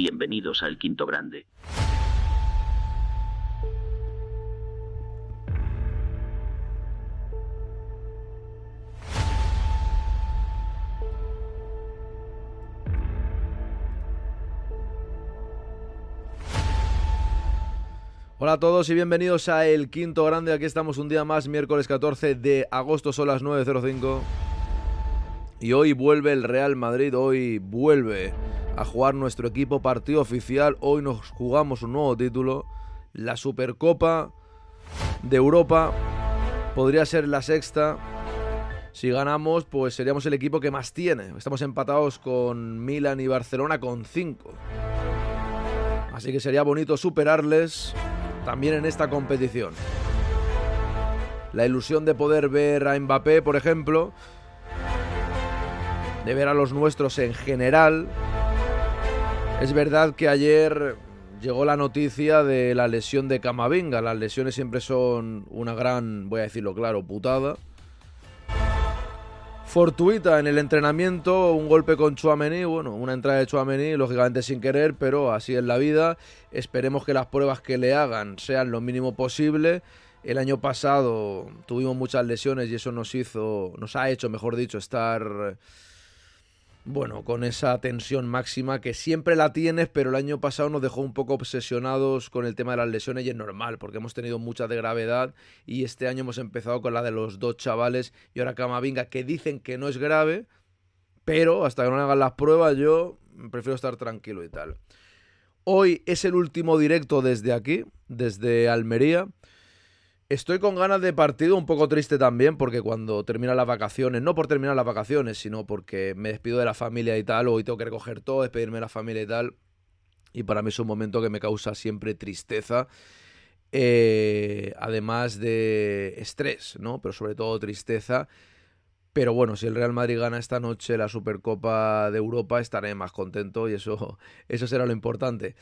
Bienvenidos al Quinto Grande. Hola a todos y bienvenidos a El Quinto Grande. Aquí estamos un día más, miércoles 14 de agosto, son las 9.05. Y hoy vuelve el Real Madrid, hoy vuelve a jugar nuestro equipo partido oficial. Hoy nos jugamos un nuevo título, la Supercopa de Europa. Podría ser la sexta. Si ganamos, pues seríamos el equipo que más tiene. Estamos empatados con Milan y Barcelona con 5. Así que sería bonito superarles también en esta competición. La ilusión de poder ver a Mbappé, por ejemplo, de ver a los nuestros en general, es verdad que ayer llegó la noticia de la lesión de Camavinga. Las lesiones siempre son una gran, voy a decirlo claro, putada. Fortuita en el entrenamiento, un golpe con Chuamení, bueno, una entrada de Chuamení, lógicamente sin querer, pero así es la vida. Esperemos que las pruebas que le hagan sean lo mínimo posible. El año pasado tuvimos muchas lesiones y eso nos hizo, nos ha hecho, mejor dicho, estar bueno, con esa tensión máxima que siempre la tienes, pero el año pasado nos dejó un poco obsesionados con el tema de las lesiones y es normal, porque hemos tenido muchas de gravedad y este año hemos empezado con la de los dos chavales y ahora Camavinga, que dicen que no es grave, pero hasta que no hagan las pruebas yo prefiero estar tranquilo y tal. Hoy es el último directo desde aquí, desde Almería. Estoy con ganas de partido, un poco triste también, porque cuando terminan las vacaciones, no por terminar las vacaciones, sino porque me despido de la familia y tal, hoy tengo que recoger todo, despedirme de la familia y tal, y para mí es un momento que me causa siempre tristeza, eh, además de estrés, ¿no? Pero sobre todo tristeza. Pero bueno, si el Real Madrid gana esta noche la Supercopa de Europa, estaré más contento y eso, eso será lo importante.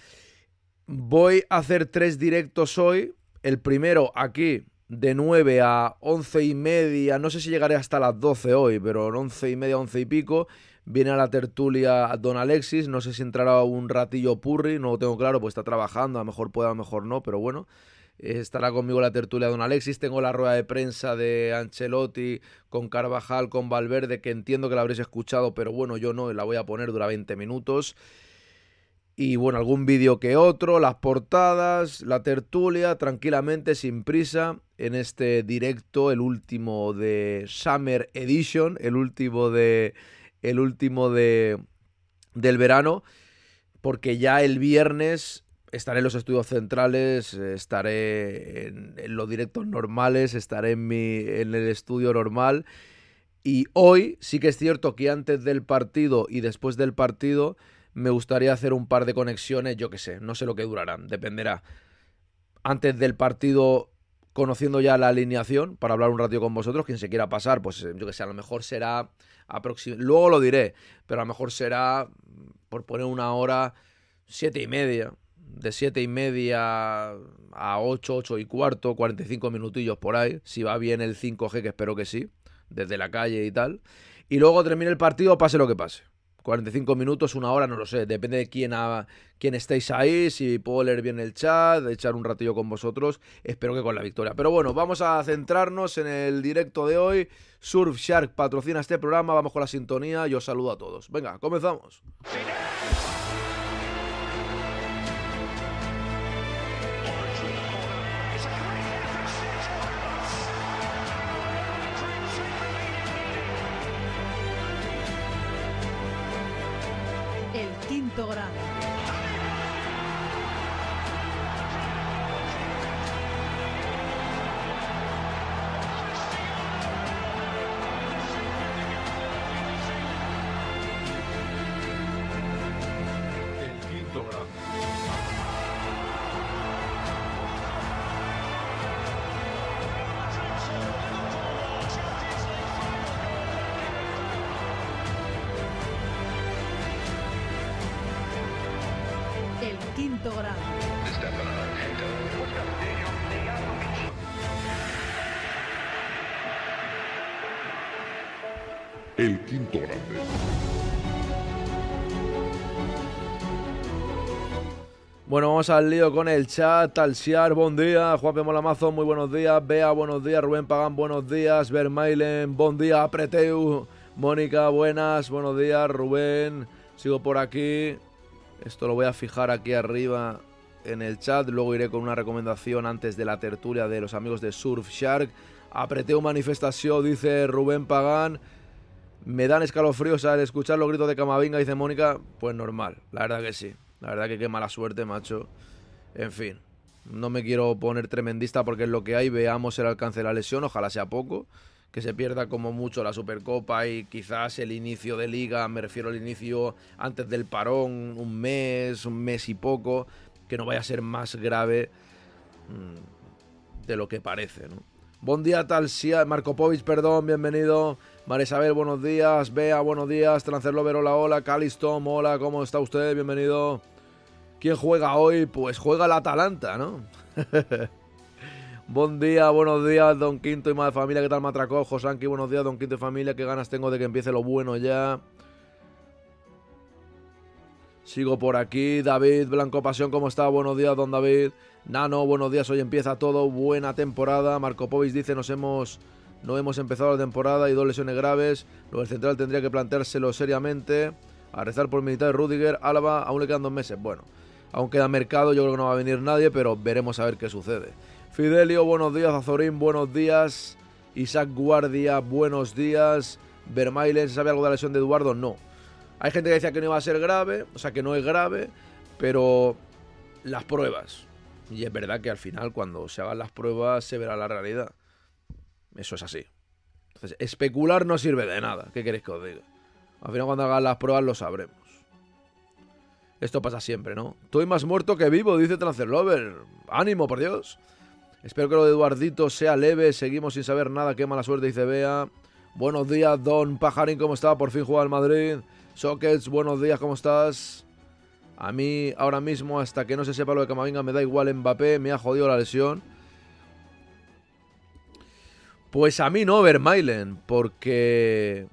Voy a hacer tres directos hoy, el primero aquí de 9 a 11 y media, no sé si llegaré hasta las 12 hoy, pero 11 y media, 11 y pico, viene a la tertulia don Alexis, no sé si entrará un ratillo Purri, no lo tengo claro, pues está trabajando, a lo mejor pueda, a lo mejor no, pero bueno, estará conmigo la tertulia don Alexis, tengo la rueda de prensa de Ancelotti con Carvajal, con Valverde, que entiendo que la habréis escuchado, pero bueno, yo no, la voy a poner, dura 20 minutos y bueno, algún vídeo que otro, las portadas, la tertulia, tranquilamente, sin prisa, en este directo, el último de Summer Edition, el último de. El último de. del verano. Porque ya el viernes estaré en los estudios centrales, estaré en, los directos normales, estaré en en el estudio normal. Y hoy sí que es cierto que antes del partido y después del partido me gustaría hacer un par de conexiones, yo qué sé, no sé lo que durarán, dependerá. Antes del partido, conociendo ya la alineación, para hablar un ratito con vosotros, quien se quiera pasar, pues eh, yo qué sé, a lo mejor será luego lo diré, pero a lo mejor será, por poner una hora, siete y media, de siete y media a ocho ocho y cuarto, cuarenta y cinco minutillos por ahí, si va bien el 5G, que espero que sí, desde la calle y tal. Y luego termine el partido, pase lo que pase. 45 minutos, una hora, no lo sé, depende de quién, a, quién estéis ahí, si puedo leer bien el chat, echar un ratillo con vosotros, espero que con la victoria. Pero bueno, vamos a centrarnos en el directo de hoy. Surfshark patrocina este programa, vamos con la sintonía, yo saludo a todos. Venga, comenzamos. vamos al lío con el chat. Talsiar, buen día. Juanpe Molamazo, muy buenos días. Bea, buenos días. Rubén Pagán, buenos días. Vermailen, buen día. Apreteu, Mónica, buenas. Buenos días, Rubén. Sigo por aquí. Esto lo voy a fijar aquí arriba en el chat. Luego iré con una recomendación antes de la tertulia de los amigos de Surfshark. apreteu manifestación, dice Rubén Pagán. Me dan escalofríos al escuchar los gritos de Camavinga, dice Mónica. Pues normal, la verdad que sí. La verdad que qué mala suerte, macho. En fin, no me quiero poner tremendista porque es lo que hay. Veamos el alcance de la lesión, ojalá sea poco. Que se pierda como mucho la Supercopa y quizás el inicio de liga, me refiero al inicio antes del parón, un mes, un mes y poco, que no vaya a ser más grave mm, de lo que parece. Buen día, tal Marco Povich, perdón, bienvenido. Marisabel, buenos días. Bea, buenos días. Trancerlover, hola, hola. Calistom, hola, ¿cómo está usted? Bienvenido. ¿Quién juega hoy? Pues juega la Atalanta, ¿no? Buen día, buenos días, Don Quinto y más familia. ¿Qué tal, Matracó? Josanqui, buenos días, Don Quinto y familia. ¿Qué ganas tengo de que empiece lo bueno ya? Sigo por aquí. David, Blanco Pasión, ¿cómo está? Buenos días, Don David. Nano, buenos días. Hoy empieza todo. Buena temporada. Marco Povis dice, nos hemos no hemos empezado la temporada y dos lesiones graves. Lo del central tendría que planteárselo seriamente. A rezar por militar Rudiger, Álava, aún le quedan dos meses. Bueno, aún queda mercado, yo creo que no va a venir nadie, pero veremos a ver qué sucede. Fidelio, buenos días. Azorín, buenos días. Isaac Guardia, buenos días. Vermailen, ¿se sabe algo de la lesión de Eduardo? No. Hay gente que decía que no iba a ser grave, o sea que no es grave, pero las pruebas. Y es verdad que al final, cuando se hagan las pruebas, se verá la realidad. Eso es así. Entonces, especular no sirve de nada. ¿Qué queréis que os diga? Al final, cuando hagan las pruebas, lo sabremos. Esto pasa siempre, ¿no? Estoy más muerto que vivo, dice Transferlover. ¡Ánimo, por Dios! Espero que lo de Eduardito sea leve. Seguimos sin saber nada. Qué mala suerte, dice Bea. Buenos días, Don Pajarín. ¿Cómo está? Por fin juega al Madrid. Sockets, buenos días. ¿Cómo estás? A mí, ahora mismo, hasta que no se sepa lo de Camavinga, me da igual Mbappé. Me ha jodido la lesión. Pues a mí no, Vermailen, porque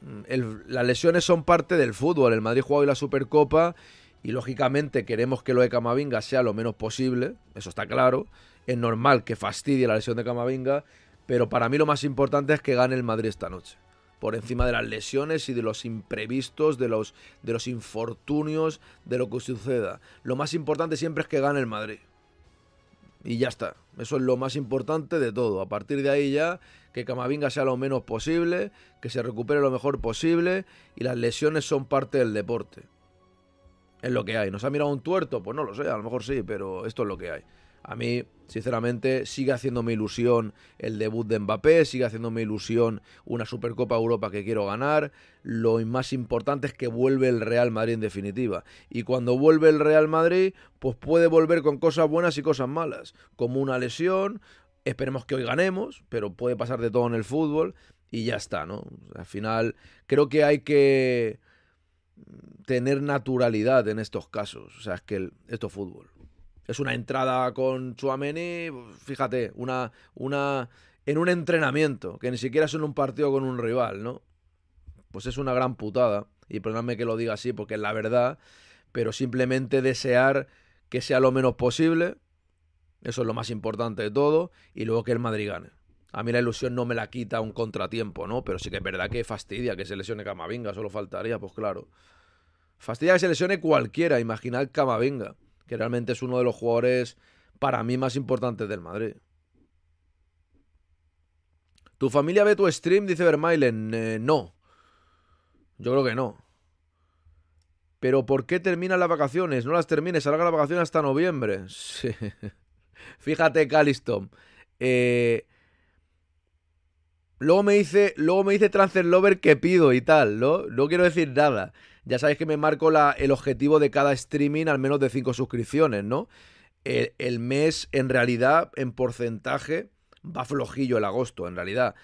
mm, las lesiones son parte del fútbol. El Madrid juega hoy la Supercopa y lógicamente queremos que lo de Camavinga sea lo menos posible, eso está claro. Es normal que fastidie la lesión de Camavinga, pero para mí lo más importante es que gane el Madrid esta noche. Por encima de las lesiones y de los imprevistos, de los, de los infortunios, de lo que suceda. Lo más importante siempre es que gane el Madrid y ya está. Eso es lo más importante de todo. A partir de ahí ya que Camavinga sea lo menos posible, que se recupere lo mejor posible y las lesiones son parte del deporte. Es lo que hay. ¿Nos ha mirado un tuerto? Pues no lo sé, a lo mejor sí, pero esto es lo que hay. A mí, sinceramente, sigue haciéndome ilusión el debut de Mbappé, sigue haciéndome ilusión una Supercopa Europa que quiero ganar. Lo más importante es que vuelve el Real Madrid en definitiva. Y cuando vuelve el Real Madrid, pues puede volver con cosas buenas y cosas malas, como una lesión. Esperemos que hoy ganemos, pero puede pasar de todo en el fútbol y ya está, ¿no? Al final creo que hay que tener naturalidad en estos casos, o sea, es que esto es fútbol es una entrada con Chuameni, fíjate, una, una, en un entrenamiento, que ni siquiera es en un partido con un rival, ¿no? Pues es una gran putada, y perdóname que lo diga así, porque es la verdad, pero simplemente desear que sea lo menos posible, eso es lo más importante de todo, y luego que el Madrid gane. A mí la ilusión no me la quita un contratiempo, ¿no? Pero sí que es verdad que fastidia que se lesione Camavinga, solo faltaría, pues claro. Fastidia que se lesione cualquiera, imaginad Camavinga que realmente es uno de los jugadores para mí más importantes del Madrid. ¿Tu familia ve tu stream? Dice Vermailen. Eh, no. Yo creo que no. Pero ¿por qué terminan las vacaciones? No las termines, salga la vacación hasta noviembre. Fíjate, Calliston. Eh, luego me dice, luego me dice Transfer Lover que pido y tal, ¿no? No quiero decir nada. Ya sabéis que me marco el objetivo de cada streaming al menos de 5 suscripciones, ¿no? El, mes, en realidad, en porcentaje, va flojillo el agosto, en realidad.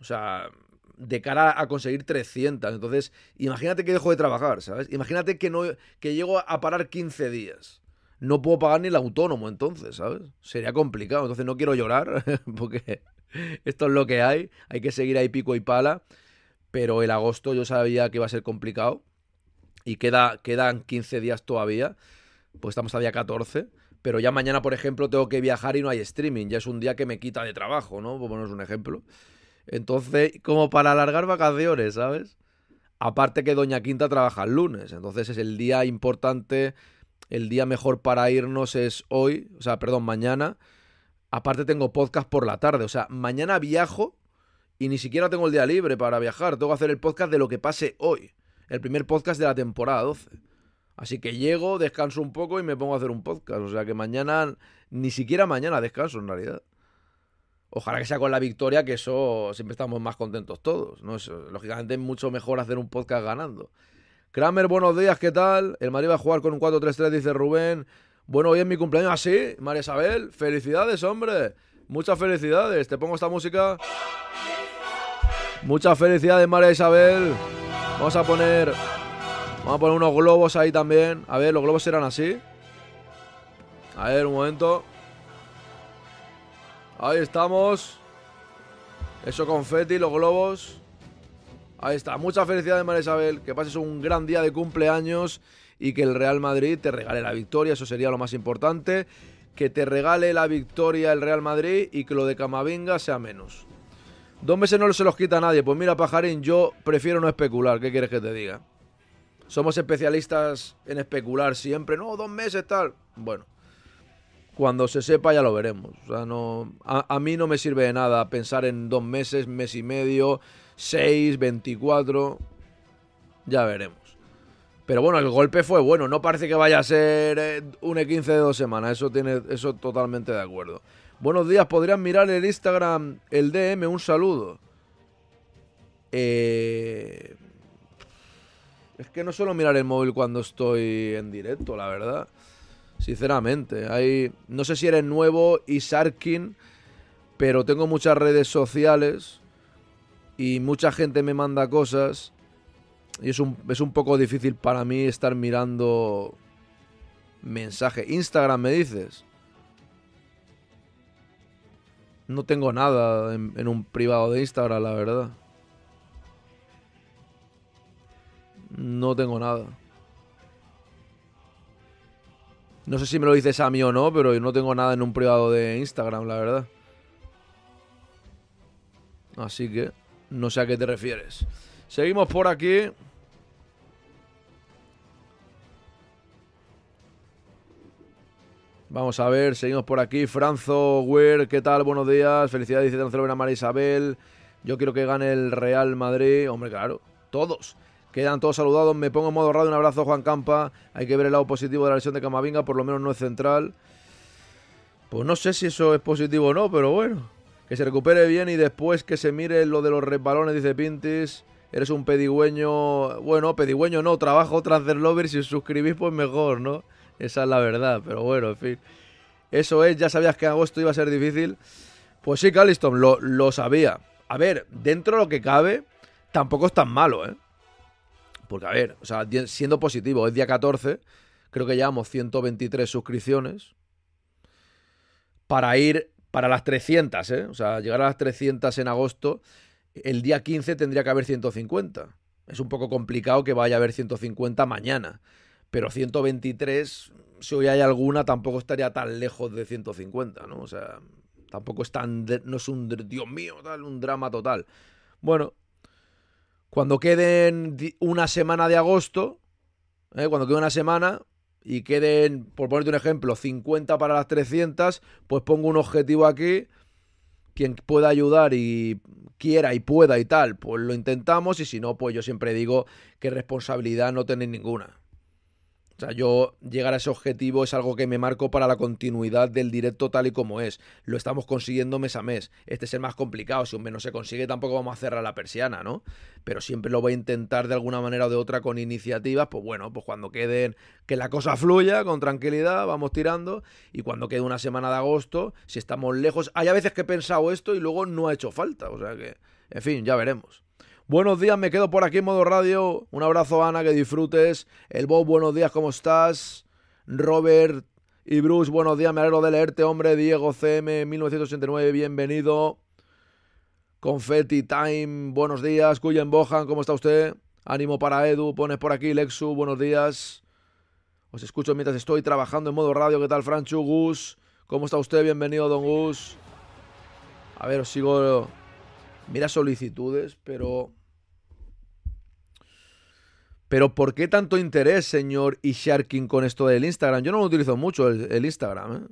O sea, de cara a conseguir 300. Entonces, imagínate que dejo de trabajar, ¿sabes? Imagínate que, no, que llego a parar 15 días. No puedo pagar ni el autónomo entonces, ¿sabes? Sería complicado. Entonces no quiero llorar porque esto es lo que hay. Hay que seguir ahí pico y pala. Pero el agosto yo sabía que iba a ser complicado y queda, quedan 15 días todavía, pues estamos a día 14, pero ya mañana, por ejemplo, tengo que viajar y no hay streaming, ya es un día que me quita de trabajo, ¿no? Por poneros un ejemplo. Entonces, como para alargar vacaciones, ¿sabes? Aparte que Doña Quinta trabaja el lunes, entonces es el día importante, el día mejor para irnos es hoy, o sea, perdón, mañana. Aparte tengo podcast por la tarde, o sea, mañana viajo y ni siquiera tengo el día libre para viajar, tengo que hacer el podcast de lo que pase hoy el primer podcast de la temporada 12. Así que llego, descanso un poco y me pongo a hacer un podcast. O sea que mañana, ni siquiera mañana descanso en realidad. Ojalá que sea con la victoria, que eso siempre estamos más contentos todos. ¿no? lógicamente es mucho mejor hacer un podcast ganando. Kramer, buenos días, ¿qué tal? El Madrid va a jugar con un 4-3-3, dice Rubén. Bueno, hoy es mi cumpleaños así, ¿ah, María Isabel. Felicidades, hombre. Muchas felicidades. Te pongo esta música. Muchas felicidades, María Isabel. Vamos a poner... Vamos a poner unos globos ahí también. A ver, los globos serán así. A ver, un momento. Ahí estamos. Eso confeti, los globos. Ahí está. Muchas felicidades, María Isabel. Que pases un gran día de cumpleaños y que el Real Madrid te regale la victoria. Eso sería lo más importante. Que te regale la victoria el Real Madrid y que lo de Camavinga sea menos. Dos meses no se los quita nadie. Pues mira, pajarín, yo prefiero no especular. ¿Qué quieres que te diga? Somos especialistas en especular siempre. No, dos meses tal. Bueno, cuando se sepa ya lo veremos. O sea, no, a, mí no me sirve de nada pensar en dos meses, mes y medio, seis, veinticuatro. Ya veremos. Pero bueno, el golpe fue bueno. No parece que vaya a ser eh, un E15 de dos semanas. Eso tiene, eso totalmente de acuerdo. Buenos días, podrían mirar el Instagram, el DM, un saludo. Eh, es que no suelo mirar el móvil cuando estoy en directo, la verdad. Sinceramente, no sé si eres nuevo y Sarkin, pero tengo muchas redes sociales y mucha gente me manda cosas y es un, es un poco difícil para mí estar mirando mensajes. Instagram, me dices. No tengo nada en, un privado de Instagram, la verdad. No tengo nada. No sé si me lo dices a mí o no, pero yo no tengo nada en un privado de Instagram, la verdad. Así que no sé a qué te refieres. Seguimos por aquí. Vamos a ver, seguimos por aquí. Franzo Wer, ¿qué tal? Buenos días. Felicidades, dice Cancelo a María Isabel. Yo quiero que gane el Real Madrid. Hombre, claro, todos. Quedan todos saludados. Me pongo en modo raro, Un abrazo, Juan Campa. Hay que ver el lado positivo de la lesión de Camavinga. Por lo menos no es central. Pues no sé si eso es positivo o no, pero bueno. Que se recupere bien y después que se mire lo de los resbalones, dice Pintis. Eres un pedigüeño. Bueno, pedigüeño no. Trabajo tras del Si suscribís, pues mejor, ¿no? Esa es la verdad, pero bueno, en fin. Eso es, ya sabías que agosto iba a ser difícil. Pues sí, Calliston, lo, lo sabía. A ver, dentro de lo que cabe, tampoco es tan malo, ¿eh? Porque, a ver, o sea, siendo positivo, es día 14, creo que llevamos 123 suscripciones. Para ir para las 300, ¿eh? O sea, llegar a las 300 en agosto, el día 15 tendría que haber 150. Es un poco complicado que vaya a haber 150 mañana pero 123, si hoy hay alguna, tampoco estaría tan lejos de 150, ¿no? O sea, tampoco es tan, no es un, Dios mío, tal, un drama total. Bueno, cuando queden una semana de agosto, ¿eh? cuando quede una semana y queden, por ponerte un ejemplo, 50 para las 300, pues pongo un objetivo aquí quien pueda ayudar y quiera y pueda y tal, pues lo intentamos y si no, pues yo siempre digo que responsabilidad no tenéis ninguna. O sea, yo llegar a ese objetivo es algo que me marco para la continuidad del directo tal y como es. Lo estamos consiguiendo mes a mes. Este es el más complicado. Si un mes no se consigue, tampoco vamos a cerrar la persiana, ¿no? Pero siempre lo voy a intentar de alguna manera o de otra con iniciativas. Pues bueno, pues cuando queden, que la cosa fluya con tranquilidad, vamos tirando. Y cuando quede una semana de agosto, si estamos lejos. Hay a veces que he pensado esto y luego no ha hecho falta. O sea que, en fin, ya veremos. Buenos días, me quedo por aquí en modo radio. Un abrazo, Ana, que disfrutes. El Bob, buenos días, ¿cómo estás? Robert y Bruce, buenos días, me alegro de leerte, hombre. Diego CM, 1989, bienvenido. Confetti Time, buenos días. en Bohan, ¿cómo está usted? Ánimo para Edu, pones por aquí Lexu, buenos días. Os escucho mientras estoy trabajando en modo radio. ¿Qué tal, Franchu? Gus, ¿cómo está usted? Bienvenido, don Gus. A ver, os sigo. Mira solicitudes, pero pero ¿por qué tanto interés, señor Isharkin, con esto del Instagram? Yo no lo utilizo mucho el, Instagram. ¿eh?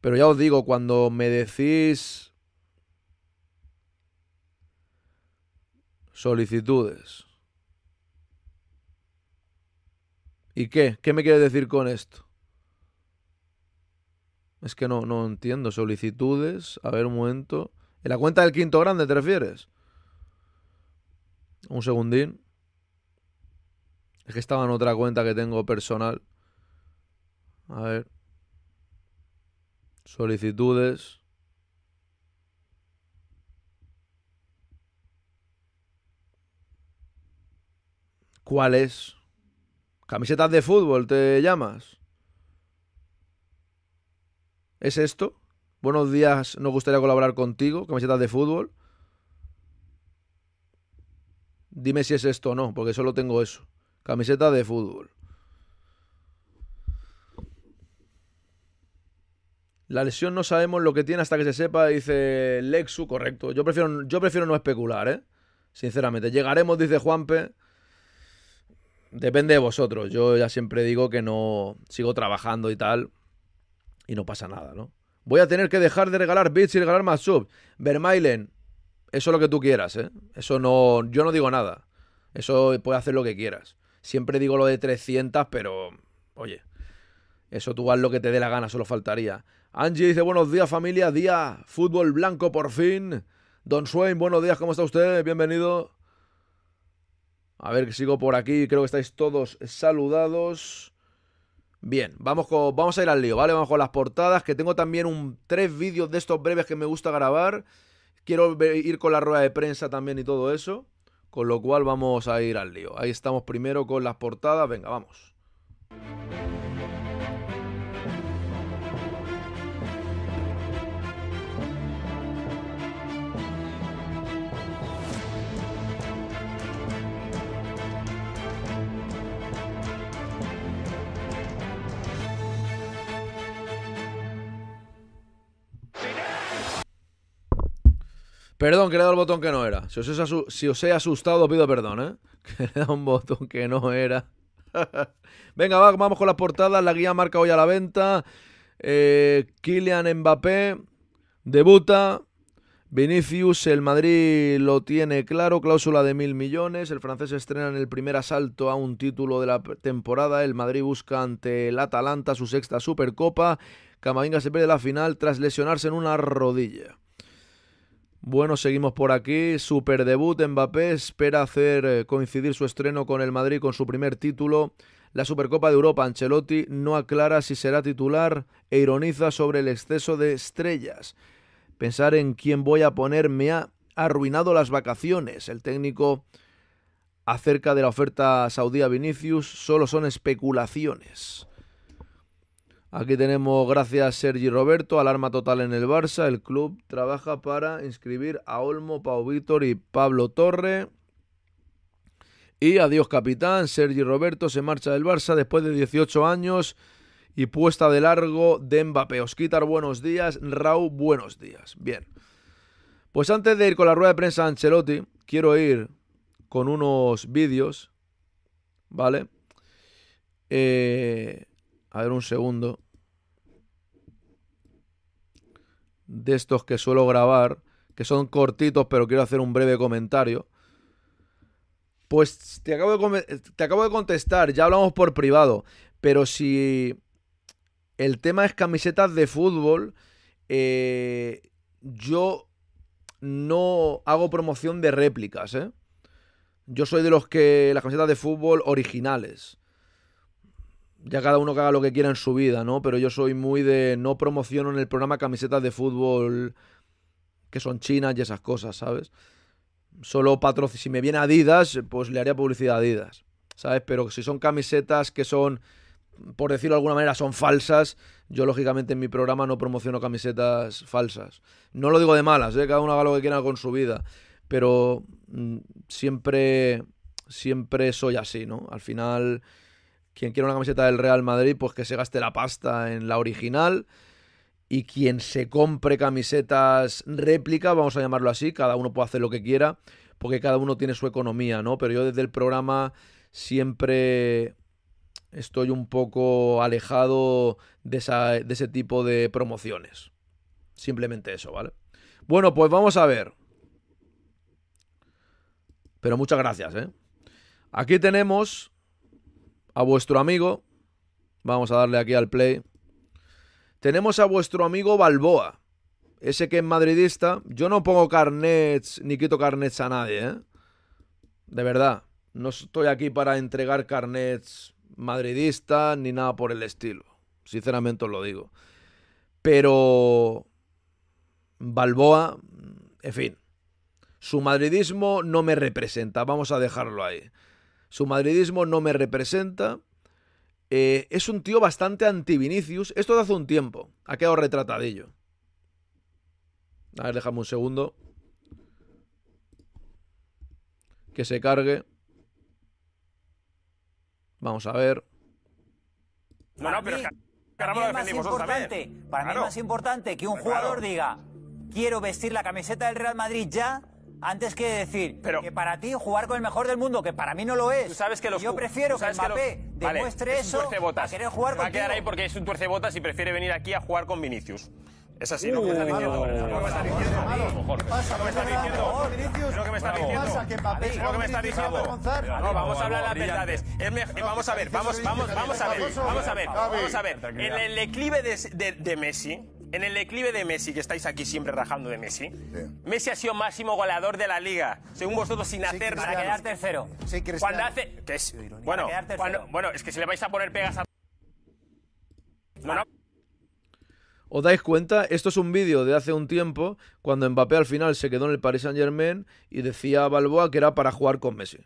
Pero ya os digo, cuando me decís solicitudes. ¿Y qué? ¿Qué me quiere decir con esto? Es que no, no entiendo. Solicitudes. A ver un momento. ¿En la cuenta del quinto grande te refieres? Un segundín. Es que estaba en otra cuenta que tengo personal. A ver. Solicitudes. ¿Cuál es? ¿Camisetas de fútbol te llamas? ¿Es esto? Buenos días, nos gustaría colaborar contigo. Camisetas de fútbol. Dime si es esto o no, porque solo tengo eso. Camiseta de fútbol. La lesión no sabemos lo que tiene hasta que se sepa, dice Lexu, correcto. Yo prefiero, yo prefiero no especular, ¿eh? Sinceramente. Llegaremos, dice Juanpe. Depende de vosotros. Yo ya siempre digo que no sigo trabajando y tal. Y no pasa nada, ¿no? Voy a tener que dejar de regalar bits y regalar más subs. Vermailen, eso es lo que tú quieras, ¿eh? Eso no. Yo no digo nada. Eso puedes hacer lo que quieras. Siempre digo lo de 300, pero. Oye. Eso tú haz lo que te dé la gana, solo faltaría. Angie dice: Buenos días, familia. Día fútbol blanco por fin. Don Swain, buenos días, ¿cómo está usted? Bienvenido. A ver, que sigo por aquí. Creo que estáis todos saludados. Bien, vamos, vamos a ir al lío, ¿vale? Vamos con las portadas, que tengo también un, tres vídeos de estos breves que me gusta grabar. Quiero ir con la rueda de prensa también y todo eso. Con lo cual vamos a ir al lío. Ahí estamos primero con las portadas. Venga, vamos. Perdón, que le he dado el botón que no era. Si os, he si os asustado, pido perdón, ¿eh? Que le he dado un botón que no era. Venga, vamos con las portadas. La guía marca hoy a la venta. Eh, Kylian Mbappé debuta. Vinicius, el Madrid lo tiene claro, cláusula de mil millones. El francés estrena en el primer asalto a un título de la temporada. El Madrid busca ante el Atalanta su sexta Supercopa. Camavinga se pierde la final tras lesionarse en una rodilla. Bueno, seguimos por aquí. superdebut debut Mbappé espera hacer eh, coincidir su estreno con el Madrid con su primer título. La Supercopa de Europa, Ancelotti no aclara si será titular e ironiza sobre el exceso de estrellas. Pensar en quién voy a poner me ha arruinado las vacaciones. El técnico acerca de la oferta saudí a Vinicius solo son especulaciones. Aquí tenemos, gracias Sergi Roberto, alarma total en el Barça. El club trabaja para inscribir a Olmo, Pau Víctor y Pablo Torre. Y adiós capitán, Sergi Roberto se marcha del Barça después de 18 años y puesta de largo de Mbappé. Osquitar, buenos días. Raúl, buenos días. Bien. Pues antes de ir con la rueda de prensa de Ancelotti, quiero ir con unos vídeos, ¿vale? Eh, a ver un segundo. de estos que suelo grabar, que son cortitos, pero quiero hacer un breve comentario. Pues te acabo de, te acabo de contestar, ya hablamos por privado, pero si el tema es camisetas de fútbol, eh, yo no hago promoción de réplicas, ¿eh? Yo soy de los que las camisetas de fútbol originales ya cada uno que haga lo que quiera en su vida, ¿no? Pero yo soy muy de no promociono en el programa camisetas de fútbol que son chinas y esas cosas, ¿sabes? Solo patrocino. Si me viene Adidas, pues le haría publicidad a Adidas, ¿sabes? Pero si son camisetas que son, por decirlo de alguna manera, son falsas, yo lógicamente en mi programa no promociono camisetas falsas. No lo digo de malas, ¿eh? Cada uno haga lo que quiera con su vida. Pero mm, siempre, siempre soy así, ¿no? Al final quien quiera una camiseta del Real Madrid, pues que se gaste la pasta en la original. Y quien se compre camisetas réplica, vamos a llamarlo así, cada uno puede hacer lo que quiera, porque cada uno tiene su economía, ¿no? Pero yo desde el programa siempre estoy un poco alejado de, ese tipo de promociones. Simplemente eso, ¿vale? Bueno, pues vamos a ver. Pero muchas gracias, ¿eh? Aquí tenemos a vuestro amigo. Vamos a darle aquí al play. Tenemos a vuestro amigo Balboa. Ese que es madridista. Yo no pongo carnets ni quito carnets a nadie, ¿eh? De verdad. No estoy aquí para entregar carnets madridistas ni nada por el estilo. Sinceramente os lo digo. Pero... Balboa, en fin. Su madridismo no me representa. Vamos a dejarlo ahí su madridismo no me representa. Eh, es un tío bastante anti-Vinicius. Esto de hace un tiempo. Ha quedado retratadillo. A ver, déjame un segundo. Que se cargue. Vamos a ver. Bueno, pero para mí más importante, para mí es más importante que un jugador diga, quiero vestir la camiseta del Real Madrid ya antes que decir que para ti jugar con el mejor del mundo, que para mí no lo es, tú sabes que yo prefiero que Mbappé que demuestre eso a querer jugar con Va a quedar ahí porque es un tuercebotas y prefiere venir aquí a jugar con Vinicius. Es así, ¿no? Uh, ¿Qué me está diciendo? ¿Qué me pasa? ¿Qué me está diciendo? ¿Qué que me está diciendo? ¿Qué pasa? que me está diciendo? No, vamos a hablar las verdades. Vamos a ver, vamos, a ver, vamos a ver. Vamos a ver. El declive de Messi en el declive de Messi, que estáis aquí siempre rajando de Messi, Messi ha sido máximo goleador de la liga, según vosotros, sin hacer nada. Para quedar tercero. Sí, hace. bueno, bueno, es que si le vais a poner pegas a. ¿Os dais cuenta? Esto es un vídeo de hace un tiempo, cuando Mbappé al final se quedó en el Paris Saint Germain y decía a Balboa que era para jugar con Messi.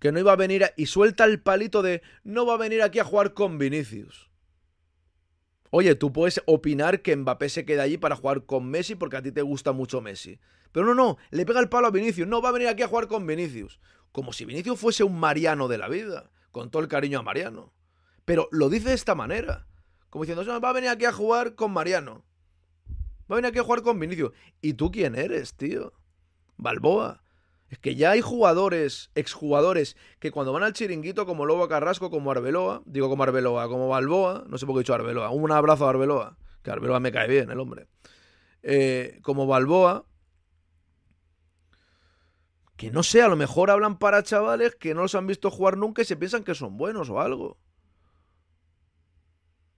Que no iba a venir y suelta el palito de no va a venir aquí a jugar con Vinicius. Oye, tú puedes opinar que Mbappé se quede allí para jugar con Messi porque a ti te gusta mucho Messi. Pero no, no, le pega el palo a Vinicius. No va a venir aquí a jugar con Vinicius. Como si Vinicius fuese un Mariano de la vida. Con todo el cariño a Mariano. Pero lo dice de esta manera. Como diciendo, no, va a venir aquí a jugar con Mariano. Va a venir aquí a jugar con Vinicius. ¿Y tú quién eres, tío? Balboa. Es que ya hay jugadores, exjugadores, que cuando van al chiringuito, como Lobo Carrasco, como Arbeloa, digo como Arbeloa, como Balboa, no sé por qué he dicho Arbeloa, un abrazo a Arbeloa, que Arbeloa me cae bien, el hombre. Eh, como Balboa, que no sé, a lo mejor hablan para chavales que no los han visto jugar nunca y se piensan que son buenos o algo.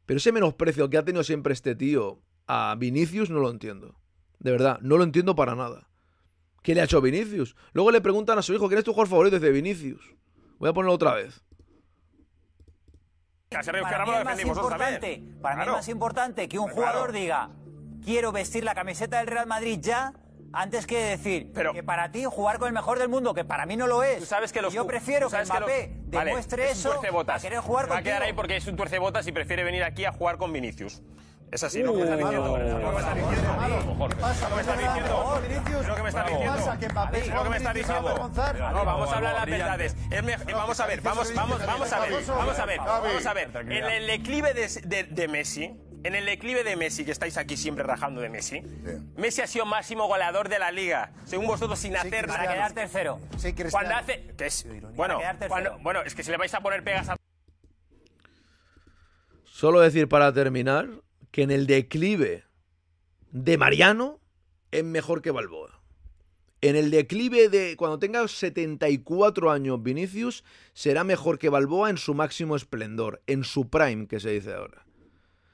Pero ese menosprecio que ha tenido siempre este tío a Vinicius no lo entiendo. De verdad, no lo entiendo para nada. ¿Qué le ha hecho Vinicius? Luego le preguntan a su hijo, ¿quién es tu jugador favorito? desde Vinicius. Voy a ponerlo otra vez. Para, mí, es más, importante, que un jugador diga, quiero vestir la camiseta del Real Madrid ya, antes que decir que para ti jugar con el mejor del mundo, que para mí no lo es. Tú sabes que yo prefiero que Mbappé demuestre eso jugar Va a quedar ahí porque es un tuercebotas y prefiere venir aquí a jugar con Vinicius. Es así, ¿no? ¿Qué me diciendo? me diciendo? lo que me estás diciendo? lo que me estás diciendo? vamos a hablar las verdades. Vamos a ver, vamos, vamos, vamos a ver, vamos a ver, vamos a ver. En el declive de Messi, en el declive de Messi, que estáis aquí siempre rajando de Messi, Messi ha sido máximo goleador de la liga, según vosotros, sin hacer nada. para quedar tercero. Sí, cuando hace. bueno, bueno, es que si le vais a poner pegas a. Solo decir para terminar que en el declive de Mariano es mejor que Balboa. En el declive de cuando tenga 74 años Vinicius será mejor que Balboa en su máximo esplendor, en su prime que se dice ahora.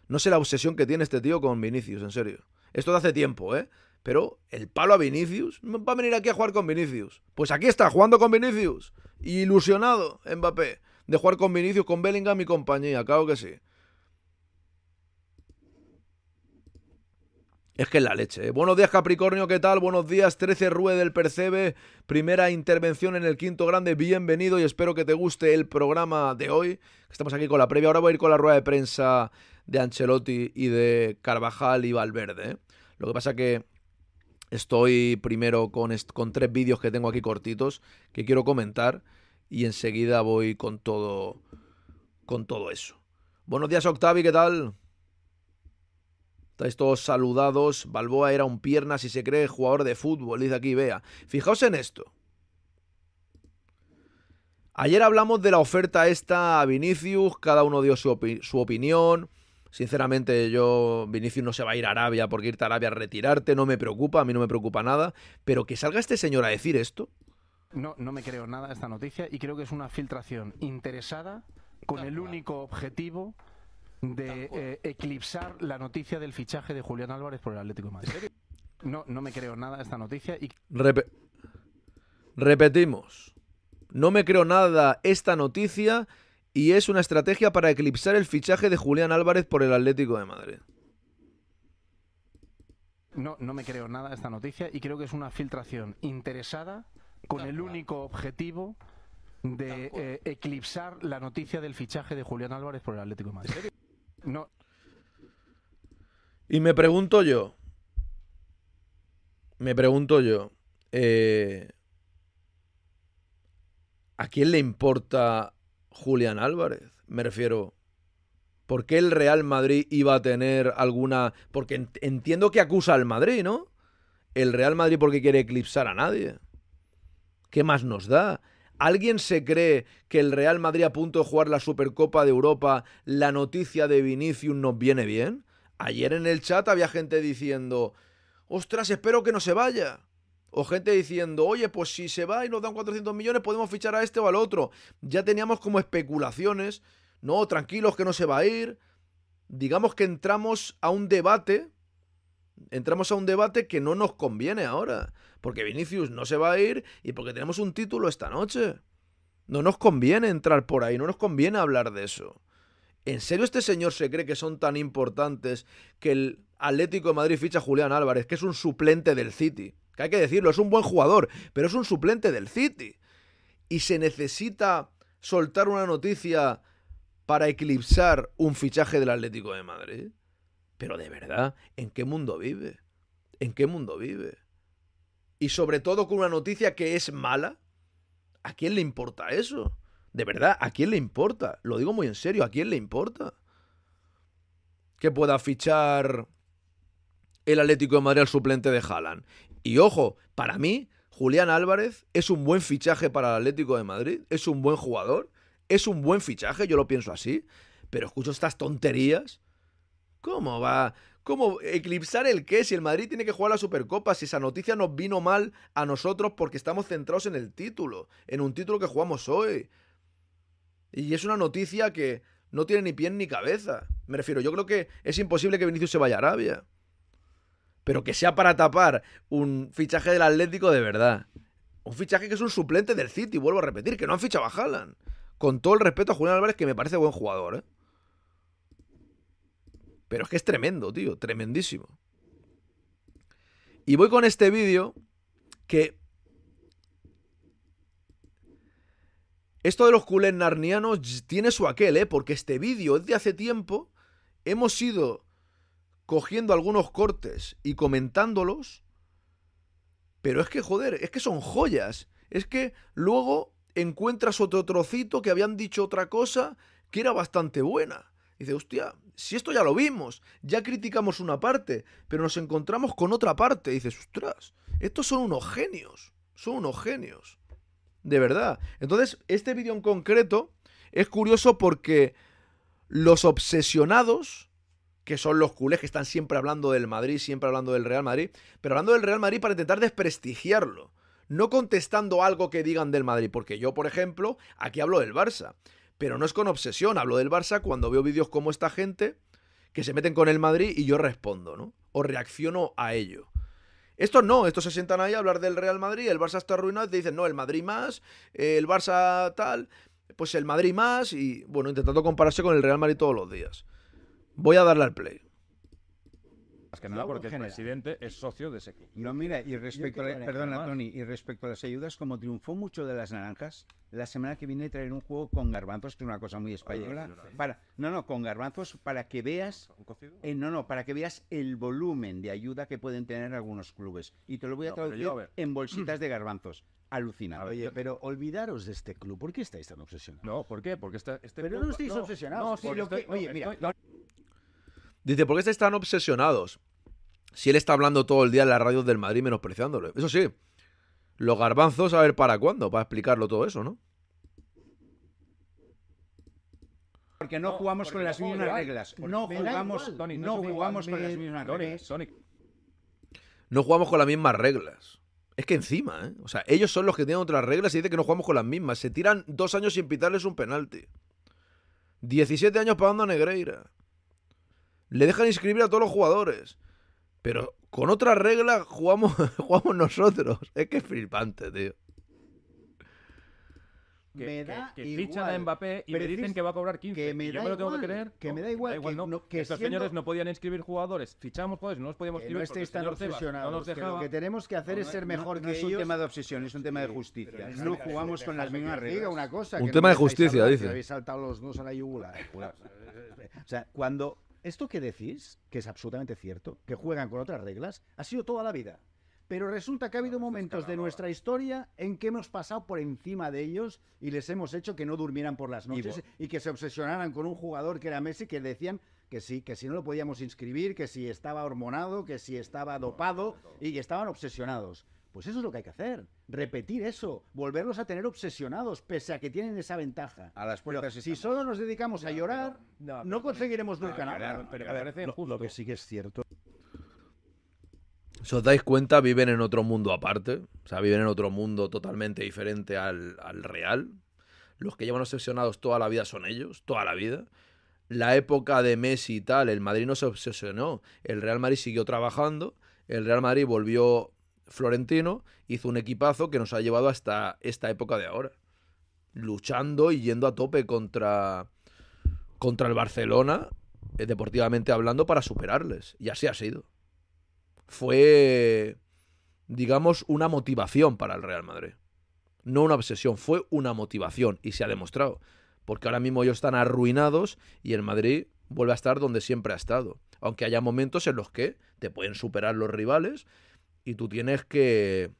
No sé la obsesión que tiene este tío con Vinicius, en serio. Esto de hace tiempo, ¿eh? Pero el palo a Vinicius va a venir aquí a jugar con Vinicius. Pues aquí está, jugando con Vinicius. Ilusionado, Mbappé, de jugar con Vinicius, con Bellingham y compañía, claro que sí. Es que es la leche. ¿eh? Buenos días Capricornio, ¿qué tal? Buenos días 13 Rue del Percebe, primera intervención en el quinto grande, bienvenido y espero que te guste el programa de hoy. Estamos aquí con la previa, ahora voy a ir con la rueda de prensa de Ancelotti y de Carvajal y Valverde. ¿eh? Lo que pasa que estoy primero con, con tres vídeos que tengo aquí cortitos que quiero comentar y enseguida voy con todo, con todo eso. Buenos días Octavi, ¿qué tal? Estáis todos saludados. Balboa era un pierna si se cree jugador de fútbol. Dice aquí, vea. Fijaos en esto. Ayer hablamos de la oferta esta a Vinicius. Cada uno dio su, opinión. Sinceramente, yo, Vinicius no se va a ir a Arabia porque irte a Arabia a retirarte no me preocupa, a mí no me preocupa nada. Pero que salga este señor a decir esto. No, no me creo nada esta noticia y creo que es una filtración interesada con el único objetivo de eh, eclipsar la noticia del fichaje de Julián Álvarez por el Atlético de Madrid. No, no me creo nada esta noticia y... Repetimos. No me creo nada esta noticia y es una estrategia para eclipsar el fichaje de Julián Álvarez por el Atlético de Madrid. No, no me creo nada esta noticia y creo que es una filtración interesada con el único objetivo de eh, eclipsar la noticia del fichaje de Julián Álvarez por el Atlético de Madrid. No. Y me pregunto yo, me pregunto yo, eh, ¿a quién le importa Julián Álvarez? Me refiero, ¿por qué el Real Madrid iba a tener alguna...? Porque entiendo que acusa al Madrid, ¿no? El Real Madrid porque quiere eclipsar a nadie. ¿Qué más nos da? ¿Alguien se cree que el Real Madrid a punto de jugar la Supercopa de Europa, la noticia de Vinicius nos viene bien? Ayer en el chat había gente diciendo, ostras, espero que no se vaya. O gente diciendo, oye, pues si se va y nos dan 400 millones, podemos fichar a este o al otro. Ya teníamos como especulaciones, no, tranquilos que no se va a ir. Digamos que entramos a un debate entramos a un debate que no nos conviene ahora, porque Vinicius no se va a ir y porque tenemos un título esta noche. No nos conviene entrar por ahí, no nos conviene hablar de eso. ¿En serio este señor se cree que son tan importantes que el Atlético de Madrid ficha a Julián Álvarez, que es un suplente del City? Que hay que decirlo, es un buen jugador, pero es un suplente del City. Y se necesita soltar una noticia para eclipsar un fichaje del Atlético de Madrid. Pero de verdad, ¿en qué mundo vive? ¿En qué mundo vive? Y sobre todo con una noticia que es mala. ¿A quién le importa eso? De verdad, ¿a quién le importa? Lo digo muy en serio, ¿a quién le importa? Que pueda fichar el Atlético de Madrid al suplente de Haaland. Y ojo, para mí, Julián Álvarez es un buen fichaje para el Atlético de Madrid, es un buen jugador, es un buen fichaje, yo lo pienso así, pero escucho estas tonterías ¿Cómo va? ¿Cómo eclipsar el qué? Si el Madrid tiene que jugar la Supercopa, si esa noticia nos vino mal a nosotros porque estamos centrados en el título, en un título que jugamos hoy. Y es una noticia que no tiene ni pie ni cabeza. Me refiero, yo creo que es imposible que Vinicius se vaya a Arabia. Pero que sea para tapar un fichaje del Atlético de verdad. Un fichaje que es un suplente del City, vuelvo a repetir, que no han fichado a Haaland. Con todo el respeto a Julián Álvarez, que me parece buen jugador, ¿eh? Pero es que es tremendo, tío, tremendísimo. Y voy con este vídeo que... Esto de los culés narnianos tiene su aquel, ¿eh? Porque este vídeo es de hace tiempo. Hemos ido cogiendo algunos cortes y comentándolos. Pero es que, joder, es que son joyas. Es que luego encuentras otro trocito que habían dicho otra cosa que era bastante buena. Y dice, hostia, si esto ya lo vimos, ya criticamos una parte, pero nos encontramos con otra parte. Y dices, ostras, estos son unos genios, son unos genios. De verdad. Entonces, este vídeo en concreto es curioso porque los obsesionados, que son los culés que están siempre hablando del Madrid, siempre hablando del Real Madrid, pero hablando del Real Madrid para intentar desprestigiarlo. No contestando algo que digan del Madrid, porque yo, por ejemplo, aquí hablo del Barça pero no es con obsesión. Hablo del Barça cuando veo vídeos como esta gente que se meten con el Madrid y yo respondo, ¿no? O reacciono a ello. Estos no, estos se sientan ahí a hablar del Real Madrid, el Barça está arruinado y te dicen, no, el Madrid más, eh, el Barça tal, pues el Madrid más y, bueno, intentando compararse con el Real Madrid todos los días. Voy a darle al play que nada porque el presidente es socio de ese club. No, mira, y respecto a, respecto a las ayudas, como triunfó mucho de las naranjas, la semana que viene traer un juego con garbanzos, que es una cosa muy española. no, no, con garbanzos para que veas. Eh, no, no, para que veas el volumen de ayuda que pueden tener algunos clubes. Y te lo voy a traducir en bolsitas de garbanzos. Alucinado. pero olvidaros de este club. ¿Por qué estáis tan obsesionados? No, ¿por qué? Porque está. este Pero no estáis obsesionados. oye, mira. Dice, ¿por qué están obsesionados? Si él está hablando todo el día en las radios del Madrid menospreciándolo Eso sí, los garbanzos a ver para cuándo, para explicarlo todo eso, ¿no? Porque no, jugamos con las mismas reglas. No jugamos, con las mismas reglas. Sonic. No jugamos con las mismas reglas. Es que encima, ¿eh? O sea, ellos son los que tienen otras reglas y dicen que no jugamos con las mismas. Se tiran dos años sin pitarles un penalti. 17 años pagando a Negreira. Le dejan inscribir a todos los jugadores. Pero con otra regla jugamos, jugamos nosotros. Es que es flipante, tío. Que, me da que, fichan a Mbappé y me dicen que va a cobrar 15. Que me yo me lo tengo que creer. Que me da igual. que Estos señores no podían inscribir jugadores. Fichamos jugadores, no los podíamos inscribir. no estéis tan obsesionados. lo que tenemos que hacer es ser mejor que ellos. es un tema de obsesión, es un tema de justicia. no jugamos con las mismas reglas. Una cosa. Un tema de justicia, dice. Habéis saltado los dos a la yugula. O sea, cuando esto que decís, que es absolutamente cierto, que juegan con otras reglas, ha sido toda la vida. Pero resulta que ha habido momentos de nuestra ¿eh? historia en que hemos pasado por encima de ellos y les hemos hecho que no durmieran por las noches y, que se obsesionaran con un jugador que era Messi que decían que sí, que si no lo podíamos inscribir, que si estaba hormonado, que si estaba dopado y que estaban obsesionados. Pues eso es lo que hay que hacer. Repetir eso. Volverlos a tener obsesionados, pese a que tienen esa ventaja. A las puertas Si solo nos dedicamos a llorar, no, conseguiremos nunca nada. Pero, pero, lo, que sí que es cierto. Si os dais cuenta, viven en otro mundo aparte. O sea, viven en otro mundo totalmente diferente al, al real. Los que llevan obsesionados toda la vida son ellos, toda la vida la época de Messi y tal, el Madrid no se obsesionó, el Real Madrid siguió trabajando, el Real Madrid volvió Florentino hizo un equipazo que nos ha llevado hasta esta época de ahora. Luchando y yendo a tope contra, contra el Barcelona, eh, deportivamente hablando, para superarles. Y así ha sido. Fue, digamos, una motivación para el Real Madrid. No una obsesión, fue una motivación y se ha demostrado. Porque ahora mismo ellos están arruinados y el Madrid vuelve a estar donde siempre ha estado. Aunque haya momentos en los que te pueden superar los rivales y tú tienes que,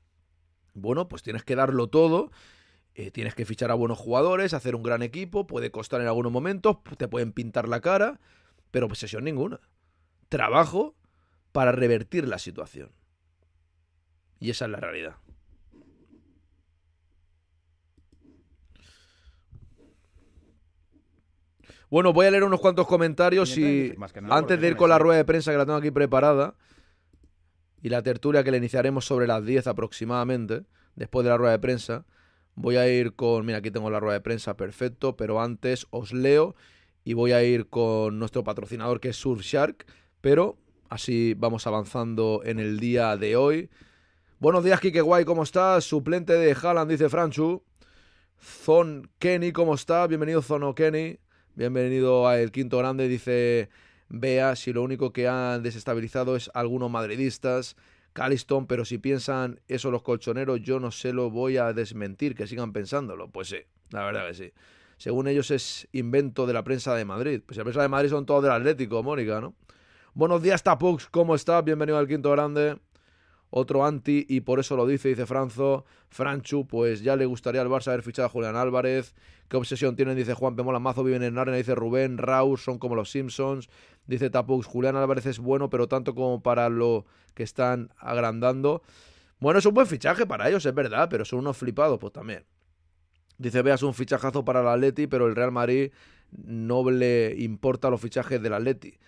bueno, pues tienes que darlo todo. Eh, tienes que fichar a buenos jugadores, hacer un gran equipo, puede costar en algunos momentos, te pueden pintar la cara, pero obsesión ninguna. Trabajo para revertir la situación. Y esa es la realidad. Bueno, voy a leer unos cuantos comentarios y antes de ir con la rueda de prensa que la tengo aquí preparada, y la tertulia que le iniciaremos sobre las 10 aproximadamente, después de la rueda de prensa. Voy a ir con, mira, aquí tengo la rueda de prensa, perfecto, pero antes os leo y voy a ir con nuestro patrocinador que es Surfshark, pero así vamos avanzando en el día de hoy. Buenos días, Kike Guay, ¿cómo estás? Suplente de Haaland, dice Franchu. Zon Kenny, ¿cómo estás? Bienvenido, Zono Kenny. Bienvenido a El Quinto Grande, dice vea si lo único que han desestabilizado es algunos madridistas, Calistón, pero si piensan eso los colchoneros, yo no se lo voy a desmentir, que sigan pensándolo. Pues sí, la verdad que sí. Según ellos es invento de la prensa de Madrid. Pues la prensa de Madrid son todos del Atlético, Mónica, ¿no? Buenos días, Tapux, ¿cómo estás? Bienvenido al Quinto Grande otro anti y por eso lo dice, dice Franzo. Franchu, pues ya le gustaría al Barça haber fichado a Julián Álvarez. ¿Qué obsesión tienen? Dice Juan Pemola Mazo, viven en Arena, dice Rubén, Raus, son como los Simpsons. Dice Tapux, Julián Álvarez es bueno, pero tanto como para lo que están agrandando. Bueno, es un buen fichaje para ellos, es verdad, pero son unos flipados, pues también. Dice Veas un fichajazo para el Atleti, pero el Real Madrid no le importa los fichajes del Atleti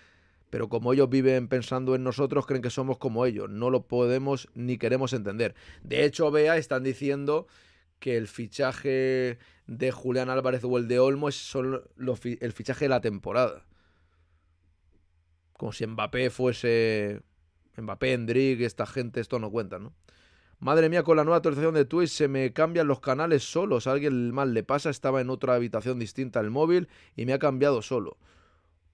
pero como ellos viven pensando en nosotros, creen que somos como ellos. No lo podemos ni queremos entender. De hecho, vea, están diciendo que el fichaje de Julián Álvarez o el de Olmo es el fichaje de la temporada. Como si Mbappé fuese. Mbappé, Endrick, esta gente, esto no cuenta, ¿no? Madre mía, con la nueva actualización de Twitch se me cambian los canales solos. A alguien mal le pasa, estaba en otra habitación distinta del móvil y me ha cambiado solo.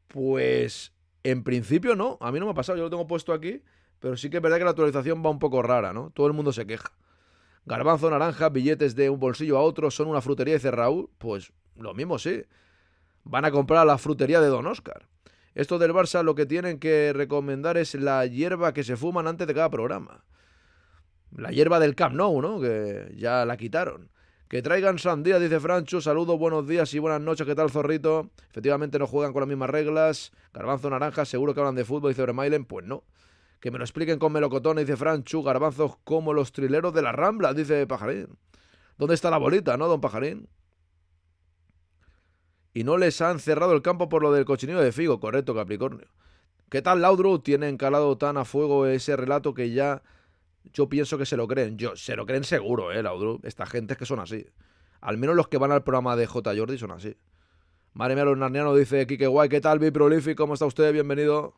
Pues en principio no, a mí no me ha pasado, yo lo tengo puesto aquí, pero sí que es verdad que la actualización va un poco rara, ¿no? Todo el mundo se queja. Garbanzo, naranja, billetes de un bolsillo a otro, son una frutería, dice Raúl, pues lo mismo sí. Van a comprar a la frutería de Don Oscar. Esto del Barça lo que tienen que recomendar es la hierba que se fuman antes de cada programa. La hierba del Camp Nou, ¿no? Que ya la quitaron. Que traigan sandía, dice Franchu. Saludos, buenos días y buenas noches. ¿Qué tal, Zorrito? Efectivamente no juegan con las mismas reglas. Garbanzo naranja, seguro que hablan de fútbol, dice Vermeilen. Pues no. Que me lo expliquen con melocotones, dice Franchu. Garbanzos como los trileros de la Rambla, dice Pajarín. ¿Dónde está la bolita, no, don Pajarín? Y no les han cerrado el campo por lo del cochinillo de Figo, correcto, Capricornio. ¿Qué tal, Laudru? Tiene encalado tan a fuego ese relato que ya yo pienso que se lo creen. Yo, se lo creen seguro, ¿eh, Laudrup? Esta gente que son así. Al menos los que van al programa de J. Jordi son así. Madre mía, los dice Kike Guay. ¿Qué tal, prolífico ¿Cómo está usted? Bienvenido.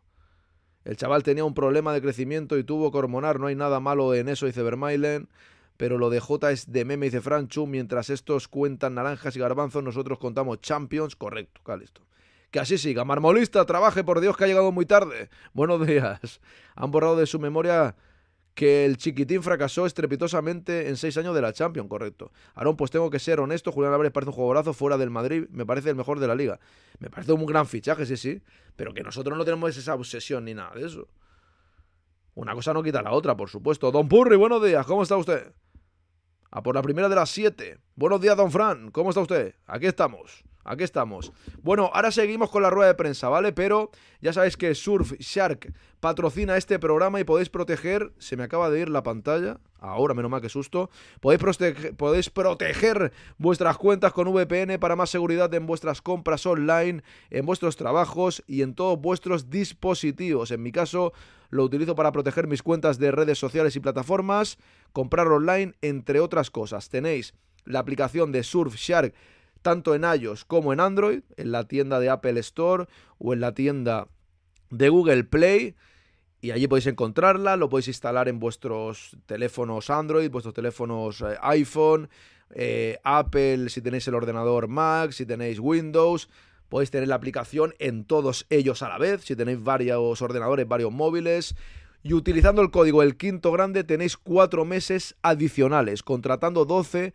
El chaval tenía un problema de crecimiento y tuvo que hormonar. No hay nada malo en eso, dice Vermailen. Pero lo de J es de meme, dice Franchu. Mientras estos cuentan naranjas y garbanzos, nosotros contamos champions. Correcto, Calisto. Que así siga. Marmolista, trabaje, por Dios, que ha llegado muy tarde. Buenos días. Han borrado de su memoria que el chiquitín fracasó estrepitosamente en seis años de la Champions, correcto. Aarón, pues tengo que ser honesto, Julián Álvarez parece un jugadorazo fuera del Madrid, me parece el mejor de la liga. Me parece un gran fichaje, sí, sí, pero que nosotros no tenemos esa obsesión ni nada de eso. Una cosa no quita la otra, por supuesto. Don Purri, buenos días, ¿cómo está usted? A por la primera de las siete. Buenos días, don Fran, ¿cómo está usted? Aquí estamos. Aquí estamos. Bueno, ahora seguimos con la rueda de prensa, ¿vale? Pero ya sabéis que Surfshark patrocina este programa y podéis proteger. Se me acaba de ir la pantalla. Ahora, menos mal que susto. Podéis, podéis proteger vuestras cuentas con VPN para más seguridad en vuestras compras online, en vuestros trabajos y en todos vuestros dispositivos. En mi caso, lo utilizo para proteger mis cuentas de redes sociales y plataformas, comprar online, entre otras cosas. Tenéis la aplicación de Surfshark tanto en iOS como en Android, en la tienda de Apple Store o en la tienda de Google Play. Y allí podéis encontrarla, lo podéis instalar en vuestros teléfonos Android, vuestros teléfonos eh, iPhone, eh, Apple, si tenéis el ordenador Mac, si tenéis Windows, podéis tener la aplicación en todos ellos a la vez, si tenéis varios ordenadores, varios móviles. Y utilizando el código el quinto grande tenéis cuatro meses adicionales, contratando 12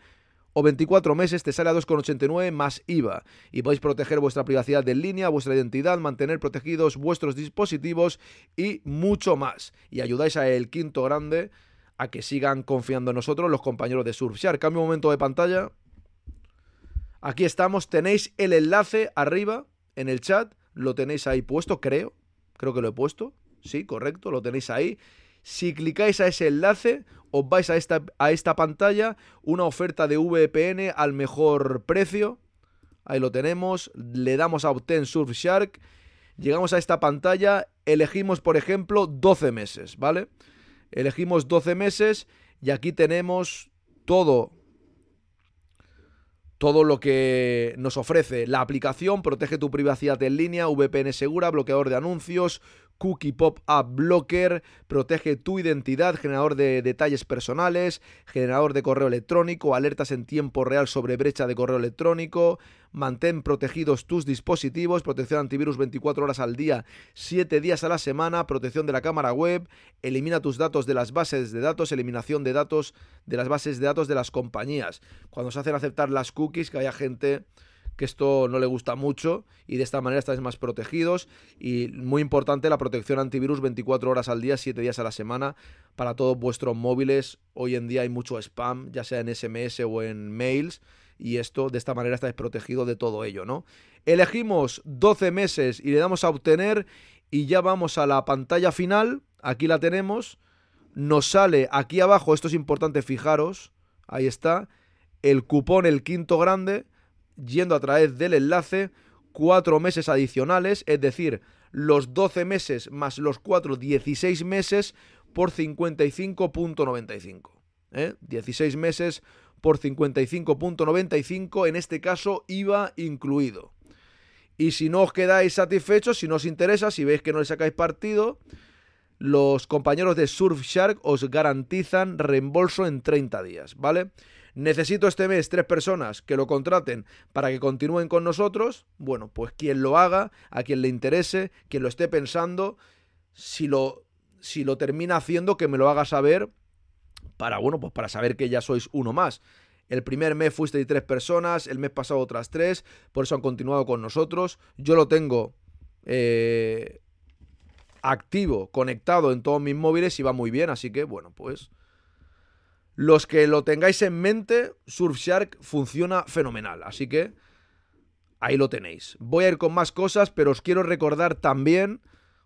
o 24 meses te sale a 2,89 más IVA. Y podéis proteger vuestra privacidad de línea, vuestra identidad, mantener protegidos vuestros dispositivos y mucho más. Y ayudáis a El Quinto Grande a que sigan confiando en nosotros los compañeros de Surfshark. Cambio momento de pantalla. Aquí estamos, tenéis el enlace arriba en el chat, lo tenéis ahí puesto, creo, creo que lo he puesto, sí, correcto, lo tenéis ahí si clicáis a ese enlace, os vais a esta, a esta pantalla, una oferta de VPN al mejor precio. Ahí lo tenemos, le damos a Obtén Surfshark, llegamos a esta pantalla, elegimos por ejemplo 12 meses, ¿vale? Elegimos 12 meses y aquí tenemos todo todo lo que nos ofrece la aplicación, protege tu privacidad en línea, VPN segura, bloqueador de anuncios, Cookie Pop App Blocker, protege tu identidad, generador de detalles personales, generador de correo electrónico, alertas en tiempo real sobre brecha de correo electrónico, mantén protegidos tus dispositivos, protección antivirus 24 horas al día, 7 días a la semana, protección de la cámara web, elimina tus datos de las bases de datos, eliminación de datos de las bases de datos de las compañías. Cuando se hacen aceptar las cookies, que haya gente que esto no le gusta mucho y de esta manera estáis más protegidos. Y muy importante la protección antivirus 24 horas al día, 7 días a la semana para todos vuestros móviles. Hoy en día hay mucho spam, ya sea en SMS o en mails. Y esto, de esta manera, estáis protegidos de todo ello, ¿no? Elegimos 12 meses y le damos a obtener. Y ya vamos a la pantalla final. Aquí la tenemos. Nos sale aquí abajo, esto es importante, fijaros. Ahí está. El cupón, el quinto grande yendo a través del enlace cuatro meses adicionales, es decir, los 12 meses más los 4, 16 meses por 55.95. 16 ¿eh? meses por 55.95, en este caso IVA incluido. Y si no os quedáis satisfechos, si no os interesa, si veis que no le sacáis partido, los compañeros de Surfshark os garantizan reembolso en 30 días, ¿vale? necesito este mes tres personas que lo contraten para que continúen con nosotros, bueno, pues quien lo haga, a quien le interese, quien lo esté pensando, si lo, si lo termina haciendo, que me lo haga saber para, bueno, pues para saber que ya sois uno más. El primer mes fuisteis tres personas, el mes pasado otras tres, por eso han continuado con nosotros. Yo lo tengo eh, activo, conectado en todos mis móviles y va muy bien, así que bueno, pues los que lo tengáis en mente, Surfshark funciona fenomenal. Así que ahí lo tenéis. Voy a ir con más cosas, pero os quiero recordar también,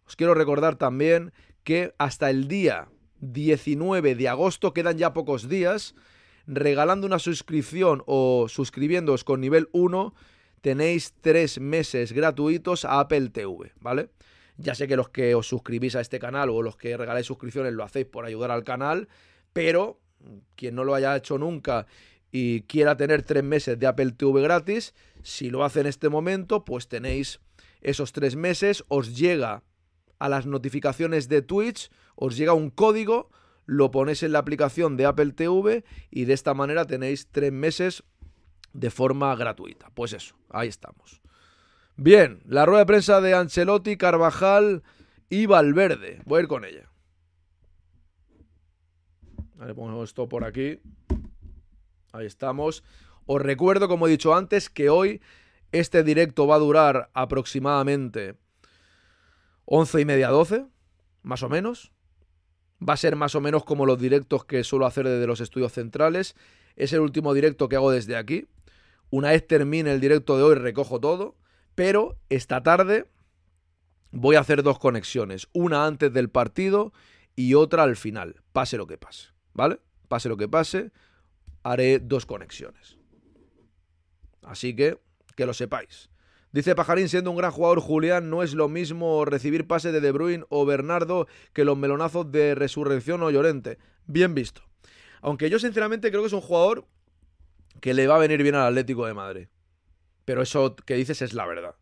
os quiero recordar también que hasta el día 19 de agosto, quedan ya pocos días, regalando una suscripción o suscribiéndoos con nivel 1, tenéis 3 meses gratuitos a Apple TV, ¿vale? Ya sé que los que os suscribís a este canal o los que regaláis suscripciones lo hacéis por ayudar al canal, pero quien no lo haya hecho nunca y quiera tener tres meses de Apple TV gratis, si lo hace en este momento, pues tenéis esos tres meses, os llega a las notificaciones de Twitch, os llega un código, lo ponéis en la aplicación de Apple TV y de esta manera tenéis tres meses de forma gratuita. Pues eso, ahí estamos. Bien, la rueda de prensa de Ancelotti, Carvajal y Valverde. Voy a ir con ella pongo esto por aquí. Ahí estamos. Os recuerdo, como he dicho antes, que hoy este directo va a durar aproximadamente 11 y media, 12, más o menos. Va a ser más o menos como los directos que suelo hacer desde los estudios centrales. Es el último directo que hago desde aquí. Una vez termine el directo de hoy, recojo todo. Pero esta tarde voy a hacer dos conexiones. Una antes del partido y otra al final. Pase lo que pase. ¿vale? Pase lo que pase, haré dos conexiones. Así que, que lo sepáis. Dice Pajarín, siendo un gran jugador, Julián no es lo mismo recibir pase de De Bruyne o Bernardo que los melonazos de Resurrección o Llorente. Bien visto. Aunque yo sinceramente creo que es un jugador que le va a venir bien al Atlético de Madrid. Pero eso que dices es la verdad.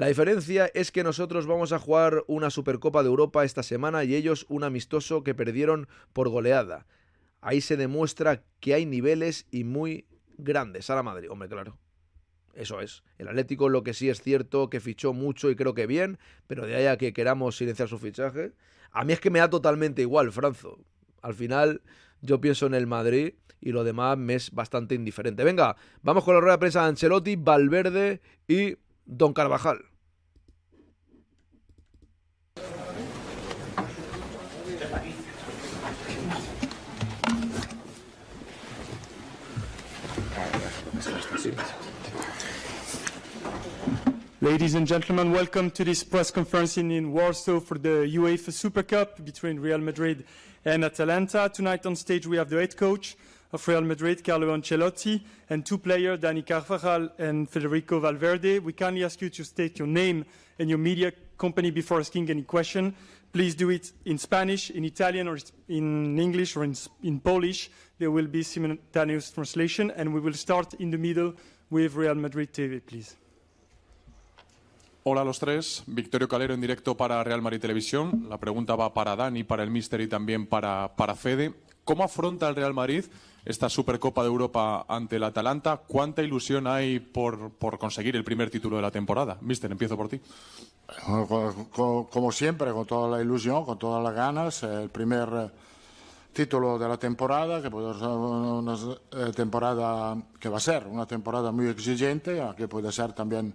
La diferencia es que nosotros vamos a jugar una Supercopa de Europa esta semana y ellos un amistoso que perdieron por goleada. Ahí se demuestra que hay niveles y muy grandes. A la Madrid, hombre, claro. Eso es. El Atlético lo que sí es cierto que fichó mucho y creo que bien, pero de allá que queramos silenciar su fichaje. A mí es que me da totalmente igual, Franzo. Al final yo pienso en el Madrid y lo demás me es bastante indiferente. Venga, vamos con la rueda de prensa de Ancelotti, Valverde y Don Carvajal. Ladies and gentlemen, welcome to this press conference in, in, Warsaw for the UEFA Super Cup between Real Madrid and Atalanta. Tonight on stage we have the head coach of Real Madrid, Carlo Ancelotti, and two players, Dani Carvajal and Federico Valverde. We kindly ask you to state your name and your media company before asking any question. Please do it in Spanish, in Italian, or in English, or in, in Polish. There will be simultaneous translation, and we will start in the middle with Real Madrid TV, please. Hola a los tres. Victorio Calero en directo para Real Madrid Televisión. La pregunta va para Dani, para el Mister y también para, para Fede. ¿Cómo afronta el Real Madrid esta Supercopa de Europa ante el Atalanta? ¿Cuánta ilusión hay por, por conseguir el primer título de la temporada? Mister, empiezo por ti. Como siempre, con toda la ilusión, con todas las ganas, el primer eh, título de la temporada, que puede ser una eh, temporada que va a ser una temporada muy exigente, que puede ser también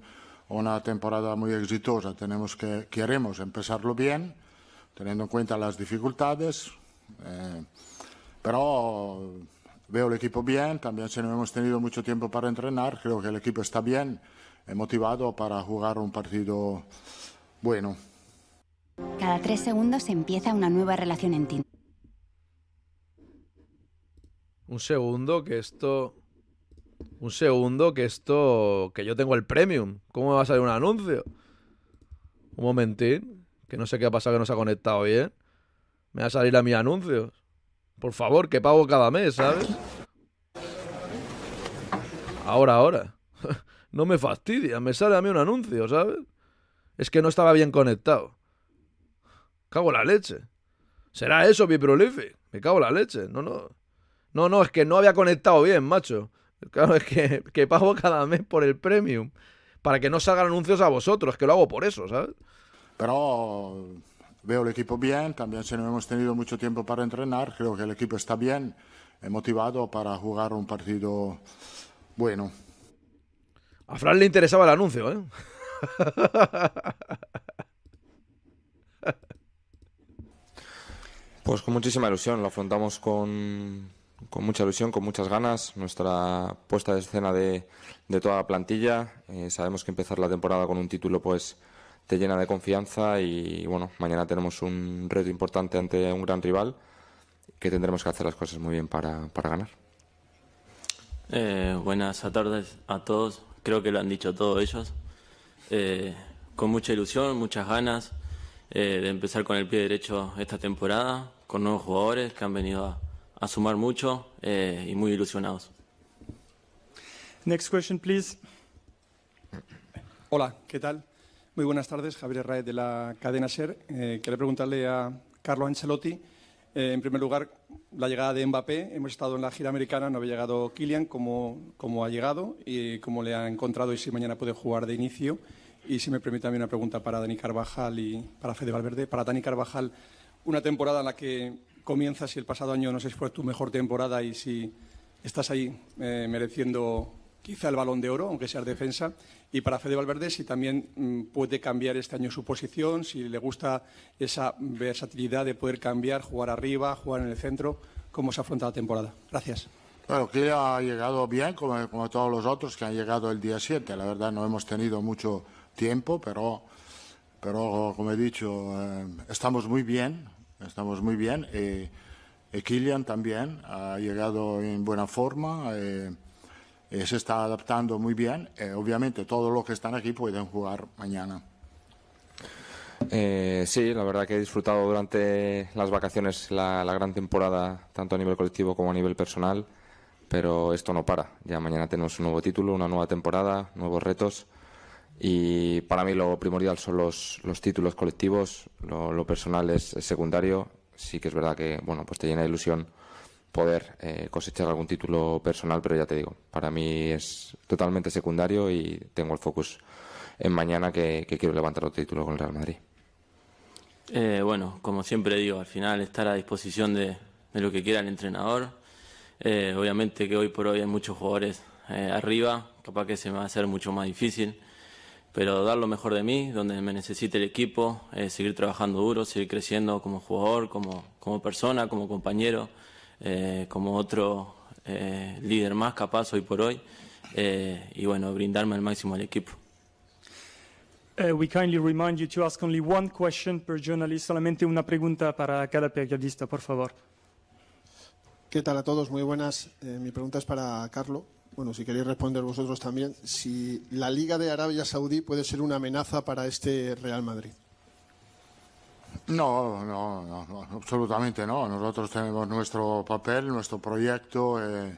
una temporada muy exitosa. Tenemos que, queremos empezarlo bien, teniendo en cuenta las dificultades, eh, pero veo el equipo bien, también si no hemos tenido mucho tiempo para entrenar, creo que el equipo está bien, motivado para jugar un partido bueno. Cada tres segundos empieza una nueva relación en Tinder. Un segundo, que esto un segundo, que esto. que yo tengo el premium. ¿Cómo me va a salir un anuncio? Un momentín. Que no sé qué ha pasado que no se ha conectado bien. Me va a salir a mí anuncios. Por favor, que pago cada mes, ¿sabes? Ahora, ahora. no me fastidia, me sale a mí un anuncio, ¿sabes? Es que no estaba bien conectado. Cago la leche. ¿Será eso, mi Me cago la leche. No, no. No, no, es que no había conectado bien, macho. Claro, es que, pago cada mes por el premium. Para que no salgan anuncios a vosotros, que lo hago por eso, ¿sabes? Pero veo el equipo bien, también si no hemos tenido mucho tiempo para entrenar, creo que el equipo está bien, motivado para jugar un partido bueno. A Fran le interesaba el anuncio, ¿eh? Pues con muchísima ilusión, lo afrontamos con, con mucha ilusión, con muchas ganas, nuestra puesta de escena de, toda la plantilla. Eh, sabemos que empezar la temporada con un título pues te llena de confianza y bueno, mañana tenemos un reto importante ante un gran rival que tendremos que hacer las cosas muy bien para, para ganar. Eh, buenas tardes a todos, creo que lo han dicho todos ellos. Eh, con mucha ilusión, muchas ganas de empezar con el pie derecho esta temporada, con nuevos jugadores que han venido a a sumar mucho eh, y muy ilusionados. Next question, please. Hola, ¿qué tal? Muy buenas tardes, Javier Raez de la cadena SER. Eh, quería preguntarle a Carlos Ancelotti, eh, en primer lugar, la llegada de Mbappé. Hemos estado en la gira americana, no había llegado Kylian, ¿cómo, cómo ha llegado y cómo le ha encontrado y si mañana puede jugar de inicio? Y si me permite también una pregunta para Dani Carvajal y para Fede Valverde. Para Dani Carvajal, una temporada en la que comienza, si el pasado año no sé si fue tu mejor temporada y si estás ahí eh, mereciendo quizá el balón de oro, aunque seas defensa, y para Fede Valverde si también mm, puede cambiar este año su posición, si le gusta esa versatilidad de poder cambiar, jugar arriba, jugar en el centro, cómo se afronta la temporada. Gracias. Bueno, que ha llegado bien, como, todos los otros que han llegado el día 7. La verdad, no hemos tenido mucho tiempo, pero, pero como he dicho, eh, estamos muy bien. Estamos muy bien. Eh, eh Kilian también ha llegado en buena forma, eh, eh, se está adaptando muy bien. obviamente todos los que están aquí pueden jugar mañana. sí, la verdad que he disfrutado durante las vacaciones la gran temporada, tanto a nivel colectivo como a nivel personal, pero esto no para. Ya mañana tenemos un nuevo título, una nueva temporada, nuevos retos y para mí lo primordial son los, los títulos colectivos, lo, personal es, secundario. Sí que es verdad que bueno, pues te llena de ilusión poder eh, cosechar algún título personal, pero ya te digo, para mí es totalmente secundario y tengo el focus en mañana que, quiero levantar otro título con el Real Madrid. Eh, bueno, como siempre digo, al final estar a disposición de, lo que quiera el entrenador. Eh, obviamente que hoy por hoy hay muchos jugadores arriba, capaz que se me va a hacer mucho más difícil pero dar lo mejor de mí, donde me necesite el equipo, eh, seguir trabajando duro, seguir creciendo como jugador, como, como persona, como compañero, eh, como otro eh, líder más capaz hoy por hoy, y bueno, brindarme al máximo al equipo. we kindly remind you to ask only one question per journalist, solamente una pregunta para cada periodista, por favor. ¿Qué tal a todos? Muy buenas. mi pregunta es para Carlo bueno, si queréis responder vosotros también, si la Liga de Arabia Saudí puede ser una amenaza para este Real Madrid. No, no, no, absolutamente no. Nosotros tenemos nuestro papel, nuestro proyecto, eh,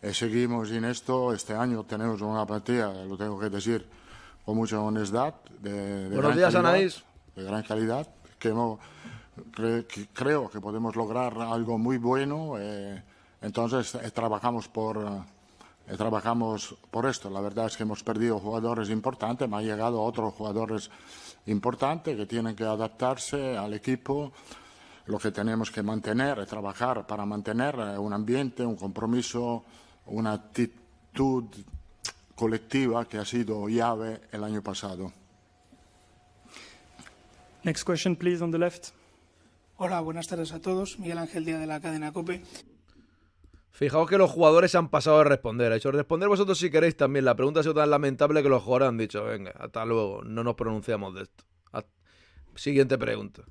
eh, seguimos en esto. Este año tenemos una plantilla, lo tengo que decir con mucha honestidad, de, Buenos gran días, calidad, Anaís. De gran calidad, creo que podemos lograr algo muy bueno. Eh, entonces, trabajamos por eh, trabajamos por esto. La verdad es que hemos perdido jugadores importantes, me han llegado otros jugadores importantes que tienen que adaptarse al equipo. Lo que tenemos que mantener es trabajar para mantener eh, un ambiente, un compromiso, una actitud colectiva que ha sido llave el año pasado. Next question, please, on the left. Hola, buenas tardes a todos. Miguel Ángel Díaz de la cadena COPE. Fijaos que los jugadores han pasado de responder. Ha hecho responder vosotros si queréis también. La pregunta ha sido tan lamentable que los jugadores han dicho, venga, hasta luego, no nos pronunciamos de esto. Siguiente pregunta.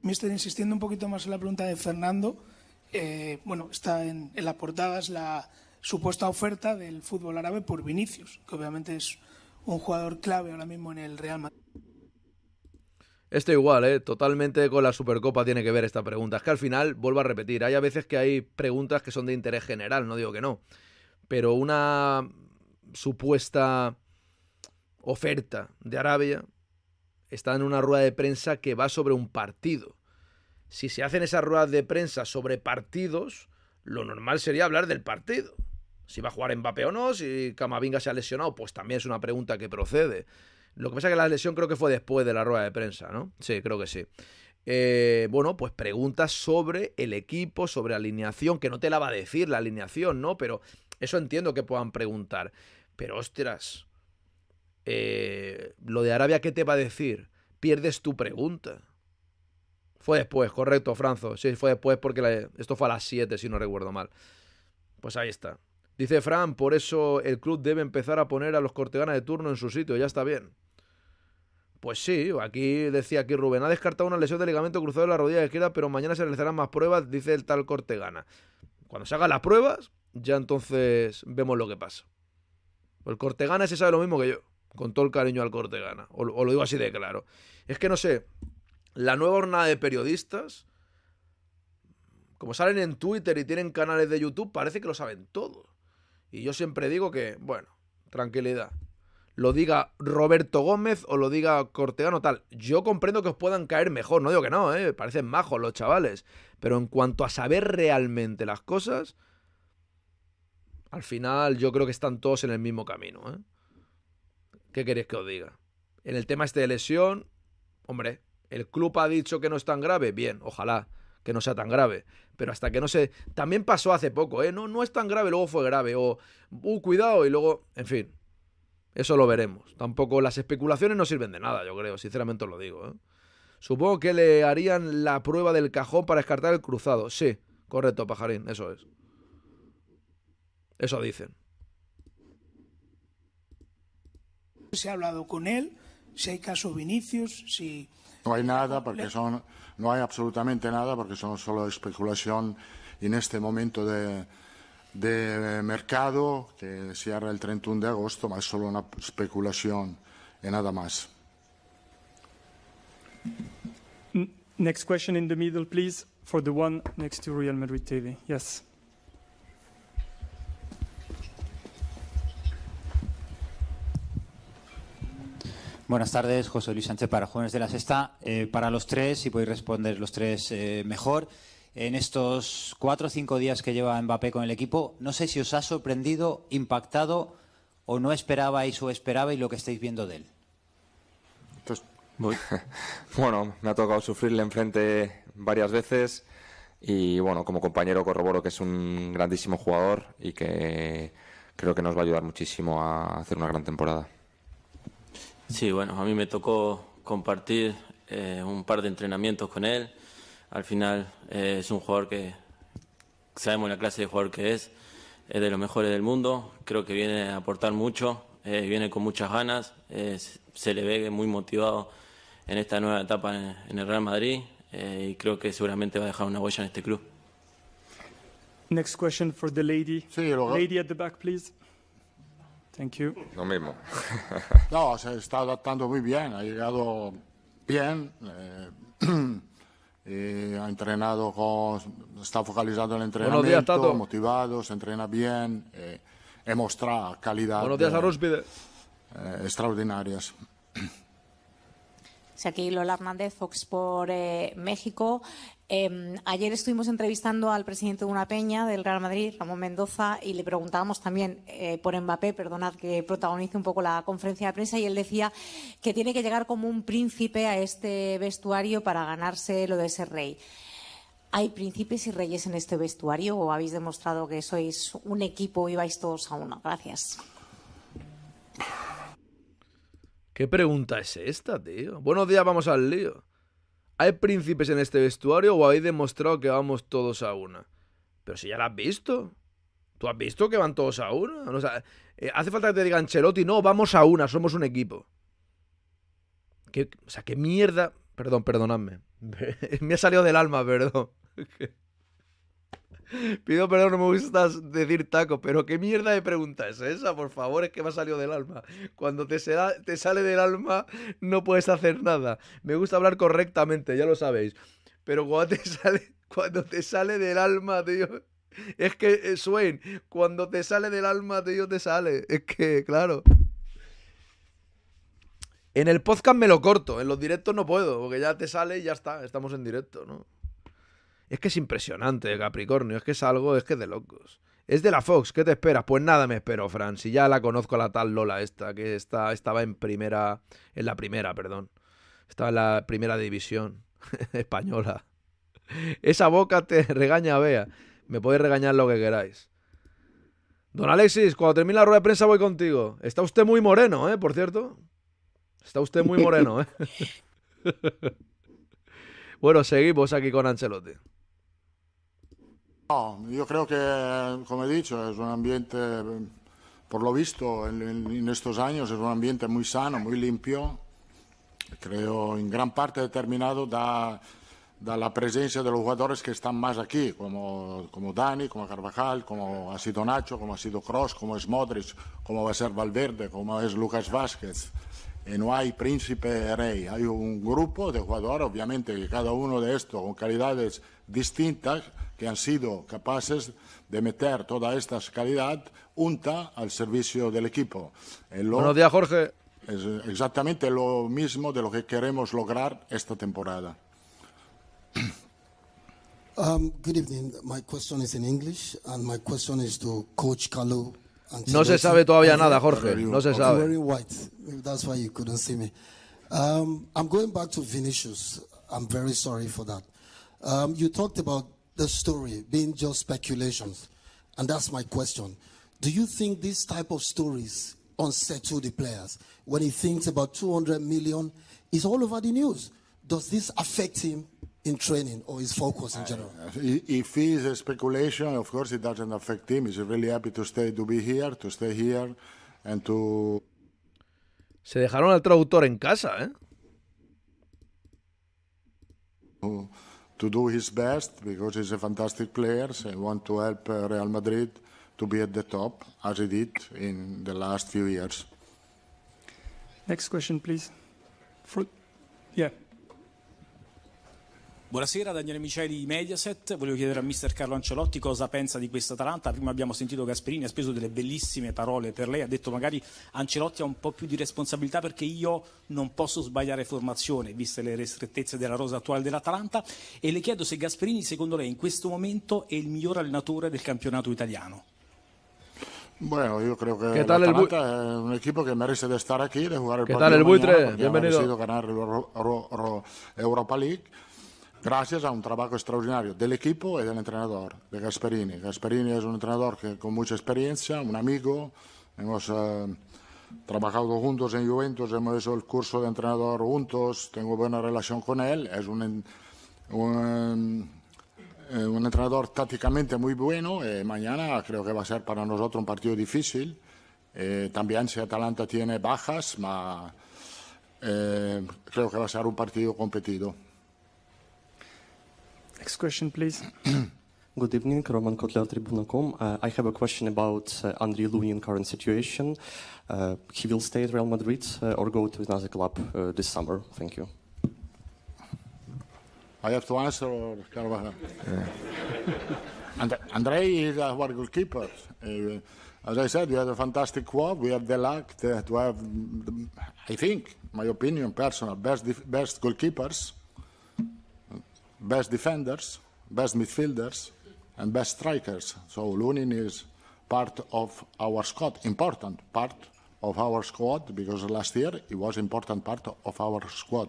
Mister, insistiendo un poquito más en la pregunta de Fernando, eh, bueno, está en, en las portadas la supuesta oferta del fútbol árabe por Vinicius, que obviamente es un jugador clave ahora mismo en el Real Madrid. Esto igual, ¿eh? totalmente con la Supercopa tiene que ver esta pregunta. Es que al final, vuelvo a repetir, hay a veces que hay preguntas que son de interés general, no digo que no, pero una supuesta oferta de Arabia está en una rueda de prensa que va sobre un partido. Si se hacen esas ruedas de prensa sobre partidos, lo normal sería hablar del partido. Si va a jugar Mbappé o no, si Camavinga se ha lesionado, pues también es una pregunta que procede. Lo que pasa es que la lesión creo que fue después de la rueda de prensa, ¿no? Sí, creo que sí. Eh, bueno, pues preguntas sobre el equipo, sobre alineación, que no te la va a decir la alineación, ¿no? Pero eso entiendo que puedan preguntar. Pero ostras, eh, lo de Arabia, ¿qué te va a decir? Pierdes tu pregunta. Fue después, correcto, Franzo. Sí, fue después porque esto fue a las 7, si no recuerdo mal. Pues ahí está. Dice Fran, por eso el club debe empezar a poner a los corteganas de turno en su sitio, ya está bien. Pues sí, aquí decía aquí Rubén, ha descartado una lesión de ligamento cruzado de la rodilla izquierda, pero mañana se realizarán más pruebas, dice el tal Cortegana. Cuando se hagan las pruebas, ya entonces vemos lo que pasa. El Cortegana se sabe lo mismo que yo, con todo el cariño al Cortegana, o, lo digo así de claro. Es que no sé, la nueva hornada de periodistas, como salen en Twitter y tienen canales de YouTube, parece que lo saben todos. Y yo siempre digo que, bueno, tranquilidad. Lo diga Roberto Gómez o lo diga Cortegano tal. Yo comprendo que os puedan caer mejor, no digo que no, ¿eh? parecen majos los chavales. Pero en cuanto a saber realmente las cosas, al final yo creo que están todos en el mismo camino. ¿eh? ¿Qué queréis que os diga? En el tema este de lesión, hombre, el club ha dicho que no es tan grave, bien, ojalá que no sea tan grave. Pero hasta que no se... También pasó hace poco, ¿eh? No, no es tan grave, luego fue grave. O, uh, cuidado, y luego, en fin. Eso lo veremos. Tampoco las especulaciones no sirven de nada, yo creo, sinceramente lo digo. ¿eh? Supongo que le harían la prueba del cajón para descartar el cruzado. Sí, correcto, pajarín, eso es. Eso dicen. Se ha hablado con él, si hay caso Vinicius, si... No hay nada porque son no hay absolutamente nada porque son solo especulación en este momento de, mercado que cierra el 31 de agosto, más solo una especulación y nada más. Next question in the middle, please, for the one next to Real Madrid TV. Yes. Buenas tardes, José Luis Sánchez para Jóvenes de la Sexta. Eh, para los tres, si podéis responder los tres eh, mejor. En estos cuatro o cinco días que lleva Mbappé con el equipo, no sé si os ha sorprendido, impactado o no esperabais o esperabais lo que estáis viendo de él. Pues bueno, me ha tocado sufrirle enfrente varias veces y bueno, como compañero corroboro que es un grandísimo jugador y que creo que nos va a ayudar muchísimo a hacer una gran temporada. Sí, bueno, a mí me tocó compartir eh, un par de entrenamientos con él. Al final eh, es un jugador que sabemos la clase de jugador que es, es de los mejores del mundo, creo que viene a aportar mucho, eh, viene con muchas ganas, se le ve muy motivado en esta nueva etapa en, el Real Madrid y creo que seguramente va a dejar una huella en este club. Next question for the lady. lady at the back, please. Lo mismo. no, se está adaptando muy bien, ha llegado bien, eh, eh, ha entrenado, con, está focalizado en el entrenamiento, motivado, se entrena bien, eh, mostrado calidad. Buenos días, eh, extraordinarias. O aquí Lola Hernández, Fox por eh, México. Em, ayer estuvimos entrevistando al presidente de una peña del Real Madrid, Ramón Mendoza, y le preguntábamos también eh, por Mbappé, perdonad que protagonice un poco la conferencia de prensa, y él decía que tiene que llegar como un príncipe a este vestuario para ganarse lo de ser rey. ¿Hay príncipes y reyes en este vestuario o habéis demostrado que sois un equipo y vais todos a uno? Gracias. ¿Qué pregunta es esta, tío? Buenos días, vamos al lío. ¿Hay príncipes en este vestuario o habéis demostrado que vamos todos a una? Pero si ya la has visto. ¿Tú has visto que van todos a una? Eh, hace falta que te digan Chelotti, no, vamos a una, somos un equipo. o sea, qué mierda. Perdón, perdonadme. Me ha salido del alma, perdón. Pido perdón, no me gusta decir taco, pero qué mierda de pregunta es esa, por favor, es que me ha salido del alma. Cuando te, te sale del alma, no puedes hacer nada. Me gusta hablar correctamente, ya lo sabéis. Pero cuando te sale, cuando te sale del alma, tío. Es que, eh, Swain, cuando te sale del alma, tío, te sale. Es que, claro. En el podcast me lo corto, en los directos no puedo, porque ya te sale y ya está, estamos en directo, ¿no? Es que es impresionante, Capricornio, es que es algo, es que es de locos. Es de la Fox, ¿qué te esperas? Pues nada me espero, Fran, si ya la conozco a la tal Lola esta, que está, estaba en primera, en la primera, perdón. Estaba en la primera división española. Esa boca te regaña, vea. Me podéis regañar lo que queráis. Don Alexis, cuando termine la rueda de prensa voy contigo. Está usted muy moreno, ¿eh? Por cierto. Está usted muy moreno, ¿eh? bueno, seguimos aquí con Ancelotti. No, yo creo que, como he dicho, es un ambiente, por lo visto en, estos años, es un ambiente muy sano, muy limpio. Creo en gran parte determinado da, la presencia de los jugadores que están más aquí, como, como Dani, como Carvajal, como ha sido Nacho, como ha sido Cross, como es Modric, como va a ser Valverde, como es Lucas Vázquez. Eh, no hay príncipe e rey, hay un grupo de jugadores, obviamente que cada uno de estos con calidades distintas, que han sido capaces de meter toda esta calidad unta al servicio del equipo. Eh, Buenos días, Jorge. exactamente lo mismo de lo que queremos lograr esta temporada. Um, good evening. My question is in English, and my question is to Coach Kalu. no se sabe todavía nada, Jorge. No se sabe. Very white. That's why you couldn't see me. Um, I'm going back to Vinicius. I'm very sorry for that. Um, you talked about the story being just speculations, and that's my question. Do you think these type of stories unsettle the players? When he thinks about 200 million, it's all over the news. Does this affect him in training or his focus in general? If uh, he is a speculation, of course, it doesn't affect him. He's really happy to stay, to be here, to stay here, and to. Se dejaron al traductor en casa, ¿eh? To, do his best because he's a fantastic player. So I want to help uh, Real Madrid to be at the top as he did in the last few years. Next question, please. For, yeah. Buonasera, Daniele Micei di Mediaset. Voglio chiedere a mister Carlo Ancelotti cosa pensa di questa Atalanta. Prima abbiamo sentito Gasperini, ha speso delle bellissime parole per lei. Ha detto magari Ancelotti ha un po' più di responsabilità perché io non posso sbagliare formazione, viste le ristrettezze della rosa attuale dell'Atalanta. E le chiedo se Gasperini, secondo lei, in questo momento è il miglior allenatore del campionato italiano. Bueno, yo creo que ¿Qué tal el es un equipo que merece de estar aquí, de jugar el ¿Qué partido tal el buitre? Benvenuto. Han merecido ganar el League. Gracias a un trabajo extraordinario del equipo y del entrenador, de Gasperini. Gasperini es un entrenador que, con mucha experiencia, un amigo. Hemos eh, trabajado juntos en Juventus, hemos hecho el curso de entrenador juntos, tengo buena relación con él. Es un, eh, entrenador tácticamente muy bueno. Eh, mañana creo que va a ser para nosotros un partido difícil. también si Atalanta tiene bajas, ma, creo que va a ser un partido competido. Next question, please. Good evening, Roman Kotler, Tribuna.com. Uh, I have a question about uh, Andriy Lunin current situation. Uh, he will stay at Real Madrid uh, or go to another club uh, this summer. Thank you. I have to answer or Carvajal? Yeah. And, Andrei is our goalkeeper. Uh, as I said, we had a fantastic club. We have the luck to have, I think, my opinion, personal, best, best goalkeepers best defenders, best midfielders, and best strikers. So Lunin is part of our squad, important part of our squad, because last year it was important part of our squad.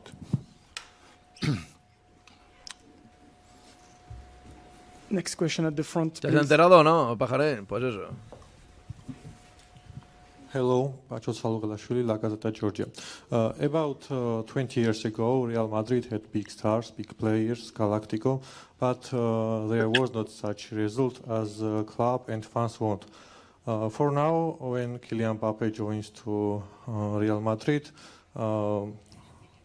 Next question at the front. ¿Te has enterado o no, pajaré? Pues eso. Hello, Pachos Falgalashvili, La Gazeta Georgia. Uh, about uh, 20 years ago, Real Madrid had big stars, big players, Galactico, but uh, there was not such result as uh, club and fans want. Uh, for now, when Kylian Mbappe joins to uh, Real Madrid, um,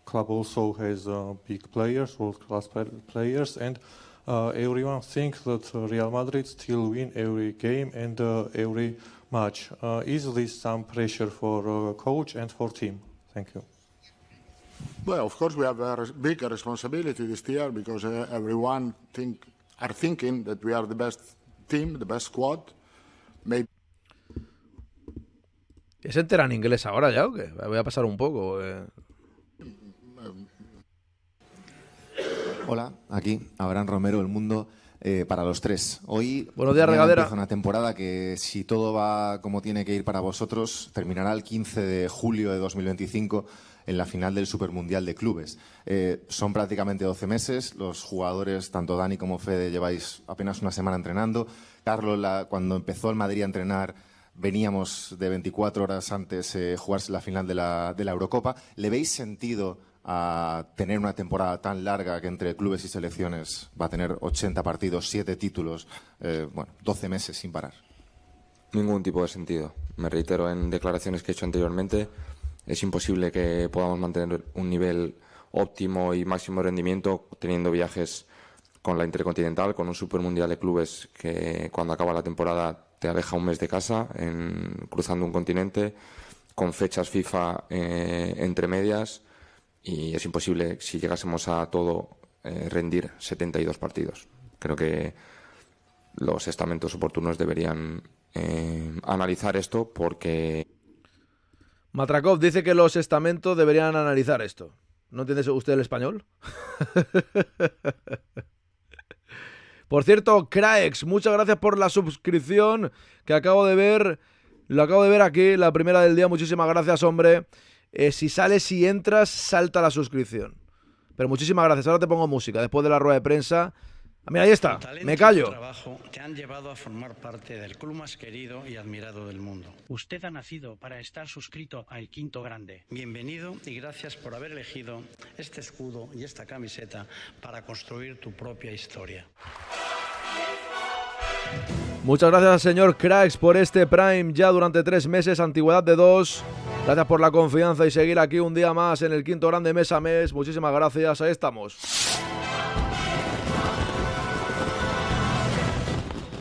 club also has big players, world-class players, and everyone thinks that Real Madrid still win every game and every much. Uh, is this some pressure for uh, coach and for team? Thank you. Well, of course, we have a bigger responsibility this year because uh, everyone think are thinking that we are the best team, the best squad. Maybe. ¿Es entera en inglés ahora ya o qué? Voy a pasar un poco. Eh. Hola, aquí Abraham Romero, El Mundo. Eh, para los tres. Hoy Buenos días, una temporada que, si todo va como tiene que ir para vosotros, terminará el 15 de julio de 2025 en la final del Supermundial de Clubes. Eh, son prácticamente 12 meses, los jugadores, tanto Dani como Fede, lleváis apenas una semana entrenando. Carlos, cuando empezó el Madrid a entrenar, veníamos de 24 horas antes de eh, jugarse la final de la, de la Eurocopa. ¿Le veis sentido a tener una temporada tan larga que entre clubes y selecciones va a tener 80 partidos, 7 títulos, eh, bueno, 12 meses sin parar. Ningún tipo de sentido. Me reitero en declaraciones que he hecho anteriormente, es imposible que podamos mantener un nivel óptimo y máximo rendimiento teniendo viajes con la Intercontinental, con un super mundial de clubes que cuando acaba la temporada te aleja un mes de casa en, cruzando un continente, con fechas FIFA eh, entre medias y es imposible, si llegásemos a todo, eh, rendir 72 partidos. Creo que los estamentos oportunos deberían eh, analizar esto porque... Matrakov dice que los estamentos deberían analizar esto. ¿No entiende usted el español? por cierto, Craex, muchas gracias por la suscripción que acabo de ver. Lo acabo de ver aquí, la primera del día. Muchísimas gracias, hombre. Eh, si sales y entras, salta la suscripción. Pero muchísimas gracias. Ahora te pongo música. Después de la rueda de prensa, ah, Mira, ahí está. Me callo. te han llevado a formar parte del club más querido y admirado del mundo. Usted ha nacido para estar suscrito al Quinto Grande. Bienvenido y gracias por haber elegido este escudo y esta camiseta para construir tu propia historia. Muchas gracias, señor Cracks, por este Prime ya durante tres meses, antigüedad de dos. Gracias por la confianza y seguir aquí un día más en el quinto grande mes a mes. Muchísimas gracias, ahí estamos.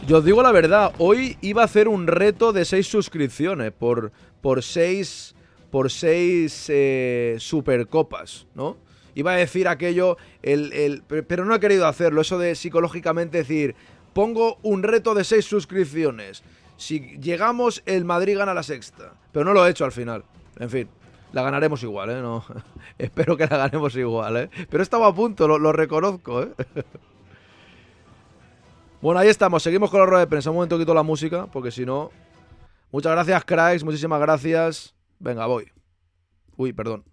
Yo os digo la verdad, hoy iba a hacer un reto de seis suscripciones por, por 6 por seis, eh, supercopas, ¿no? Iba a decir aquello, el, pero no he querido hacerlo, eso de psicológicamente decir, pongo un reto de seis suscripciones. Si llegamos, el Madrid gana la sexta. Pero no lo he hecho al final. En fin, la ganaremos igual, ¿eh? No, espero que la ganemos igual, ¿eh? Pero estaba a punto, lo, reconozco, ¿eh? Bueno, ahí estamos, seguimos con la rueda de prensa. Un momento quito la música, porque si no. Muchas gracias, cracks, muchísimas gracias. Venga, voy. Uy, perdón.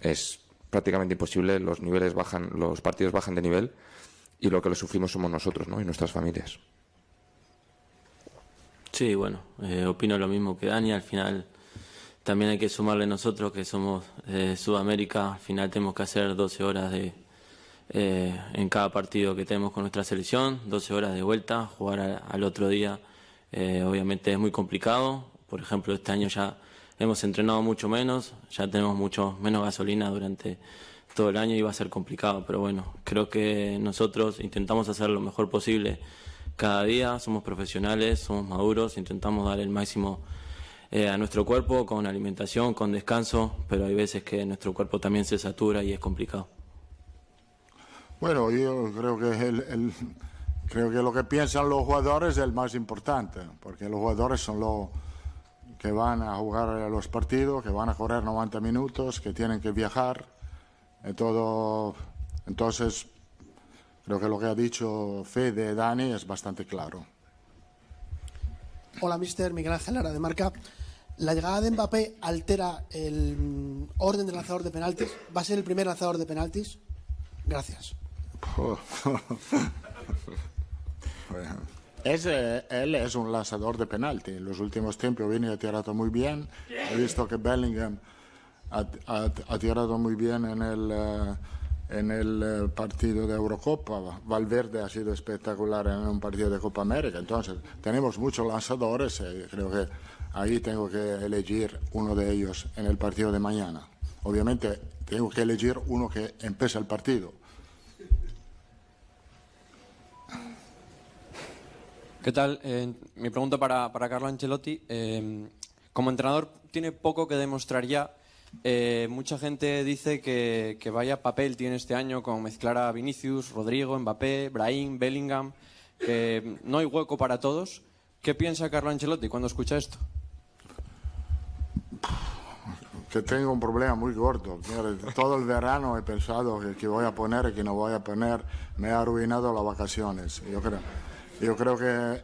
Es prácticamente imposible, los niveles bajan, los partidos bajan de nivel y lo que lo sufrimos somos nosotros, ¿no? Y nuestras familias. Sí, bueno, eh, opino lo mismo que Dani. Al final también hay que sumarle nosotros que somos de eh, Sudamérica. Al final tenemos que hacer 12 horas de, eh, en cada partido que tenemos con nuestra selección, 12 horas de vuelta, jugar al otro día. Eh, obviamente es muy complicado. Por ejemplo, este año ya hemos entrenado mucho menos, ya tenemos mucho menos gasolina durante todo el año y va a ser complicado. Pero bueno, creo que nosotros intentamos hacer lo mejor posible cada día, somos profesionales, somos maduros, intentamos dar el máximo eh, a nuestro cuerpo con alimentación, con descanso, pero hay veces que nuestro cuerpo también se satura y es complicado. Bueno, yo creo que el, creo que lo que piensan los jugadores es el más importante, porque los jugadores son los que van a jugar los partidos, que van a correr 90 minutos, que tienen que viajar, eh, todo. Entonces, Creo que lo que ha dicho Fede, Dani, es bastante claro. Hola, mister Miguel Ángel Lara de Marca. ¿La llegada de Mbappé altera el orden del lanzador de penaltis? ¿Va a ser el primer lanzador de penaltis? Gracias. Es, pues, él es un lanzador de penalti. En los últimos tiempos viene ha tirado muy bien. He visto que Bellingham ha, tirado muy bien en el... Eh, en el eh, partido de Eurocopa. Valverde ha sido espectacular en un partido de Copa América. Entonces, tenemos muchos lanzadores y eh, creo que ahí tengo que elegir uno de ellos en el partido de mañana. Obviamente, tengo que elegir uno que empieza el partido. ¿Qué tal? Eh, mi pregunta para, para Carlo Ancelotti. como entrenador, tiene poco que demostrar ya eh, mucha gente dice que, vaya papel tiene este año con mezclar a Vinicius, Rodrigo, Mbappé, Brahim, Bellingham, no hay hueco para todos. ¿Qué piensa Carlo Ancelotti cuando escucha esto? Que tengo un problema muy corto. Todo el verano he pensado que voy a poner y que no voy a poner. Me ha arruinado las vacaciones. Yo creo, yo creo que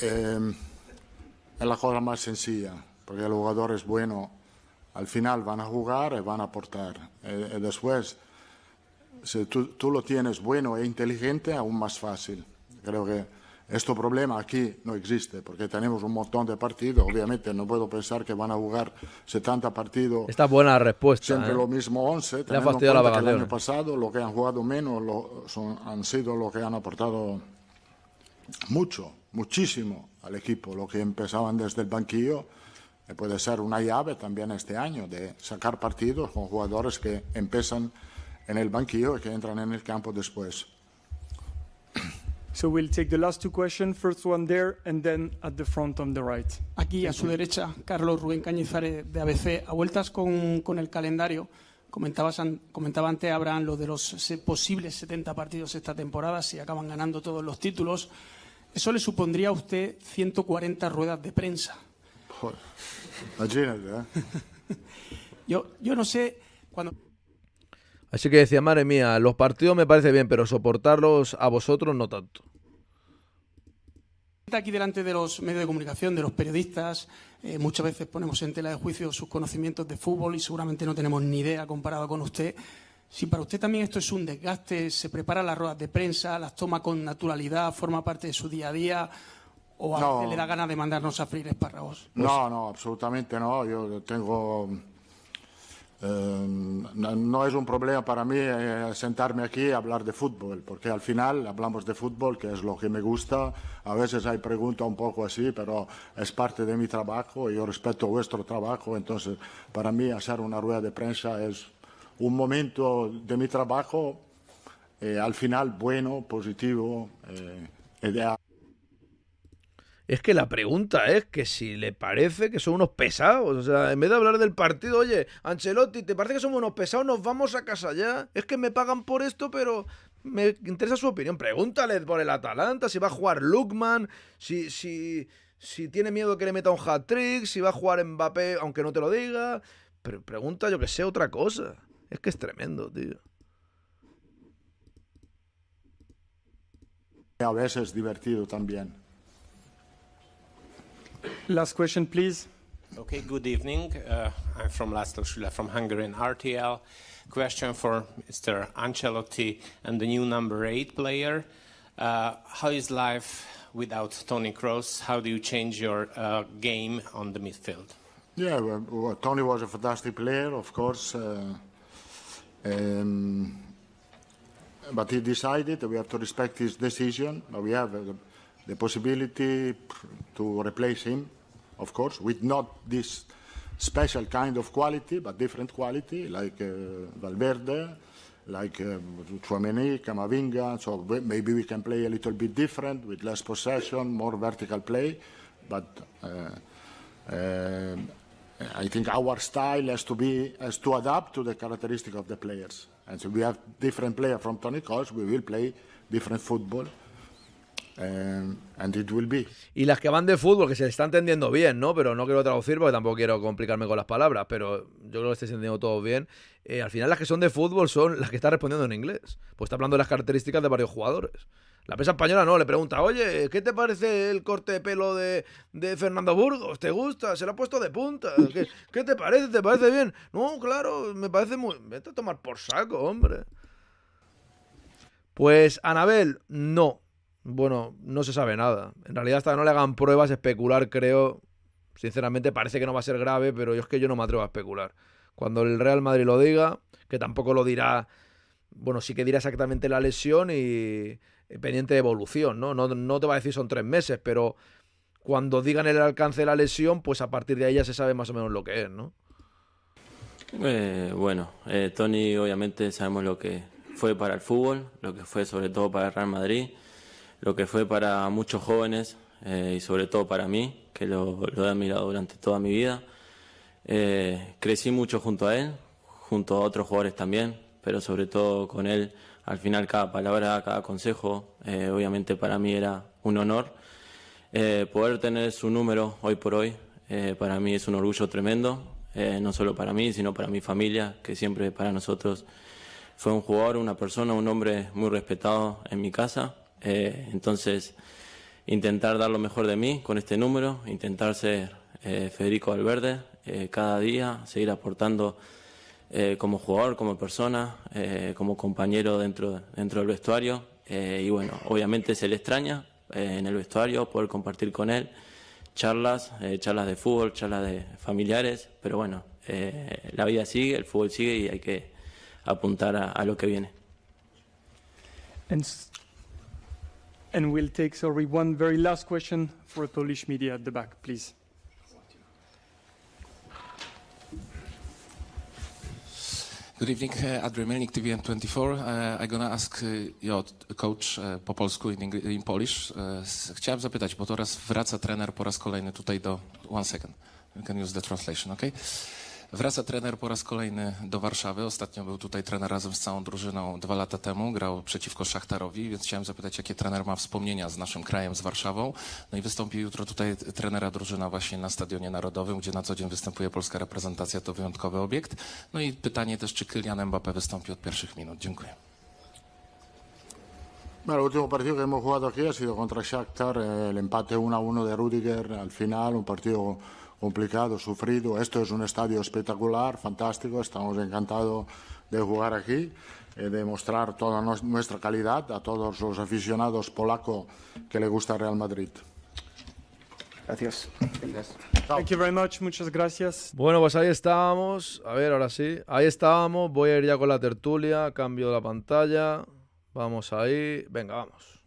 eh, es la cosa más sencilla porque el jugador es bueno. Al final van a jugar y van a aportar. Y, eh, eh, después, si tú, lo tienes bueno e inteligente, aún más fácil. Creo que este problema aquí no existe, porque tenemos un montón de partidos. Obviamente no puedo pensar que van a jugar 70 partidos. Esta buena respuesta. Siempre ¿eh? lo mismo 11. Le ha fastidiado la vacación. El año pasado lo que han jugado menos lo, son, han sido los que han aportado mucho, muchísimo al equipo. Lo que empezaban desde el banquillo eh, puede ser una llave también este año de sacar partidos con jugadores que empiezan en el banquillo y que entran en el campo después. Aquí a su derecha, Carlos Rubén Cañizares de ABC. A vueltas con, el calendario, comentabas, comentaba antes Abraham lo de los posibles 70 partidos esta temporada, si acaban ganando todos los títulos. Eso le supondría a usted 140 ruedas de prensa ¿eh? yo, yo no sé cuando... Así que decía, madre mía, los partidos me parece bien, pero soportarlos a vosotros no tanto. Aquí delante de los medios de comunicación, de los periodistas, eh, muchas veces ponemos en tela de juicio sus conocimientos de fútbol y seguramente no tenemos ni idea comparado con usted. Si para usted también esto es un desgaste, se prepara las ruedas de prensa, las toma con naturalidad, forma parte de su día a día, o no. le da ganas de mandarnos a freír espárragos? No, pues- no, absolutamente no. Yo tengo... Eh, no es un problema para mí eh, sentarme aquí y hablar de fútbol, porque al final hablamos de fútbol, que es lo que me gusta. A veces hay preguntas un poco así, pero es parte de mi trabajo y yo respeto vuestro trabajo. Entonces, para mí hacer una rueda de prensa es un momento de mi trabajo, eh, al final bueno, positivo, ideal. Es que la pregunta es que si le parece que son unos pesados. O sea, en vez de hablar del partido, oye, Ancelotti, ¿te parece que somos unos pesados? Nos vamos a casa ya. Es que me pagan por esto, pero me interesa su opinión. Pregúntale por el Atalanta, si va a jugar Lukman, si, si, si tiene miedo que le meta un hat-trick, si va a jugar Mbappé, aunque no te lo diga. Pero pregunta, yo que sé, otra cosa. Es que es tremendo, tío. A veces divertido también Last question, please. Okay, good evening. Uh, I'm from Laszlo from Hungary and RTL. Question for Mr. Ancelotti and the new number eight player. Uh, how is life without Tony Kroos? How do you change your uh, game on the midfield? Yeah, well, well, Tony was a fantastic player, of course. Uh, um, but he decided we have to respect his decision. We have the possibility to replace him, of course, with not this special kind of quality, but different quality, like uh, Valverde, like um, Chouameni, Camavinga. So maybe we can play a little bit different with less possession, more vertical play. But uh, uh, I think our style has to be has to adapt to the characteristic of the players. And so we have different player from Tony Kroos. We will play different football. Y las que van de fútbol, que se están entendiendo bien, ¿no? Pero no quiero traducir porque tampoco quiero complicarme con las palabras, pero yo creo que estáis entendiendo todos bien. Eh, al final las que son de fútbol son las que están respondiendo en inglés. Pues está hablando de las características de varios jugadores. La prensa española no, le pregunta, oye, ¿qué te parece el corte de pelo de, Fernando Burgos? ¿Te gusta? ¿Se lo ha puesto de punta? ¿Qué, ¿Qué, te parece? ¿Te parece bien? No, claro, me parece muy... Vete a tomar por saco, hombre. Pues Anabel, no, bueno, no se sabe nada. En realidad, hasta que no le hagan pruebas, especular, creo. Sinceramente, parece que no va a ser grave, pero yo es que yo no me atrevo a especular. Cuando el Real Madrid lo diga, que tampoco lo dirá. Bueno, sí que dirá exactamente la lesión y eh, pendiente de evolución, ¿no? No, no te va a decir son tres meses, pero cuando digan el alcance de la lesión, pues a partir de ahí ya se sabe más o menos lo que es, ¿no? Eh, bueno, eh, Tony obviamente sabemos lo que fue para el fútbol, lo que fue sobre todo para el Real Madrid lo que fue para muchos jóvenes eh, y sobre todo para mí, que lo, he admirado durante toda mi vida. Eh, crecí mucho junto a él, junto a otros jugadores también, pero sobre todo con él, al final cada palabra, cada consejo, eh, obviamente para mí era un honor. poder tener su número hoy por hoy, para mí es un orgullo tremendo, no solo para mí, sino para mi familia, que siempre para nosotros fue un jugador, una persona, un hombre muy respetado en mi casa. Eh, entonces, intentar dar lo mejor de mí con este número, intentar ser eh, Federico Valverde eh, cada día, seguir aportando como jugador, como persona, como compañero dentro, dentro del vestuario. y bueno, obviamente se le extraña en el vestuario poder compartir con él charlas, charlas de fútbol, charlas de familiares, pero bueno, la vida sigue, el fútbol sigue y hay que apuntar a, lo que viene. And we'll take, sorry, one very last question for Polish media at the back, please. Good evening, uh, Adrian Melnik, TVN24. Uh, I'm gonna ask uh, your coach uh, po polsku in, English, in Polish. chciałem zapytać, bo teraz wraca trener po raz kolejny tutaj do... One second. You can use the translation, okay? Wraca trener po raz kolejny do Warszawy. Ostatnio był tutaj trener razem z całą drużyną dwa lata temu. Grał przeciwko Szachtarowi, więc chciałem zapytać, jakie trener ma wspomnienia z naszym krajem, z Warszawą. No i wystąpi jutro tutaj trenera drużyna właśnie na Stadionie Narodowym, gdzie na co dzień występuje polska reprezentacja. To wyjątkowy obiekt. No i pytanie też, czy Kylian Mbappé wystąpi od pierwszych minut. Dziękuję. Bueno, el último partido que hemos jugado aquí ha sido contra Shakhtar, el empate 1-1 de Rudiger al final, un partido complicado, sufrido. Esto es un estadio espectacular, fantástico. Estamos encantados de jugar aquí, eh, de mostrar toda nuestra calidad a todos los aficionados polacos que le gusta Real Madrid. Gracias. Thank you very much, muchas gracias. Bueno, pues ahí estábamos. A ver, ahora sí. Ahí estábamos. Voy a ir ya con la tertulia. Cambio la pantalla. Vamos ahí. Venga, vamos.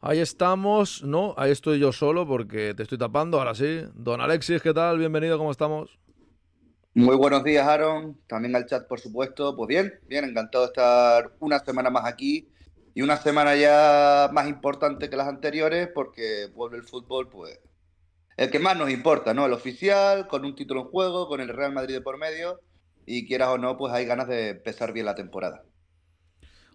Ahí estamos, no, ahí estoy yo solo porque te estoy tapando, ahora sí. Don Alexis, ¿qué tal? Bienvenido, ¿cómo estamos? Muy buenos días, Aaron. También al chat, por supuesto. Pues bien, bien, encantado de estar una semana más aquí y una semana ya más importante que las anteriores porque vuelve el fútbol, pues el que más nos importa, ¿no? El oficial, con un título en juego, con el Real Madrid por medio, y quieras o no, pues hay ganas de empezar bien la temporada.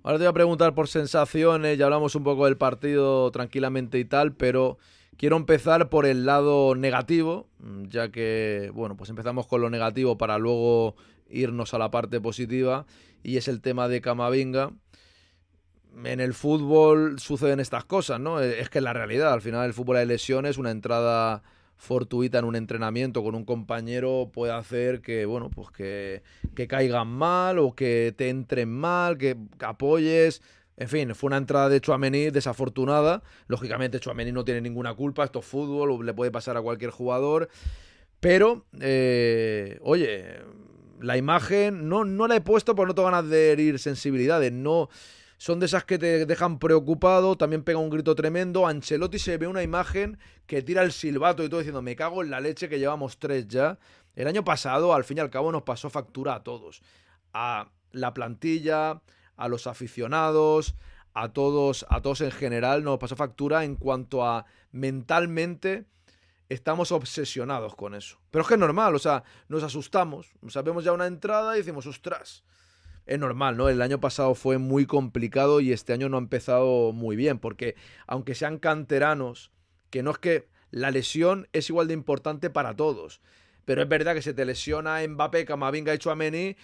Ahora te voy a preguntar por sensaciones, ya hablamos un poco del partido tranquilamente y tal, pero quiero empezar por el lado negativo, ya que, bueno, pues empezamos con lo negativo para luego irnos a la parte positiva, y es el tema de Camavinga en el fútbol suceden estas cosas, ¿no? Eh, es que es la realidad. Al final, el fútbol hay lesiones, una entrada fortuita en un entrenamiento con un compañero puede hacer que, bueno, pues que, caigan mal o que te entren mal, que, apoyes. En fin, fue una entrada de Chuamení desafortunada. Lógicamente, Chuamení no tiene ninguna culpa. Esto es fútbol, le puede pasar a cualquier jugador. Pero, eh, oye, la imagen no, no la he puesto porque no tengo ganas de herir sensibilidades. No son de esas que te dejan preocupado, también pega un grito tremendo. Ancelotti se ve una imagen que tira el silbato y todo diciendo, me cago en la leche que llevamos tres ya. El año pasado, al fin y al cabo, nos pasó factura a todos. A la plantilla, a los aficionados, a todos, a todos en general, nos pasó factura en cuanto a mentalmente estamos obsesionados con eso. Pero es que es normal, o sea, nos asustamos, o vemos ya una entrada y decimos, ostras, es normal, ¿no? El año pasado fue muy complicado y este año no ha empezado muy bien, porque aunque sean canteranos, que no es que la lesión es igual de importante para todos, pero es verdad que se te lesiona Mbappé, Camavinga y Chuameni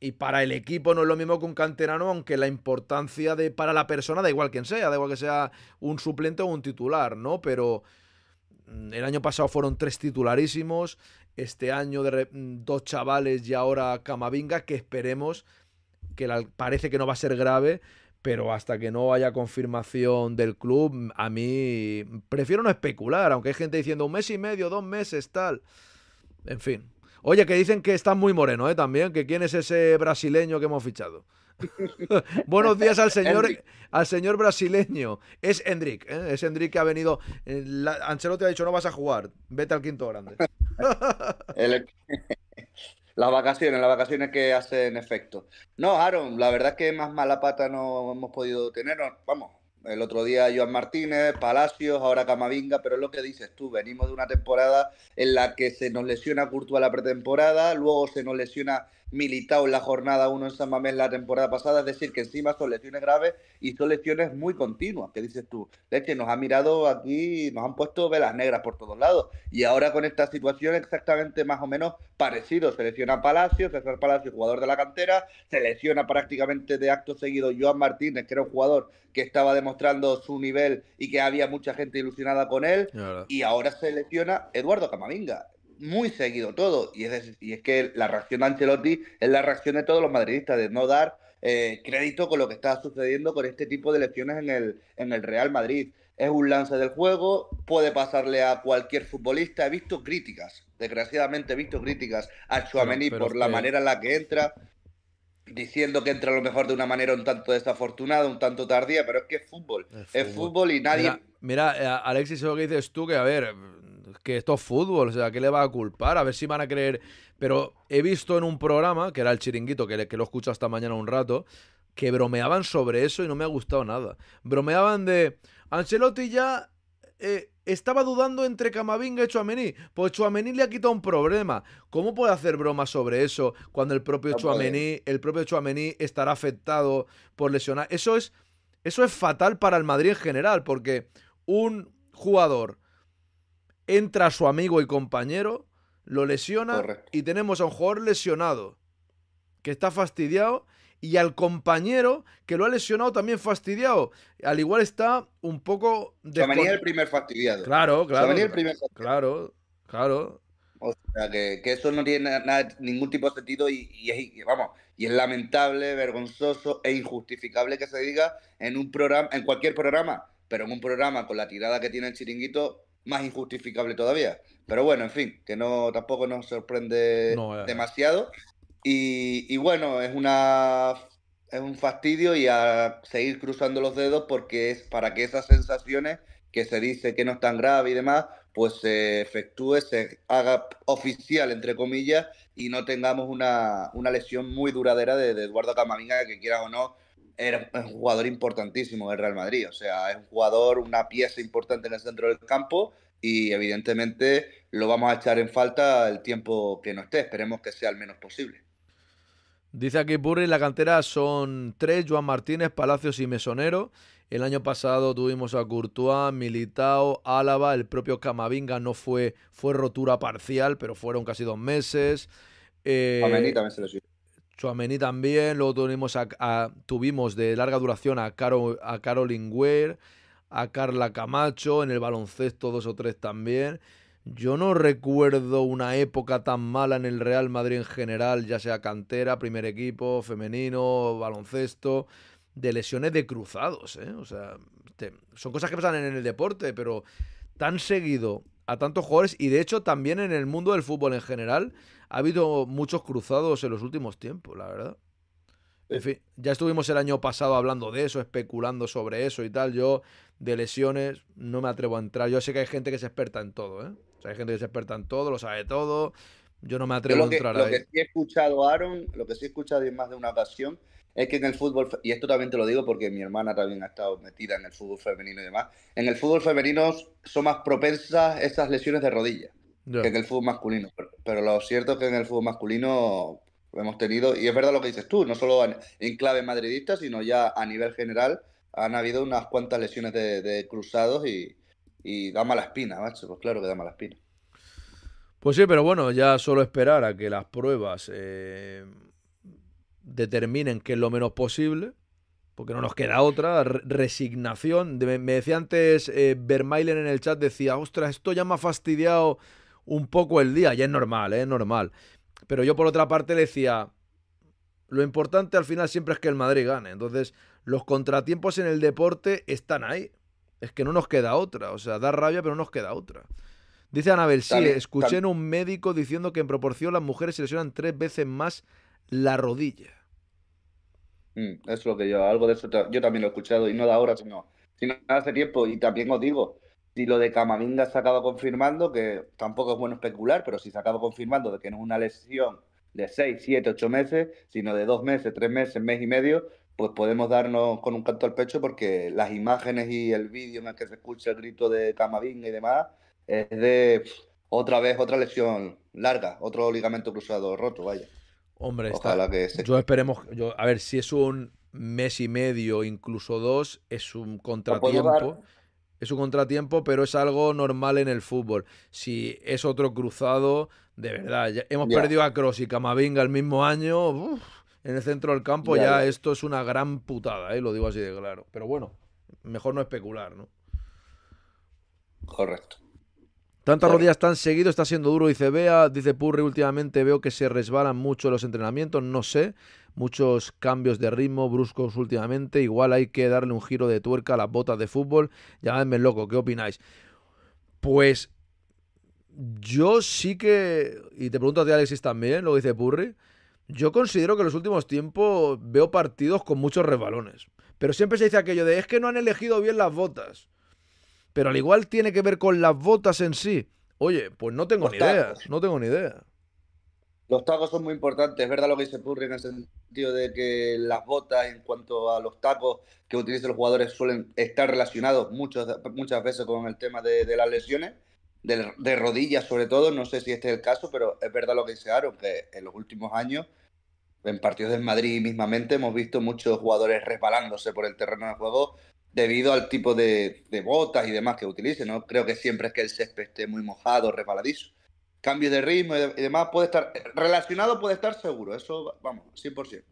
y para el equipo no es lo mismo que un canterano, aunque la importancia de para la persona da igual quien sea, da igual que sea un suplente o un titular, ¿no? Pero mm, el año pasado fueron tres titularísimos, este año de mm, dos chavales y ahora Camavinga, que esperemos que parece que no va a ser grave, pero hasta que no haya confirmación del club, mm, a mí mm, prefiero no especular, aunque hay gente diciendo un mes y medio, dos meses, tal. En fin. Oye, que dicen que están muy moreno, ¿eh? También, que quién es ese brasileño que hemos fichado. Buenos días al señor, al señor brasileño. Es Hendrik, ¿eh? es Hendrik que ha venido. Eh, Ancelotti ha dicho no vas a jugar, vete al quinto grande. las vacaciones, las vacaciones que hacen efecto. No, Aaron, la verdad es que más mala pata no hemos podido tener. Vamos, el otro día Joan Martínez, Palacios, ahora Camavinga, pero es lo que dices tú, venimos de una temporada en la que se nos lesiona a la pretemporada, luego se nos lesiona militado la jornada 1 en San Mamés la temporada pasada, es decir, que encima son lesiones graves y son lesiones muy continuas, que dices tú, que nos ha mirado aquí, nos han puesto velas negras por todos lados, y ahora con esta situación exactamente más o menos parecido, se lesiona Palacio, César Palacio, jugador de la cantera, se lesiona prácticamente de acto seguido Joan Martínez, que era un jugador que estaba demostrando su nivel y que había mucha gente ilusionada con él, y ahora se lesiona Eduardo Camavinga muy seguido todo. Y es, y es que la reacción de Ancelotti es la reacción de todos los madridistas, de no dar eh, crédito con lo que está sucediendo con este tipo de elecciones en el, en el Real Madrid. Es un lance del juego, puede pasarle a cualquier futbolista. He visto críticas, desgraciadamente he visto críticas a Chouameni por la manera en la que entra, diciendo que entra a lo mejor de una manera un tanto desafortunada, un tanto tardía, pero es que es fútbol. Es fútbol, y nadie. Mira, mira eh, Alexis, lo que dices tú, que a ver, que esto es fútbol, o sea, ¿qué le va a culpar? A ver si van a creer. Pero he visto en un programa, que era el chiringuito, que, que lo escucho hasta mañana un rato, que bromeaban sobre eso y no me ha gustado nada. Bromeaban de. Ancelotti ya. Eh, estaba dudando entre Camavinga y Chuamení. Pues Chuamení le ha quitado un problema. ¿Cómo puede hacer broma sobre eso cuando el propio Chuamení, el propio Chuamení estará afectado por lesionar? Eso es, eso es fatal para el Madrid en general, porque un jugador entra su amigo y compañero, lo lesiona y tenemos a un jugador lesionado que está fastidiado y al compañero que lo ha lesionado también fastidiado. Al igual está un poco... de venía el primer fastidiado. Claro, claro. El primer fastidiado. Claro, claro. O sea, que, eso no tiene ningún tipo de sentido y, es, vamos, y es lamentable, vergonzoso e injustificable que se diga en un programa, en cualquier programa, pero en un programa con la tirada que tiene el chiringuito, más injustificable todavía. Pero bueno, en fin, que no tampoco nos sorprende eh. demasiado. Y, bueno, es una es un fastidio y a seguir cruzando los dedos porque es para que esas sensaciones que se dice que no es tan grave y demás, pues se efectúe, se haga oficial, entre comillas, y no tengamos una, lesión muy duradera de, Eduardo Camavinga, que quiera o no, era un jugador importantísimo del Real Madrid. O sea, es un jugador, una pieza importante en el centro del campo y evidentemente lo vamos a echar en falta el tiempo que no esté. Esperemos que sea el menos posible. Dice aquí Burri, la cantera son tres, Juan Martínez, Palacios y Mesonero. El año pasado tuvimos a Courtois, Militao, Álava, el propio Camavinga no fue, fue rotura parcial, pero fueron casi dos meses. Eh, también se Suamení también, luego tuvimos, tuvimos de larga duración a, Caro, a a Carla Camacho, en el baloncesto dos o tres también. Yo no recuerdo una época tan mala en el Real Madrid en general, ya sea cantera, primer equipo, femenino, baloncesto, de lesiones de cruzados. ¿eh? O sea, son cosas que pasan en el deporte, pero tan seguido a tantos jugadores y de hecho también en el mundo del fútbol en general ha habido muchos cruzados en los últimos tiempos, la verdad. En fin, ya estuvimos el año pasado hablando de eso, especulando sobre eso y tal. Yo de lesiones no me atrevo a entrar. Yo sé que hay gente que se experta en todo, ¿eh? hay gente que se experta en todo, lo sabe todo. Yo no me atrevo a entrar lo Lo que sí he escuchado Aaron, lo que sí he escuchado en más de una ocasión es que en el fútbol, y esto también te lo digo porque mi hermana también ha estado metida en el fútbol femenino y demás, en el fútbol femenino son más propensas esas lesiones de rodilla que en el fútbol masculino. Pero, lo cierto es que en el fútbol masculino hemos tenido, y es verdad lo que dices tú, no solo en, clave madridista, sino ya a nivel general, han habido unas cuantas lesiones de, cruzados y, y, da mala espina, macho, pues claro que da mala espina. Pues sí, pero bueno, ya solo esperar a que las pruebas... Eh determinen que es lo menos posible, porque no nos queda otra, resignación. me decía antes eh, Vermailen en el chat, decía, ostras, esto ya me ha fastidiado un poco el día, ya es normal, eh, es normal. Pero yo por otra parte le decía, lo importante al final siempre es que el Madrid gane, entonces los contratiempos en el deporte están ahí. Es que no nos queda otra, o sea, da rabia, pero no nos queda otra. Dice Anabel, sí, escuché en un médico diciendo que en proporción las mujeres se lesionan tres veces más la rodilla. Eso mm, es lo que yo, algo de eso yo también lo he escuchado y no de ahora, sino, sino hace tiempo. Y también os digo, si lo de Camavinga se acaba confirmando, que tampoco es bueno especular, pero si se acaba confirmando de que no es una lesión de 6, 7, 8 meses, sino de 2 meses, 3 meses, mes y medio, pues podemos darnos con un canto al pecho porque las imágenes y el vídeo en el que se escucha el grito de Camavinga y demás es de otra vez otra lesión larga, otro ligamento cruzado roto, vaya. Hombre, está. Yo esperemos. Yo, a ver, si es un mes y medio, incluso dos, es un contratiempo. Es un contratiempo, pero es algo normal en el fútbol. Si es otro cruzado, de verdad, hemos perdido a Cross y Camavinga el mismo año. en el centro del campo ya, ya esto es una gran putada, ¿eh? lo digo así de claro. Pero bueno, mejor no especular, ¿no? Correcto. Tantas rodillas tan seguido está siendo duro, dice Bea. Dice Purri, últimamente veo que se resbalan mucho los entrenamientos, no sé. Muchos cambios de ritmo bruscos últimamente. Igual hay que darle un giro de tuerca a las botas de fútbol. Llamadme loco, ¿qué opináis? Pues yo sí que. Y te pregunto a ti, Alexis, también, lo dice Purri. Yo considero que en los últimos tiempos veo partidos con muchos resbalones. Pero siempre se dice aquello de es que no han elegido bien las botas pero al igual tiene que ver con las botas en sí. Oye, pues no tengo ni idea, no tengo ni idea. Los tacos son muy importantes, es verdad lo que dice Purri en el sentido de que las botas en cuanto a los tacos que utilizan los jugadores suelen estar relacionados muchos, muchas veces con el tema de, las lesiones, de, rodillas sobre todo, no sé si este es el caso, pero es verdad lo que dice Aro. que en los últimos años, en partidos de Madrid mismamente, hemos visto muchos jugadores resbalándose por el terreno de juego debido al tipo de, botas y demás que utilice. No creo que siempre es que el césped esté muy mojado, resbaladizo. Cambio de ritmo y, demás puede estar eh, relacionado, puede estar seguro. Eso, vamos, 100%.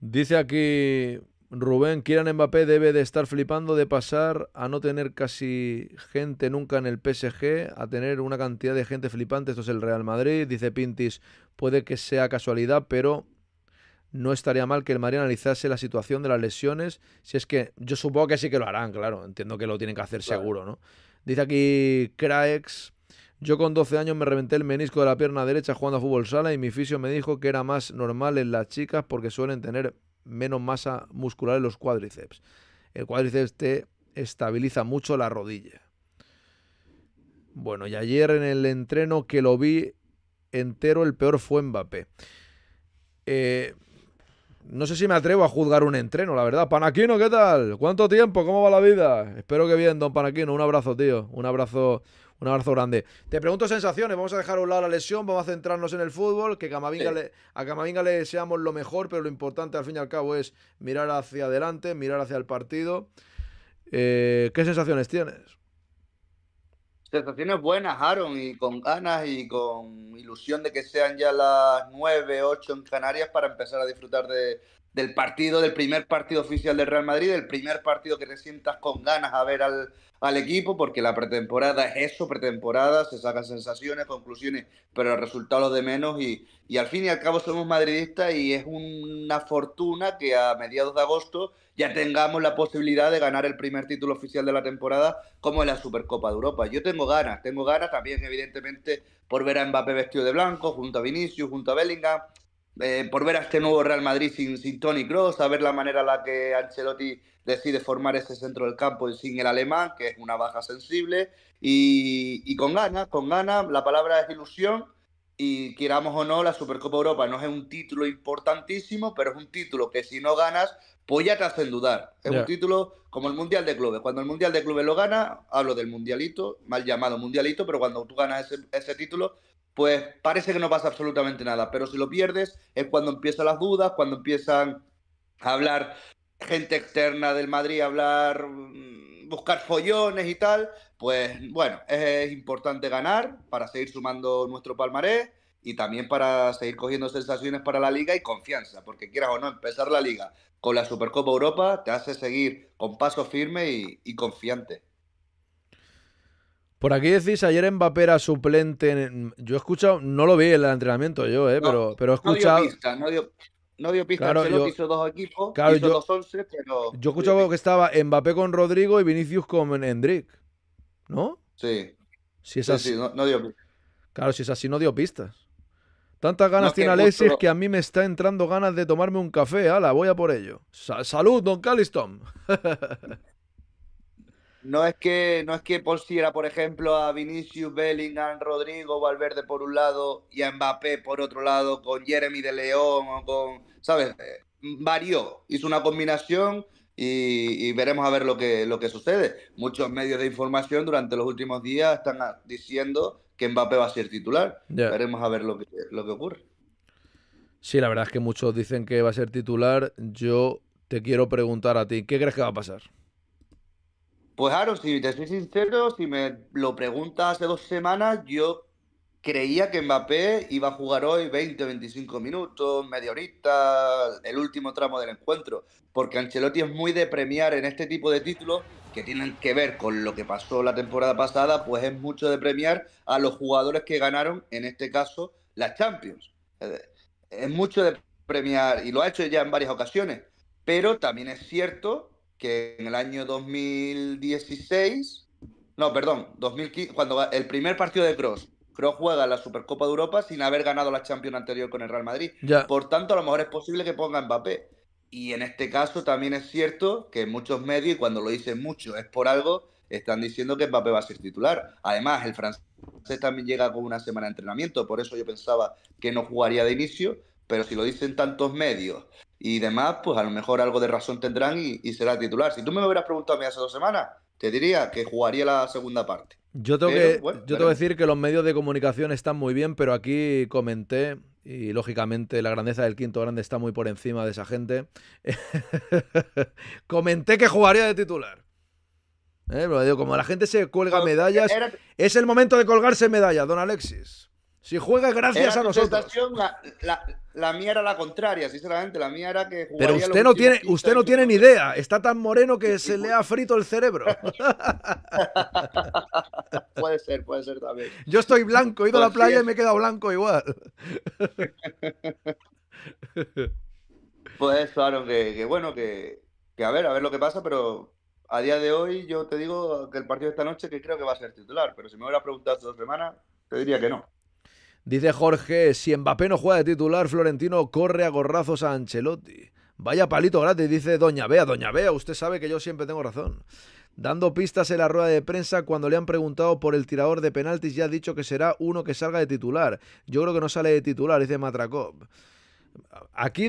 Dice aquí Rubén, Kieran Mbappé debe de estar flipando de pasar a no tener casi gente nunca en el PSG, a tener una cantidad de gente flipante. Esto es el Real Madrid. Dice Pintis, puede que sea casualidad, pero no estaría mal que el Madrid analizase la situación de las lesiones, si es que yo supongo que sí que lo harán, claro, entiendo que lo tienen que hacer seguro, ¿no? Dice aquí Craex, yo con 12 años me reventé el menisco de la pierna derecha jugando a fútbol sala y mi fisio me dijo que era más normal en las chicas porque suelen tener menos masa muscular en los cuádriceps. El cuádriceps te estabiliza mucho la rodilla. Bueno, y ayer en el entreno que lo vi entero, el peor fue Mbappé. Eh, no sé si me atrevo a juzgar un entreno, la verdad. Panaquino, ¿qué tal? ¿Cuánto tiempo? ¿Cómo va la vida? Espero que bien, don Panaquino. Un abrazo, tío. Un abrazo, un abrazo grande. Te pregunto sensaciones. Vamos a dejar a un lado la lesión, vamos a centrarnos en el fútbol. Que Camavinga le, a Camavinga le deseamos lo mejor, pero lo importante al fin y al cabo es mirar hacia adelante, mirar hacia el partido. Eh, ¿Qué sensaciones tienes? Sensaciones buenas, Aaron, y con ganas y con ilusión de que sean ya las 9, 8 en Canarias para empezar a disfrutar de, del partido, del primer partido oficial del Real Madrid, el primer partido que te sientas con ganas a ver al, al equipo, porque la pretemporada es eso, pretemporada, se sacan sensaciones, conclusiones, pero el resultado lo de menos y, y, al fin y al cabo somos madridistas y es una fortuna que a mediados de agosto ya tengamos la posibilidad de ganar el primer título oficial de la temporada como en la Supercopa de Europa. Yo tengo ganas, tengo ganas también evidentemente por ver a Mbappé vestido de blanco, junto a Vinicius, junto a Bellingham, eh, por ver a este nuevo Real Madrid sin, sin Tony Cross, a ver la manera en la que Ancelotti decide formar ese centro del campo sin el alemán, que es una baja sensible, y, con ganas, con ganas, la palabra es ilusión, y queramos o no, la Supercopa Europa no es un título importantísimo, pero es un título que si no ganas, pues ya te hacen dudar. Es un título como el Mundial de Clubes. Cuando el Mundial de Clubes lo gana, hablo del Mundialito, mal llamado Mundialito, pero cuando tú ganas ese, ese título, pues parece que no pasa absolutamente nada. Pero si lo pierdes es cuando empiezan las dudas, cuando empiezan a hablar gente externa del Madrid, a hablar, mm, buscar follones y tal. Pues bueno, es importante ganar para seguir sumando nuestro palmarés y también para seguir cogiendo sensaciones para la liga y confianza, porque quieras o no, empezar la liga con la Supercopa Europa te hace seguir con paso firme y confiante. Por aquí decís, ayer Mbappé era suplente. Yo he escuchado, no lo vi en el entrenamiento yo, eh, pero, pero he escuchado. No dio pistas, no dio, yo, hizo dos equipos, hizo once, pero. Yo he escuchado que estaba Mbappé con Rodrigo y Vinicius con Hendrik, ¿no? Sí. Si es así. no, dio Claro, si es así, no dio pistas. Tantas ganas tiene Alexis que a mí me está entrando ganas de tomarme un café. Ala, voy a por ello. salud, don Calliston. No es que no es que por ejemplo, a Vinicius, Bellingham, Rodrigo, Valverde por un lado y a Mbappé por otro lado, con Jeremy de León o con. ¿Sabes? Eh, varió, hizo una combinación y, veremos a ver lo que, lo que sucede. Muchos medios de información durante los últimos días están diciendo que Mbappé va a ser titular. Veremos a ver lo que, lo que ocurre. Sí, la verdad es que muchos dicen que va a ser titular. Yo te quiero preguntar a ti, ¿qué crees que va a pasar? Pues Aaron, si te soy sincero, si me lo preguntas hace dos semanas, yo creía que Mbappé iba a jugar hoy 20, 25 minutos, media horita, el último tramo del encuentro, porque Ancelotti es muy de premiar en este tipo de títulos que tienen que ver con lo que pasó la temporada pasada, pues es mucho de premiar a los jugadores que ganaron, en este caso, las Champions. Eh, es mucho de premiar, y lo ha hecho ya en varias ocasiones, pero también es cierto que en el año 2016, no, perdón, 2015, cuando el primer partido de Cross, Cross juega la Supercopa de Europa sin haber ganado la Champions anterior con el Real Madrid. Ya. Por tanto, a lo mejor es posible que ponga Mbappé. Y en este caso también es cierto que muchos medios, cuando lo dicen mucho es por algo, están diciendo que Mbappé va a ser titular. Además, el francés también llega con una semana de entrenamiento, por eso yo pensaba que no jugaría de inicio. Pero si lo dicen tantos medios y demás, pues a lo mejor algo de razón tendrán y, será titular. Si tú me hubieras preguntado a mí hace dos semanas, te diría que jugaría la segunda parte. Yo tengo, que, yo tengo decir que los medios de comunicación están muy bien, pero aquí comenté y lógicamente la grandeza del quinto grande está muy por encima de esa gente. Comenté que jugaría de titular. Eh, como la gente se cuelga medallas, es el momento de colgarse medallas, don Alexis. Si juega gracias a nosotros. La, la, mía era la contraria, sinceramente. La mía era que Pero usted no tiene, usted no tiene ni idea. Está tan moreno que se le ha frito el cerebro. puede ser, puede ser también. Yo estoy blanco, he ido a la pues playa y me he quedado blanco igual. pues claro, que, bueno, que, a ver, a ver lo que pasa, pero a día de hoy yo te digo que el partido de esta noche que creo que va a ser titular, pero si me hubiera preguntado hace dos semanas, te diría que no. Dice Jorge, si Mbappé no juega de titular, Florentino corre a gorrazos a Ancelotti. Vaya palito gratis, dice Doña Bea. Doña Bea, usted sabe que yo siempre tengo razón. Dando pistas en la rueda de prensa cuando le han preguntado por el tirador de penaltis, ya ha dicho que será uno que salga de titular. Yo creo que no sale de titular, dice Matracop. Aquí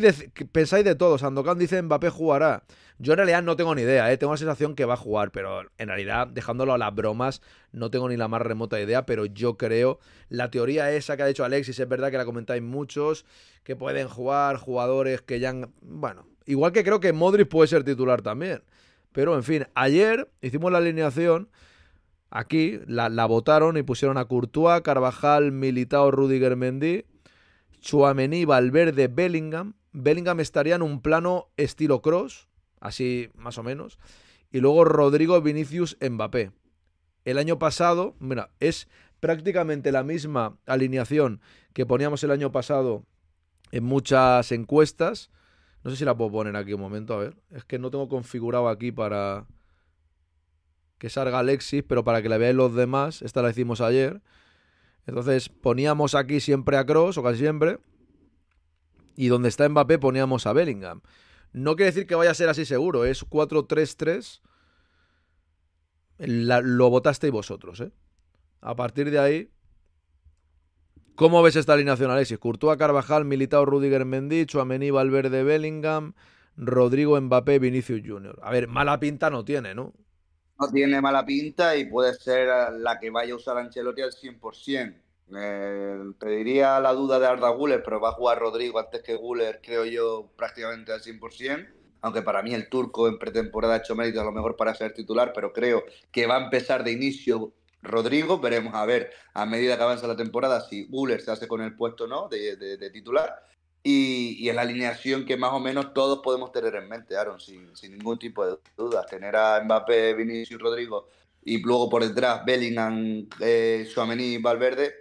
pensáis de todo. Sandokan dice Mbappé jugará. Yo en realidad no tengo ni idea, ¿eh? tengo la sensación que va a jugar, pero en realidad, dejándolo a las bromas, no tengo ni la más remota idea. Pero yo creo, la teoría esa que ha dicho Alexis, es verdad que la comentáis muchos, que pueden jugar jugadores que ya han. Bueno, igual que creo que Modric puede ser titular también. Pero en fin, ayer hicimos la alineación. Aquí la, votaron y pusieron a Courtois, Carvajal, Militao, Rudiger Mendy. Chuamení, Valverde, Bellingham. Bellingham estaría en un plano estilo cross, así más o menos. Y luego Rodrigo, Vinicius, Mbappé. El año pasado, mira, es prácticamente la misma alineación que poníamos el año pasado en muchas encuestas. No sé si la puedo poner aquí un momento, a ver. Es que no tengo configurado aquí para que salga Alexis, pero para que la veáis los demás. Esta la hicimos ayer. Entonces poníamos aquí siempre a Cross, o casi siempre, y donde está Mbappé poníamos a Bellingham. No quiere decir que vaya a ser así seguro, es 4-3-3. Lo votasteis vosotros, ¿eh? A partir de ahí, ¿cómo ves esta alineación, Alexis? Courtois, Carvajal, Militao, Rudiger, Mendicho, Amení, Valverde, Bellingham, Rodrigo, Mbappé, Vinicius Jr. A ver, mala pinta no tiene, ¿no? no tiene mala pinta y puede ser eh, la que vaya a usar Ancelotti al 100%. Eh, diría la duda de Arda Guller, pero va a jugar Rodrigo antes que Guller, creo yo, prácticamente al 100%. Aunque para mí el turco en pretemporada ha hecho mérito a lo mejor para ser titular, pero creo que va a empezar de inicio Rodrigo. Veremos a ver a medida que avanza la temporada si Guller se hace con el puesto no de, de titular y, es la alineación que más o menos todos podemos tener en mente, Aaron, sin, ningún tipo de dudas. Tener a Mbappé, Vinicius, Rodrigo y luego por detrás Bellingham, eh, y Valverde,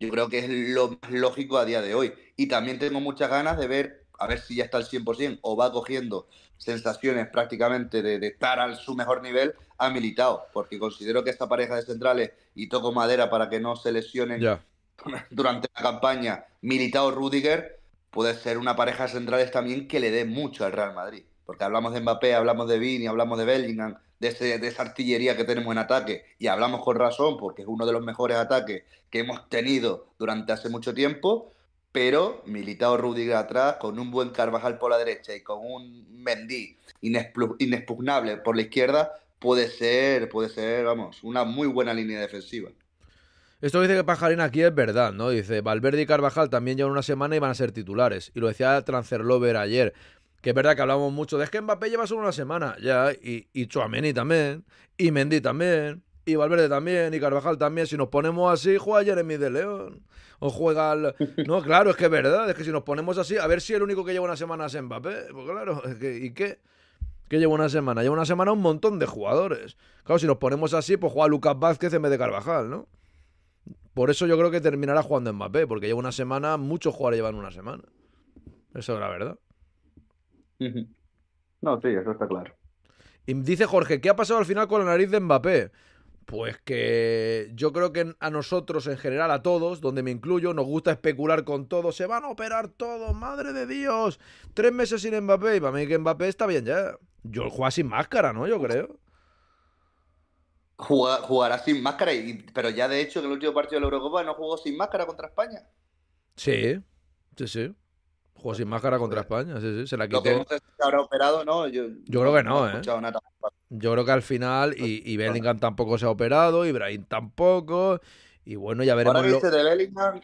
yo creo que es lo más lógico a día de hoy. Y también tengo muchas ganas de ver, a ver si ya está al 100% o va cogiendo sensaciones prácticamente de, estar al su mejor nivel a Militao, porque considero que esta pareja de centrales, y toco madera para que no se lesionen durante la campaña, Militao-Rudiger puede ser una pareja centrales también que le dé mucho al Real Madrid. Porque hablamos de Mbappé, hablamos de Vini, hablamos de Bellingham, de, de esa artillería que tenemos en ataque. Y hablamos con razón porque es uno de los mejores ataques que hemos tenido durante hace mucho tiempo. Pero militado Rudiger atrás, con un buen Carvajal por la derecha y con un Mendy inexpugnable por la izquierda, puede ser, puede ser, vamos, una muy buena línea defensiva. Esto dice que Pajarín aquí es verdad, ¿no? Dice, Valverde y Carvajal también llevan una semana y van a ser titulares. Y lo decía Transerlover ayer, que es verdad que hablamos mucho de es que Mbappé lleva solo una semana, ya, y, y Chuameni también, y Mendy también, y Valverde también, y Carvajal también. Si nos ponemos así, juega Jeremy de León, o juega... al. No, claro, es que es verdad, es que si nos ponemos así, a ver si el único que lleva una semana es Mbappé, pues claro, que, ¿y qué? ¿Qué lleva una semana? Lleva una semana un montón de jugadores. Claro, si nos ponemos así, pues juega Lucas Vázquez en vez de Carvajal, ¿no? Por eso yo creo que terminará jugando Mbappé, porque lleva una semana, muchos jugadores llevan una semana. Eso es la verdad. No, sí, eso está claro. Y dice Jorge, ¿qué ha pasado al final con la nariz de Mbappé? Pues que yo creo que a nosotros en general, a todos, donde me incluyo, nos gusta especular con todo. Se van a operar todos, madre de Dios. Tres meses sin Mbappé. Y para mí que Mbappé está bien ya. Yo juega sin máscara, ¿no? Yo creo. Jugar, jugará sin máscara, y, pero ya de hecho en el último partido de la Eurocopa no jugó sin máscara contra España. Sí, sí, sí. Jugó sin máscara contra España, sí, Se la quité. habrá operado, ¿no? Yo, creo que no, ¿eh? Yo creo que al final, y, y Bellingham tampoco se ha operado, Ibrahim tampoco, y bueno, ya veremos. Ahora dice de Bellingham,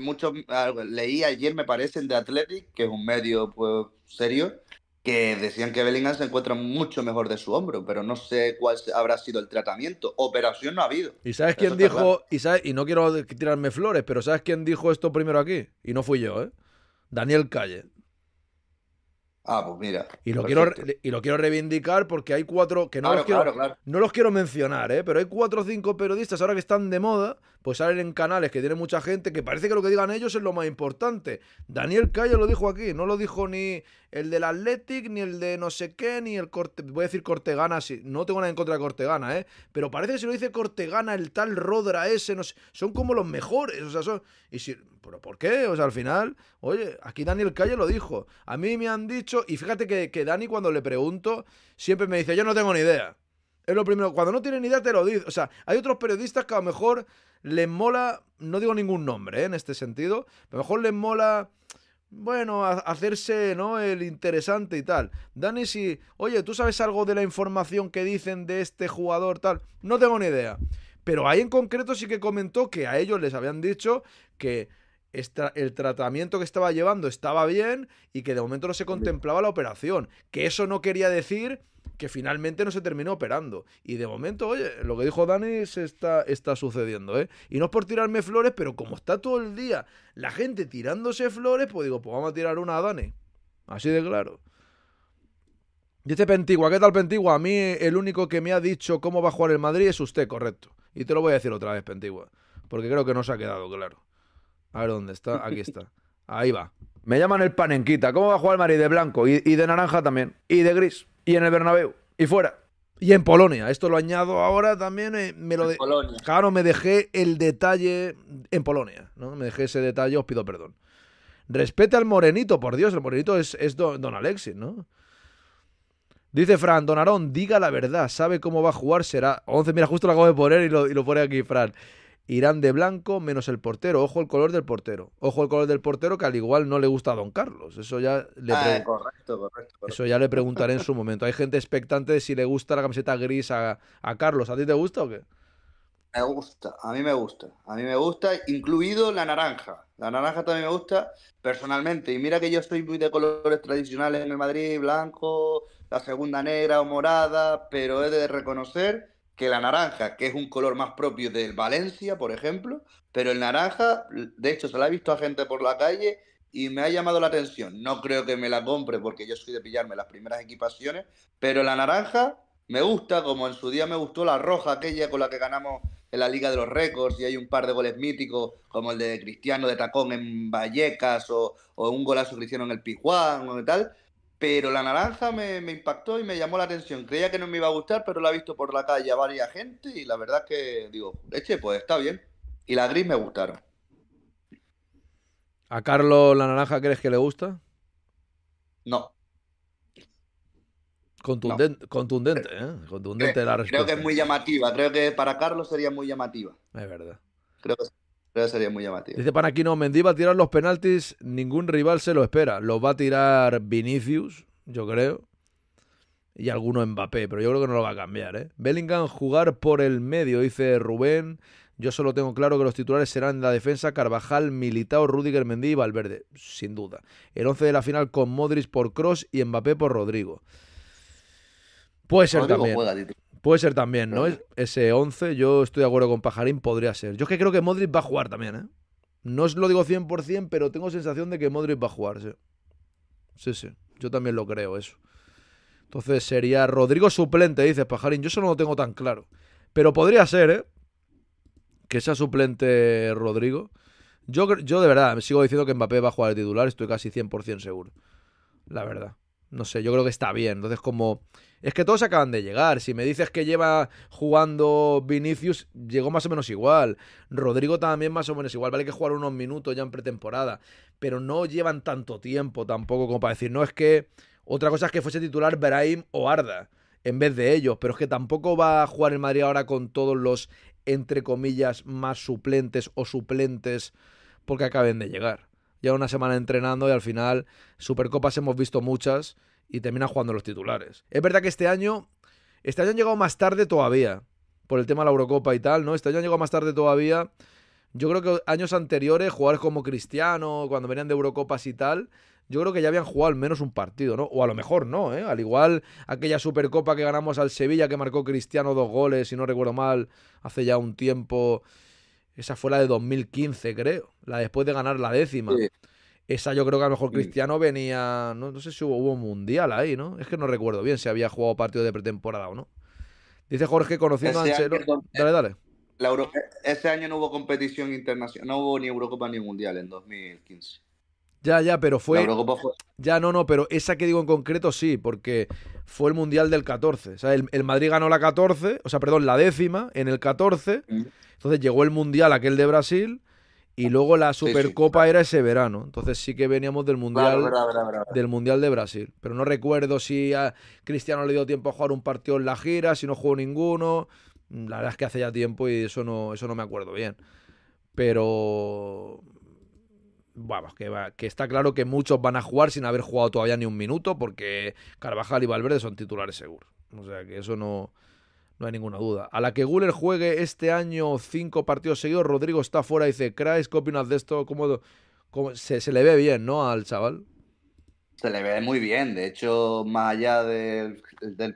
muchos, ah, leí ayer, me parece, de Athletic, que es un medio pues, serio, que decían que Bellingham se encuentra mucho mejor de su hombro, pero no sé cuál habrá sido el tratamiento. Operación no ha habido. ¿Y sabes quién dijo? Y, y no quiero tirarme flores, pero ¿sabes quién dijo esto primero aquí? Y no fui yo, ¿eh? Daniel Calle. Ah, pues mira. Y lo, quiero, y lo quiero reivindicar porque hay cuatro, que no, los quiero, no los quiero mencionar, ¿eh? pero hay cuatro o cinco periodistas ahora que están de moda, pues salen en canales que tienen mucha gente, que parece que lo que digan ellos es lo más importante. Daniel Calle lo dijo aquí, no lo dijo ni el del Athletic, ni el de no sé qué, ni el Corte, voy a decir Cortegana, sí, no tengo nada en contra de Cortegana, ¿eh? pero parece que si lo dice Cortegana, el tal Rodra ese, no sé, son como los mejores, o sea, son, y si, ¿Pero por qué? O sea, al final, oye, aquí Daniel Calle lo dijo. A mí me han dicho, y fíjate que, que Dani cuando le pregunto, siempre me dice, yo no tengo ni idea. Es lo primero, cuando no tiene ni idea te lo dice. O sea, hay otros periodistas que a lo mejor les mola, no digo ningún nombre ¿eh? en este sentido, a lo mejor les mola bueno, hacerse, ¿no? El interesante y tal. Dani, si, oye, ¿tú sabes algo de la información que dicen de este jugador tal? No tengo ni idea. Pero ahí en concreto sí que comentó que a ellos les habían dicho que el tratamiento que estaba llevando estaba bien y que de momento no se contemplaba la operación. Que eso no quería decir que finalmente no se terminó operando. Y de momento, oye, lo que dijo Dani está, está sucediendo, ¿eh? Y no es por tirarme flores, pero como está todo el día la gente tirándose flores, pues digo, pues vamos a tirar una a Dani. Así de claro. Dice Pentigua, ¿qué tal Pentigua? A mí el único que me ha dicho cómo va a jugar el Madrid es usted, correcto. Y te lo voy a decir otra vez, Pentigua, porque creo que no se ha quedado claro. A ver dónde está. Aquí está. Ahí va. Me llaman el panenquita. ¿Cómo va a jugar el De blanco y, de naranja también. Y de gris. Y en el Bernabéu. Y fuera. Y en Polonia. Esto lo añado ahora también. Eh, me Claro, me dejé el detalle en Polonia. ¿no? Me dejé ese detalle. Os pido perdón. Respeta al morenito, por Dios. El morenito es, es don, Alexis, ¿no? Dice Fran, Don Arón, diga la verdad, sabe cómo va a jugar, será 11. Mira, justo lo acabo de poner y lo, y lo pone aquí, Fran irán de blanco menos el portero. Ojo el color del portero. Ojo el color del portero que al igual no le gusta a Don Carlos. Eso ya le, ah, correcto, Eso ya le preguntaré en su momento. Hay gente expectante de si le gusta la camiseta gris a, a Carlos. ¿A ti te gusta o qué? Me gusta, a mí me gusta, a mí me gusta, incluido la naranja. La naranja también me gusta personalmente. Y mira que yo soy muy de colores tradicionales en el Madrid, blanco, la segunda negra o morada, pero he de reconocer que la naranja, que es un color más propio del Valencia, por ejemplo, pero el naranja, de hecho, se la ha visto a gente por la calle y me ha llamado la atención. No creo que me la compre porque yo soy de pillarme las primeras equipaciones, pero la naranja me gusta, como en su día me gustó la roja, aquella con la que ganamos en la Liga de los Récords y hay un par de goles míticos como el de Cristiano de Tacón en Vallecas o, un golazo cristiano en el Pijuán o tal. Pero la naranja me, impactó y me llamó la atención. Creía que no me iba a gustar, pero la he visto por la calle a varias gente y la verdad es que digo, leche, pues está bien. Y la gris me gustaron. ¿A Carlos la naranja crees que le gusta? No. Contundente, contundente, ¿eh? Contundente la respuesta. Creo que es muy llamativa. Creo que para Carlos sería muy llamativa. Es verdad. Creo que sería muy llamativo. Dice no, Mendy va a tirar los penaltis, ningún rival se lo espera. Los va a tirar Vinicius, yo creo. Y alguno Mbappé, pero yo creo que no lo va a cambiar. ¿eh? Bellingham jugar por el medio, dice Rubén. Yo solo tengo claro que los titulares serán la defensa Carvajal, Militao, Rudiger, Mendy y Valverde, sin duda. El 11 de la final con Modric por Cross y Mbappé por Rodrigo. Puede ser también. Puede ser también, ¿no? ese 11, yo estoy de acuerdo con Pajarín, podría ser. Yo es que creo que Modric va a jugar también, ¿eh? No os lo digo 100%, pero tengo sensación de que Modric va a jugar, sí. Sí, sí. Yo también lo creo, eso. Entonces sería Rodrigo suplente, dices Pajarín. Yo eso no lo tengo tan claro. Pero podría ser, ¿eh? Que sea suplente Rodrigo. Yo, yo de verdad me sigo diciendo que Mbappé va a jugar el titular, estoy casi 100% seguro. La verdad. No sé, yo creo que está bien. Entonces, como. Es que todos acaban de llegar. Si me dices que lleva jugando Vinicius, llegó más o menos igual. Rodrigo también más o menos igual. Vale que jugar unos minutos ya en pretemporada. Pero no llevan tanto tiempo tampoco como para decir, no, es que. Otra cosa es que fuese titular Brahim o Arda en vez de ellos. Pero es que tampoco va a jugar el Madrid ahora con todos los, entre comillas, más suplentes o suplentes porque acaben de llegar lleva una semana entrenando y al final Supercopas hemos visto muchas y termina jugando los titulares. Es verdad que este año, este año han llegado más tarde todavía, por el tema de la Eurocopa y tal, ¿no? Este año han llegado más tarde todavía. Yo creo que años anteriores, jugar como Cristiano, cuando venían de Eurocopas y tal, yo creo que ya habían jugado al menos un partido, ¿no? O a lo mejor no, ¿eh? Al igual aquella Supercopa que ganamos al Sevilla que marcó Cristiano dos goles, si no recuerdo mal, hace ya un tiempo esa fue la de 2015, creo. La después de ganar la décima. Esa yo creo que a lo mejor Cristiano venía. No, sé si hubo, un mundial ahí, ¿no? Es que no recuerdo bien si había jugado partido de pretemporada o no. Dice Jorge, conociendo a Dale, dale. La e, Ese año no hubo competición internacional, no hubo ni Eurocopa ni Mundial en 2015. Ya, ya, pero fue... Ya, no, no, pero esa que digo en concreto sí, porque fue el Mundial del 14. O sea, el, Madrid ganó la 14, o sea, perdón, la décima en el 14. Entonces llegó el Mundial, aquel de Brasil, y luego la Supercopa era ese verano. Entonces sí que veníamos del Mundial del Mundial de Brasil. Pero no recuerdo si a Cristiano le dio tiempo a jugar un partido en la gira, si no jugó ninguno. Mm, la verdad es que hace ya tiempo y eso no, eso no me acuerdo bien. Pero vamos, que, que, está claro que muchos van a jugar sin haber jugado todavía ni un minuto, porque Carvajal y Valverde son titulares seguros. O sea que eso no, no hay ninguna duda. A la que Guller juegue este año cinco partidos seguidos, Rodrigo está fuera y dice, Crash, ¿qué opinas de esto? ¿Cómo, Se, le ve bien, ¿no? Al chaval. Se le ve muy bien. De hecho, más allá del,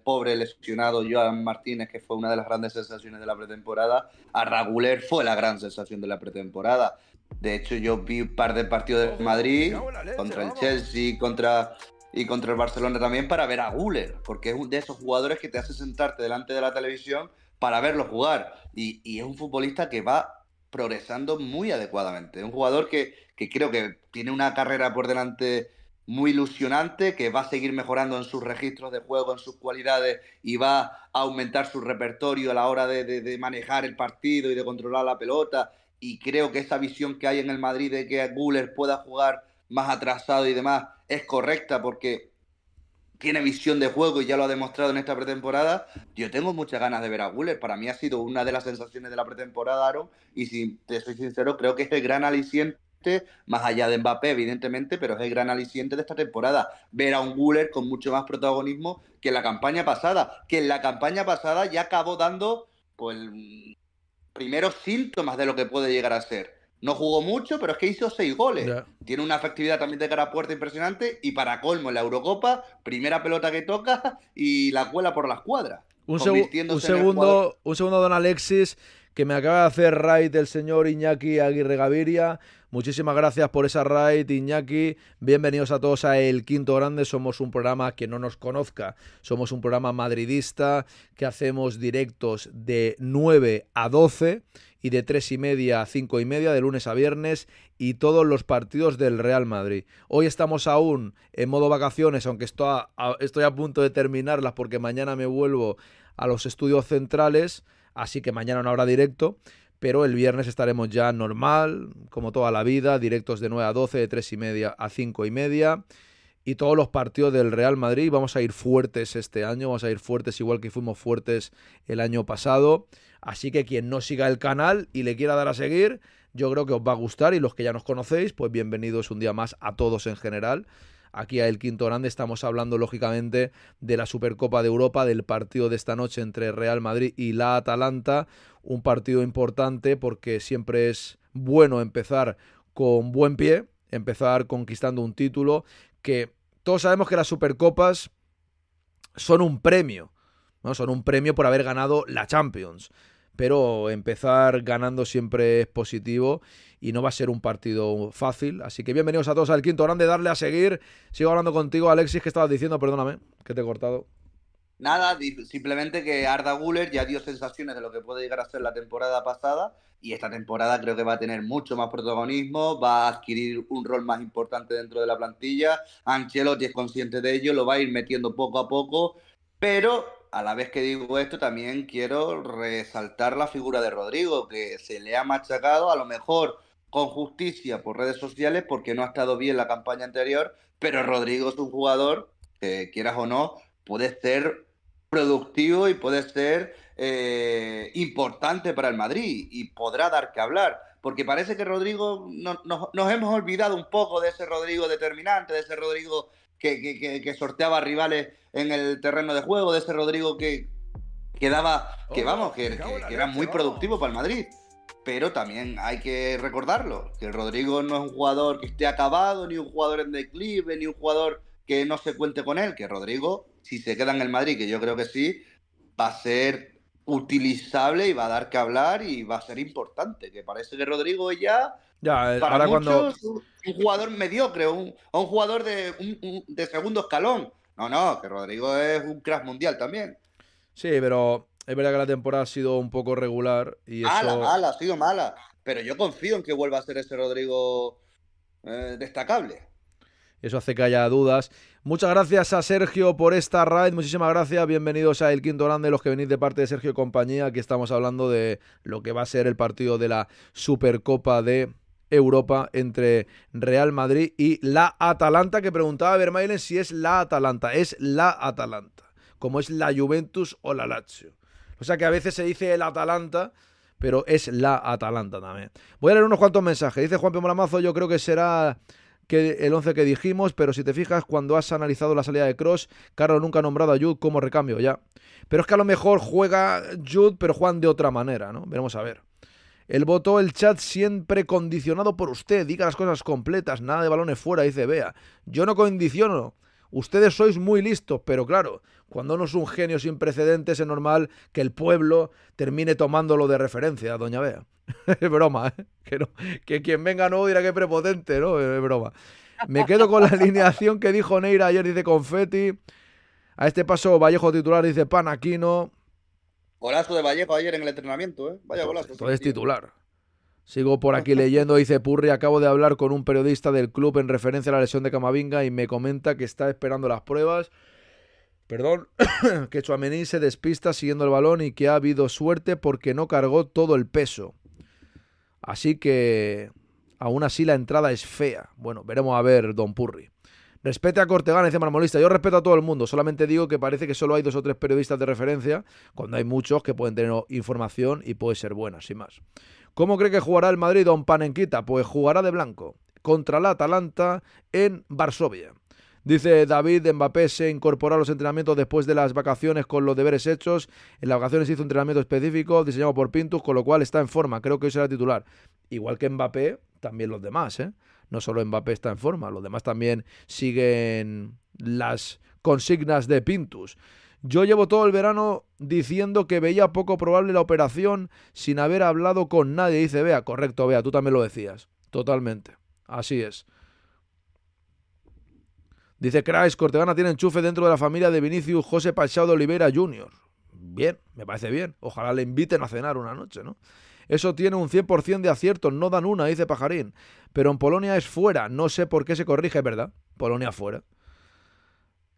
pobre lesionado Joan Martínez, que fue una de las grandes sensaciones de la pretemporada, a Raguler fue la gran sensación de la pretemporada. De hecho, yo vi un par de partidos de Madrid contra el Chelsea, contra y contra el Barcelona también para ver a Guller, porque es uno de esos jugadores que te hace sentarte delante de la televisión para verlo jugar. Y, es un futbolista que va progresando muy adecuadamente. Es un jugador que, que, creo que tiene una carrera por delante muy ilusionante, que va a seguir mejorando en sus registros de juego, en sus cualidades y va a aumentar su repertorio a la hora de, de manejar el partido y de controlar la pelota. Y creo que esa visión que hay en el Madrid de que Guller pueda jugar más atrasado y demás, es correcta porque tiene visión de juego y ya lo ha demostrado en esta pretemporada. Yo tengo muchas ganas de ver a Wuller Para mí ha sido una de las sensaciones de la pretemporada, Aaron. Y si te soy sincero, creo que es el gran aliciente, más allá de Mbappé, evidentemente, pero es el gran aliciente de esta temporada. Ver a un Wuller con mucho más protagonismo que en la campaña pasada. Que en la campaña pasada ya acabó dando, pues, primeros síntomas de lo que puede llegar a ser. No jugó mucho, pero es que hizo seis goles. Tiene una efectividad también de cara a puerta impresionante y para colmo en la Eurocopa, primera pelota que toca y la cuela por las cuadras. Un, un segundo, un segundo, don Alexis, que me acaba de hacer raid del señor Iñaki Aguirre Gaviria. Muchísimas gracias por esa raid, Iñaki. Bienvenidos a todos a El Quinto Grande. Somos un programa que no nos conozca. Somos un programa madridista que hacemos directos de 9 a 12 y de 3 y media a cinco y media de lunes a viernes y todos los partidos del Real Madrid. Hoy estamos aún en modo vacaciones, aunque estoy a, estoy a punto de terminarlas porque mañana me vuelvo a los estudios centrales, así que mañana no habrá directo. Pero el viernes estaremos ya normal, como toda la vida, directos de 9 a 12, de 3 y media a cinco y media y todos los partidos del Real Madrid. Vamos a ir fuertes este año, vamos a ir fuertes igual que fuimos fuertes el año pasado. Así que quien no siga el canal y le quiera dar a seguir, yo creo que os va a gustar y los que ya nos conocéis, pues bienvenidos un día más a todos en general. Aquí a El Quinto Grande estamos hablando lógicamente de la Supercopa de Europa, del partido de esta noche entre Real Madrid y la Atalanta, un partido importante porque siempre es bueno empezar con buen pie, empezar conquistando un título que todos sabemos que las Supercopas son un premio, ¿no? son un premio por haber ganado la Champions pero empezar ganando siempre es positivo y no va a ser un partido fácil. Así que bienvenidos a todos al quinto grande, darle a seguir. Sigo hablando contigo, Alexis, ¿qué estabas diciendo, perdóname, que te he cortado. Nada, simplemente que Arda Guller ya dio sensaciones de lo que puede llegar a ser la temporada pasada y esta temporada creo que va a tener mucho más protagonismo, va a adquirir un rol más importante dentro de la plantilla. Ancelotti es consciente de ello, lo va a ir metiendo poco a poco, pero a la vez que digo esto, también quiero resaltar la figura de Rodrigo, que se le ha machacado a lo mejor con justicia por redes sociales porque no ha estado bien la campaña anterior, pero Rodrigo es un jugador que quieras o no, puede ser productivo y puede ser eh, importante para el Madrid y podrá dar que hablar. Porque parece que Rodrigo, nos hemos olvidado un poco de ese Rodrigo determinante, de ese Rodrigo que, sorteaba rivales en el terreno de juego, de ese Rodrigo que, quedaba que oh, vamos, que, era muy productivo para el Madrid. Pero también hay que recordarlo, que el Rodrigo no es un jugador que esté acabado, ni un jugador en declive, ni un jugador que no se cuente con él, que Rodrigo, si se queda en el Madrid, que yo creo que sí, va a ser utilizable y va a dar que hablar y va a ser importante, que parece que Rodrigo ya eh, Para ahora muchos, cuando... un jugador mediocre, un, jugador de, segundo escalón. No, no, que Rodrigo es un crash mundial también. Sí, pero es verdad que la temporada ha sido un poco regular y mala, ha sido mala. Pero yo confío en que vuelva a ser ese Rodrigo eh, destacable. Eso hace que haya dudas. Muchas gracias a Sergio por esta raid. Muchísimas gracias. Bienvenidos a El Quinto Grande, los que venís de parte de Sergio compañía. Aquí estamos hablando de lo que va a ser el partido de la Supercopa de Europa entre Real Madrid y la Atalanta, que preguntaba Vermaelen si es la Atalanta, es la Atalanta, como es la Juventus o la Lazio. O sea que a veces se dice el Atalanta, pero es la Atalanta también. Voy a leer unos cuantos mensajes. Dice Juan P. Moramazo, yo creo que será que el 11 que dijimos, pero si te fijas, cuando has analizado la salida de Cross, Carlos nunca ha nombrado a Jude como recambio ya. Pero es que a lo mejor juega Jude, pero Juan de otra manera, ¿no? Veremos a ver. Él votó el chat siempre condicionado por usted. Diga las cosas completas, nada de balones fuera, dice Bea. Yo no condiciono. Ustedes sois muy listos, pero claro, cuando uno es un genio sin precedentes es normal que el pueblo termine tomándolo de referencia, doña Bea. es broma, ¿eh? Que, quien venga no dirá que prepotente, ¿no? Es broma. Me quedo con la alineación que dijo Neira ayer, dice Confetti. A este paso Vallejo titular dice Panaquino. Golazo de Vallejo ayer en el entrenamiento, ¿eh? Vaya golazo. Entonces titular. Sigo por aquí leyendo, dice Purri, acabo de hablar con un periodista del club en referencia a la lesión de Camavinga y me comenta que está esperando las pruebas. Perdón, que Chuamení se despista siguiendo el balón y que ha habido suerte porque no cargó todo el peso. Así que aún así la entrada es fea. Bueno, veremos a ver, don Purri. Respete a Cortegán, dice Marmolista. Yo respeto a todo el mundo. Solamente digo que parece que solo hay dos o tres periodistas de referencia, cuando hay muchos que pueden tener información y puede ser buena, sin más. ¿Cómo cree que jugará el Madrid Don Panenquita? Pues jugará de blanco contra la Atalanta en Varsovia. Dice David, Mbappé se incorporó a los entrenamientos después de las vacaciones con los deberes hechos. En las vacaciones hizo un entrenamiento específico diseñado por Pintus, con lo cual está en forma. Creo que hoy será titular. Igual que Mbappé, también los demás, ¿eh? no solo Mbappé está en forma, los demás también siguen las consignas de Pintus. Yo llevo todo el verano diciendo que veía poco probable la operación sin haber hablado con nadie. Dice, vea, correcto, vea, tú también lo decías. Totalmente. Así es. Dice Crash, Cortegana tiene enchufe dentro de la familia de Vinicius José Pachado Oliveira Jr. Bien, me parece bien. Ojalá le inviten a cenar una noche, ¿no? Eso tiene un 100% de acierto, no dan una, dice Pajarín. Pero en Polonia es fuera, no sé por qué se corrige, ¿verdad? Polonia fuera.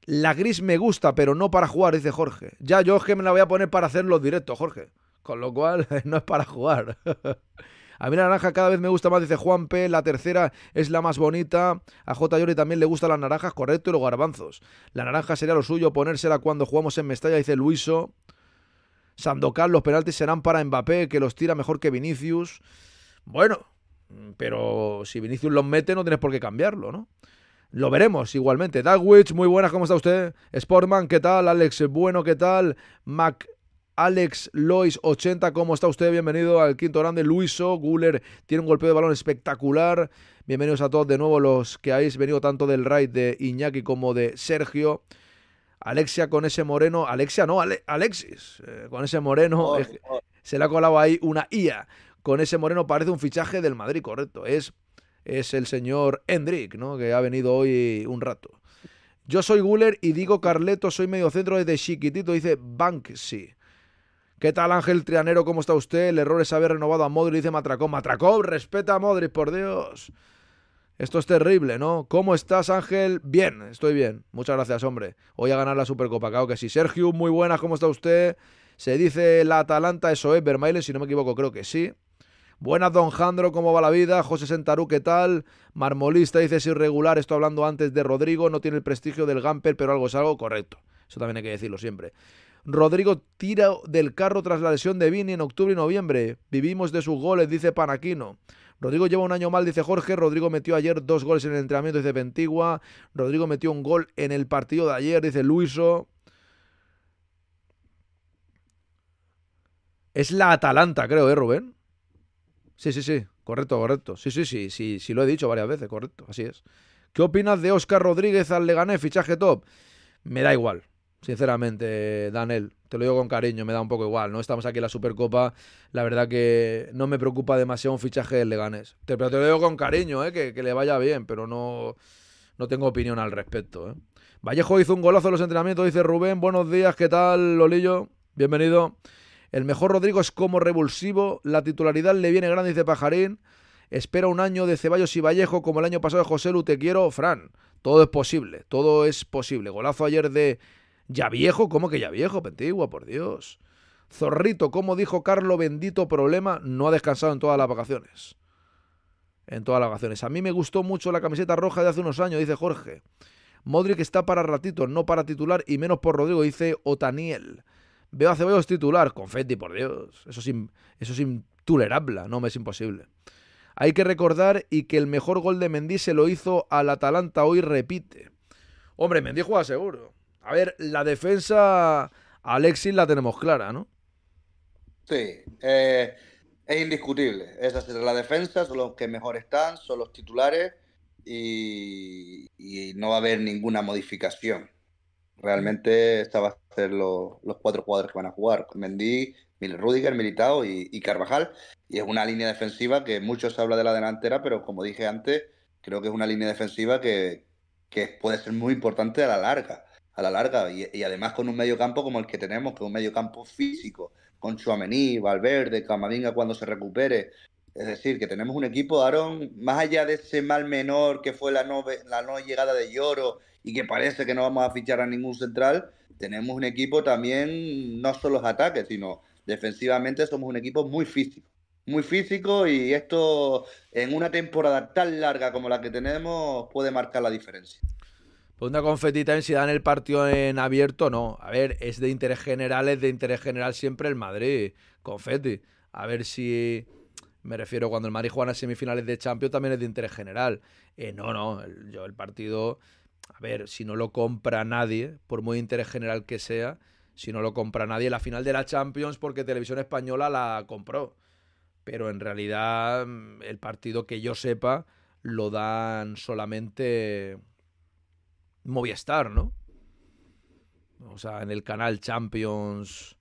La gris me gusta, pero no para jugar, dice Jorge. Ya Jorge me la voy a poner para hacer los directos, Jorge. Con lo cual, no es para jugar. A mí la naranja cada vez me gusta más, dice Juan P. La tercera es la más bonita. A J. Yori también le gustan las naranjas, correcto, y los garbanzos. La naranja sería lo suyo, ponérsela cuando jugamos en Mestalla, dice Luiso. Sandokan, los penaltis serán para Mbappé, que los tira mejor que Vinicius. Bueno, pero si Vinicius los mete, no tienes por qué cambiarlo, ¿no? Lo veremos igualmente. Dagwitch, muy buenas, ¿cómo está usted? Sportman, ¿qué tal? Alex Bueno, ¿qué tal? Mac Alex Lois 80, ¿cómo está usted? Bienvenido al quinto grande. Luiso Guller tiene un golpeo de balón espectacular. Bienvenidos a todos de nuevo los que habéis venido tanto del raid de Iñaki como de Sergio. Alexia con ese moreno, Alexia no, Alexis, eh, con ese moreno, oh, oh. se le ha colado ahí una IA. Con ese moreno parece un fichaje del Madrid, correcto. Es, es el señor Hendrik, ¿no? Que ha venido hoy un rato. Yo soy Guller y digo Carleto, soy mediocentro desde chiquitito, dice Banksy. ¿Qué tal Ángel Trianero? ¿Cómo está usted? El error es haber renovado a Modric, dice Matracón. Matracón, respeta a Modri por Dios. Esto es terrible, ¿no? ¿Cómo estás, Ángel? Bien, estoy bien. Muchas gracias, hombre. Voy a ganar la Supercopa, claro que sí. Sergio, muy buenas, ¿cómo está usted? Se dice la Atalanta, eso es, Vermailen, si no me equivoco, creo que sí. Buenas, don Jandro, ¿cómo va la vida? José Sentarú, ¿qué tal? Marmolista, dice, es irregular, estoy hablando antes de Rodrigo, no tiene el prestigio del Gamper, pero algo es algo correcto. Eso también hay que decirlo siempre. Rodrigo tira del carro tras la lesión de Vini en octubre y noviembre. Vivimos de sus goles, dice Panaquino. Rodrigo lleva un año mal, dice Jorge. Rodrigo metió ayer dos goles en el entrenamiento, dice Pentigua. Rodrigo metió un gol en el partido de ayer, dice Luiso. Es la Atalanta, creo, ¿eh, Rubén? Sí, sí, sí. Correcto, correcto. Sí, sí, sí, sí, sí, lo he dicho varias veces, correcto. Así es. ¿Qué opinas de Oscar Rodríguez al Leganés, fichaje top? Me da igual, sinceramente, Daniel te lo digo con cariño, me da un poco igual, ¿no? Estamos aquí en la Supercopa, la verdad que no me preocupa demasiado un fichaje del Leganés. Te, pero te lo digo con cariño, ¿eh? que, le vaya bien, pero no, no tengo opinión al respecto. ¿eh? Vallejo hizo un golazo en los entrenamientos, dice Rubén, buenos días, ¿qué tal, Lolillo? Bienvenido. El mejor Rodrigo es como revulsivo, la titularidad le viene grande, dice Pajarín. Espera un año de Ceballos y Vallejo como el año pasado de José Lu, te quiero, Fran. Todo es posible, todo es posible. Golazo ayer de ya viejo, ¿cómo que ya viejo, Pentigua? Por Dios. Zorrito, como dijo Carlo, bendito problema, no ha descansado en todas las vacaciones. En todas las vacaciones. A mí me gustó mucho la camiseta roja de hace unos años, dice Jorge. Modric está para ratito, no para titular, y menos por Rodrigo, dice Otaniel. Veo a Ceballos titular, confetti, por Dios. Eso es, eso es intolerable, no me es imposible. Hay que recordar y que el mejor gol de Mendy se lo hizo al Atalanta hoy, repite. Hombre, Mendy juega seguro. A ver, la defensa, Alexis, la tenemos clara, ¿no? Sí, eh, es indiscutible. Es decir, la defensa son los que mejor están, son los titulares y, no va a haber ninguna modificación. Realmente esta va a ser los cuatro jugadores que van a jugar. Mendy, Rudiger, Militao y, Carvajal. Y es una línea defensiva que muchos se habla de la delantera, pero como dije antes, creo que es una línea defensiva que puede ser muy importante a la larga a la larga. Y, además con un medio campo como el que tenemos, que es un medio campo físico, con Chuamení, Valverde, Camavinga cuando se recupere. Es decir, que tenemos un equipo, Aaron, más allá de ese mal menor que fue la no, la no llegada de Lloro y que parece que no vamos a fichar a ningún central, tenemos un equipo también, no solo los ataques, sino defensivamente somos un equipo muy físico. Muy físico y esto en una temporada tan larga como la que tenemos puede marcar la diferencia. Pues una confetita en si dan el partido en abierto no. A ver, es de interés general, es de interés general siempre el Madrid. Confeti. A ver si. Me refiero cuando el Madrid juega en semifinales de Champions también es de interés general. Eh, no, no. yo el partido. A ver, si no lo compra nadie, por muy interés general que sea, si no lo compra nadie, la final de la Champions porque Televisión Española la compró. Pero en realidad, mm, el partido que yo sepa lo dan solamente Movistar, ¿no? O sea, en el canal Champions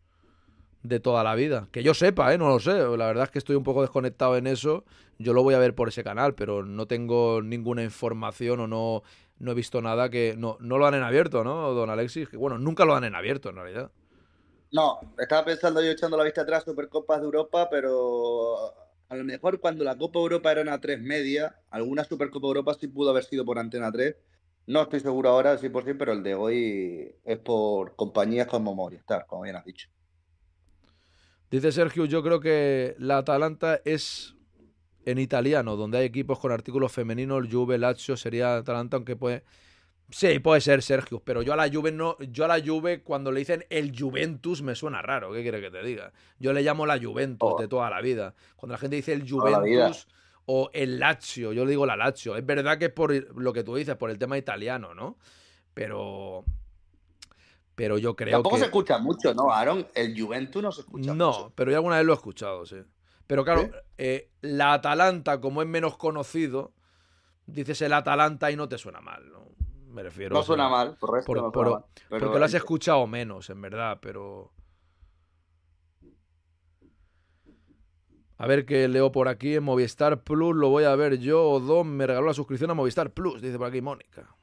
de toda la vida. Que yo sepa, ¿eh? No lo sé. La verdad es que estoy un poco desconectado en eso. Yo lo voy a ver por ese canal, pero no tengo ninguna información o no, no he visto nada que... No, no lo han en abierto, ¿no, don Alexis? bueno, nunca lo han en abierto, en realidad. No, estaba pensando yo echando la vista atrás Supercopas de Europa, pero a lo mejor cuando la Copa Europa era una 3 media, alguna Supercopa Europa sí pudo haber sido por Antena 3, no estoy seguro ahora sí por sí, pero el de hoy es por compañías con como Movistar, como bien has dicho. Dice Sergio, yo creo que la Atalanta es en italiano, donde hay equipos con artículos femeninos, el Juve, Lazio sería Atalanta, aunque puede... Sí, puede ser Sergio, pero yo a la Juve no, yo a la Juve cuando le dicen el Juventus me suena raro, ¿qué quiere que te diga? Yo le llamo la Juventus oh. de toda la vida. Cuando la gente dice el Juventus, o el Lazio, yo le digo la Lazio. Es verdad que es por lo que tú dices, por el tema italiano, ¿no? Pero pero yo creo Tampoco se escucha mucho, ¿no, Aaron? El Juventus no se escucha mucho. No, pero yo alguna vez lo he escuchado, sí. Pero claro, eh, la Atalanta, como es menos conocido, dices el Atalanta y no te suena mal, ¿no? Me refiero... No suena mal, Por, no porque lo has escuchado menos, en verdad, pero... A ver qué leo por aquí en Movistar Plus. Lo voy a ver yo. dos me regaló la suscripción a Movistar Plus, dice por aquí Mónica.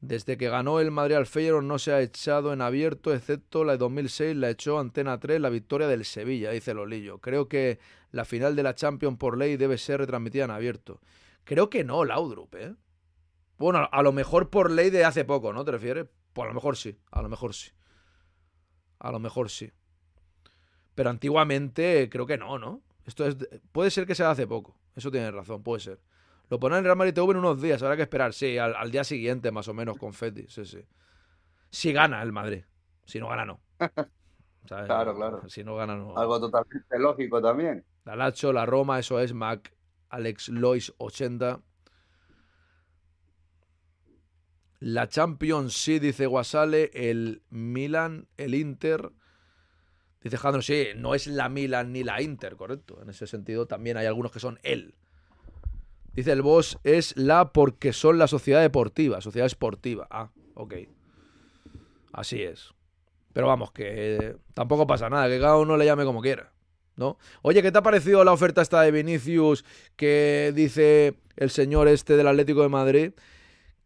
Desde que ganó el Madrid al Feyenoord no se ha echado en abierto, excepto la de 2006, la echó Antena 3, la victoria del Sevilla, dice Lolillo. Creo que la final de la Champions por ley debe ser retransmitida en abierto. Creo que no, Laudrup, ¿eh? Bueno, a lo mejor por ley de hace poco, ¿no te refieres? Pues a lo mejor sí, a lo mejor sí. A lo mejor sí. Pero antiguamente creo que no, ¿no? Esto es, puede ser que sea hace poco. Eso tiene razón, puede ser. Lo ponen en Real Madrid TV en unos días, habrá que esperar. Sí, al, día siguiente más o menos, confetti. Sí, sí. Si gana el Madrid. Si no gana, no. Claro, claro. Si no gana, no. Algo totalmente lógico también. La Lacho, la Roma, eso es Mac, Alex Lois 80. La Champions, sí, dice Guasale, el Milan, el Inter, Dice Jandro, sí, no es la Milan ni la Inter, correcto. En ese sentido también hay algunos que son él. Dice el boss, es la porque son la sociedad deportiva, sociedad esportiva. Ah, ok. Así es. Pero vamos, que eh, tampoco pasa nada, que cada uno le llame como quiera. ¿No? Oye, ¿qué te ha parecido la oferta esta de Vinicius que dice el señor este del Atlético de Madrid?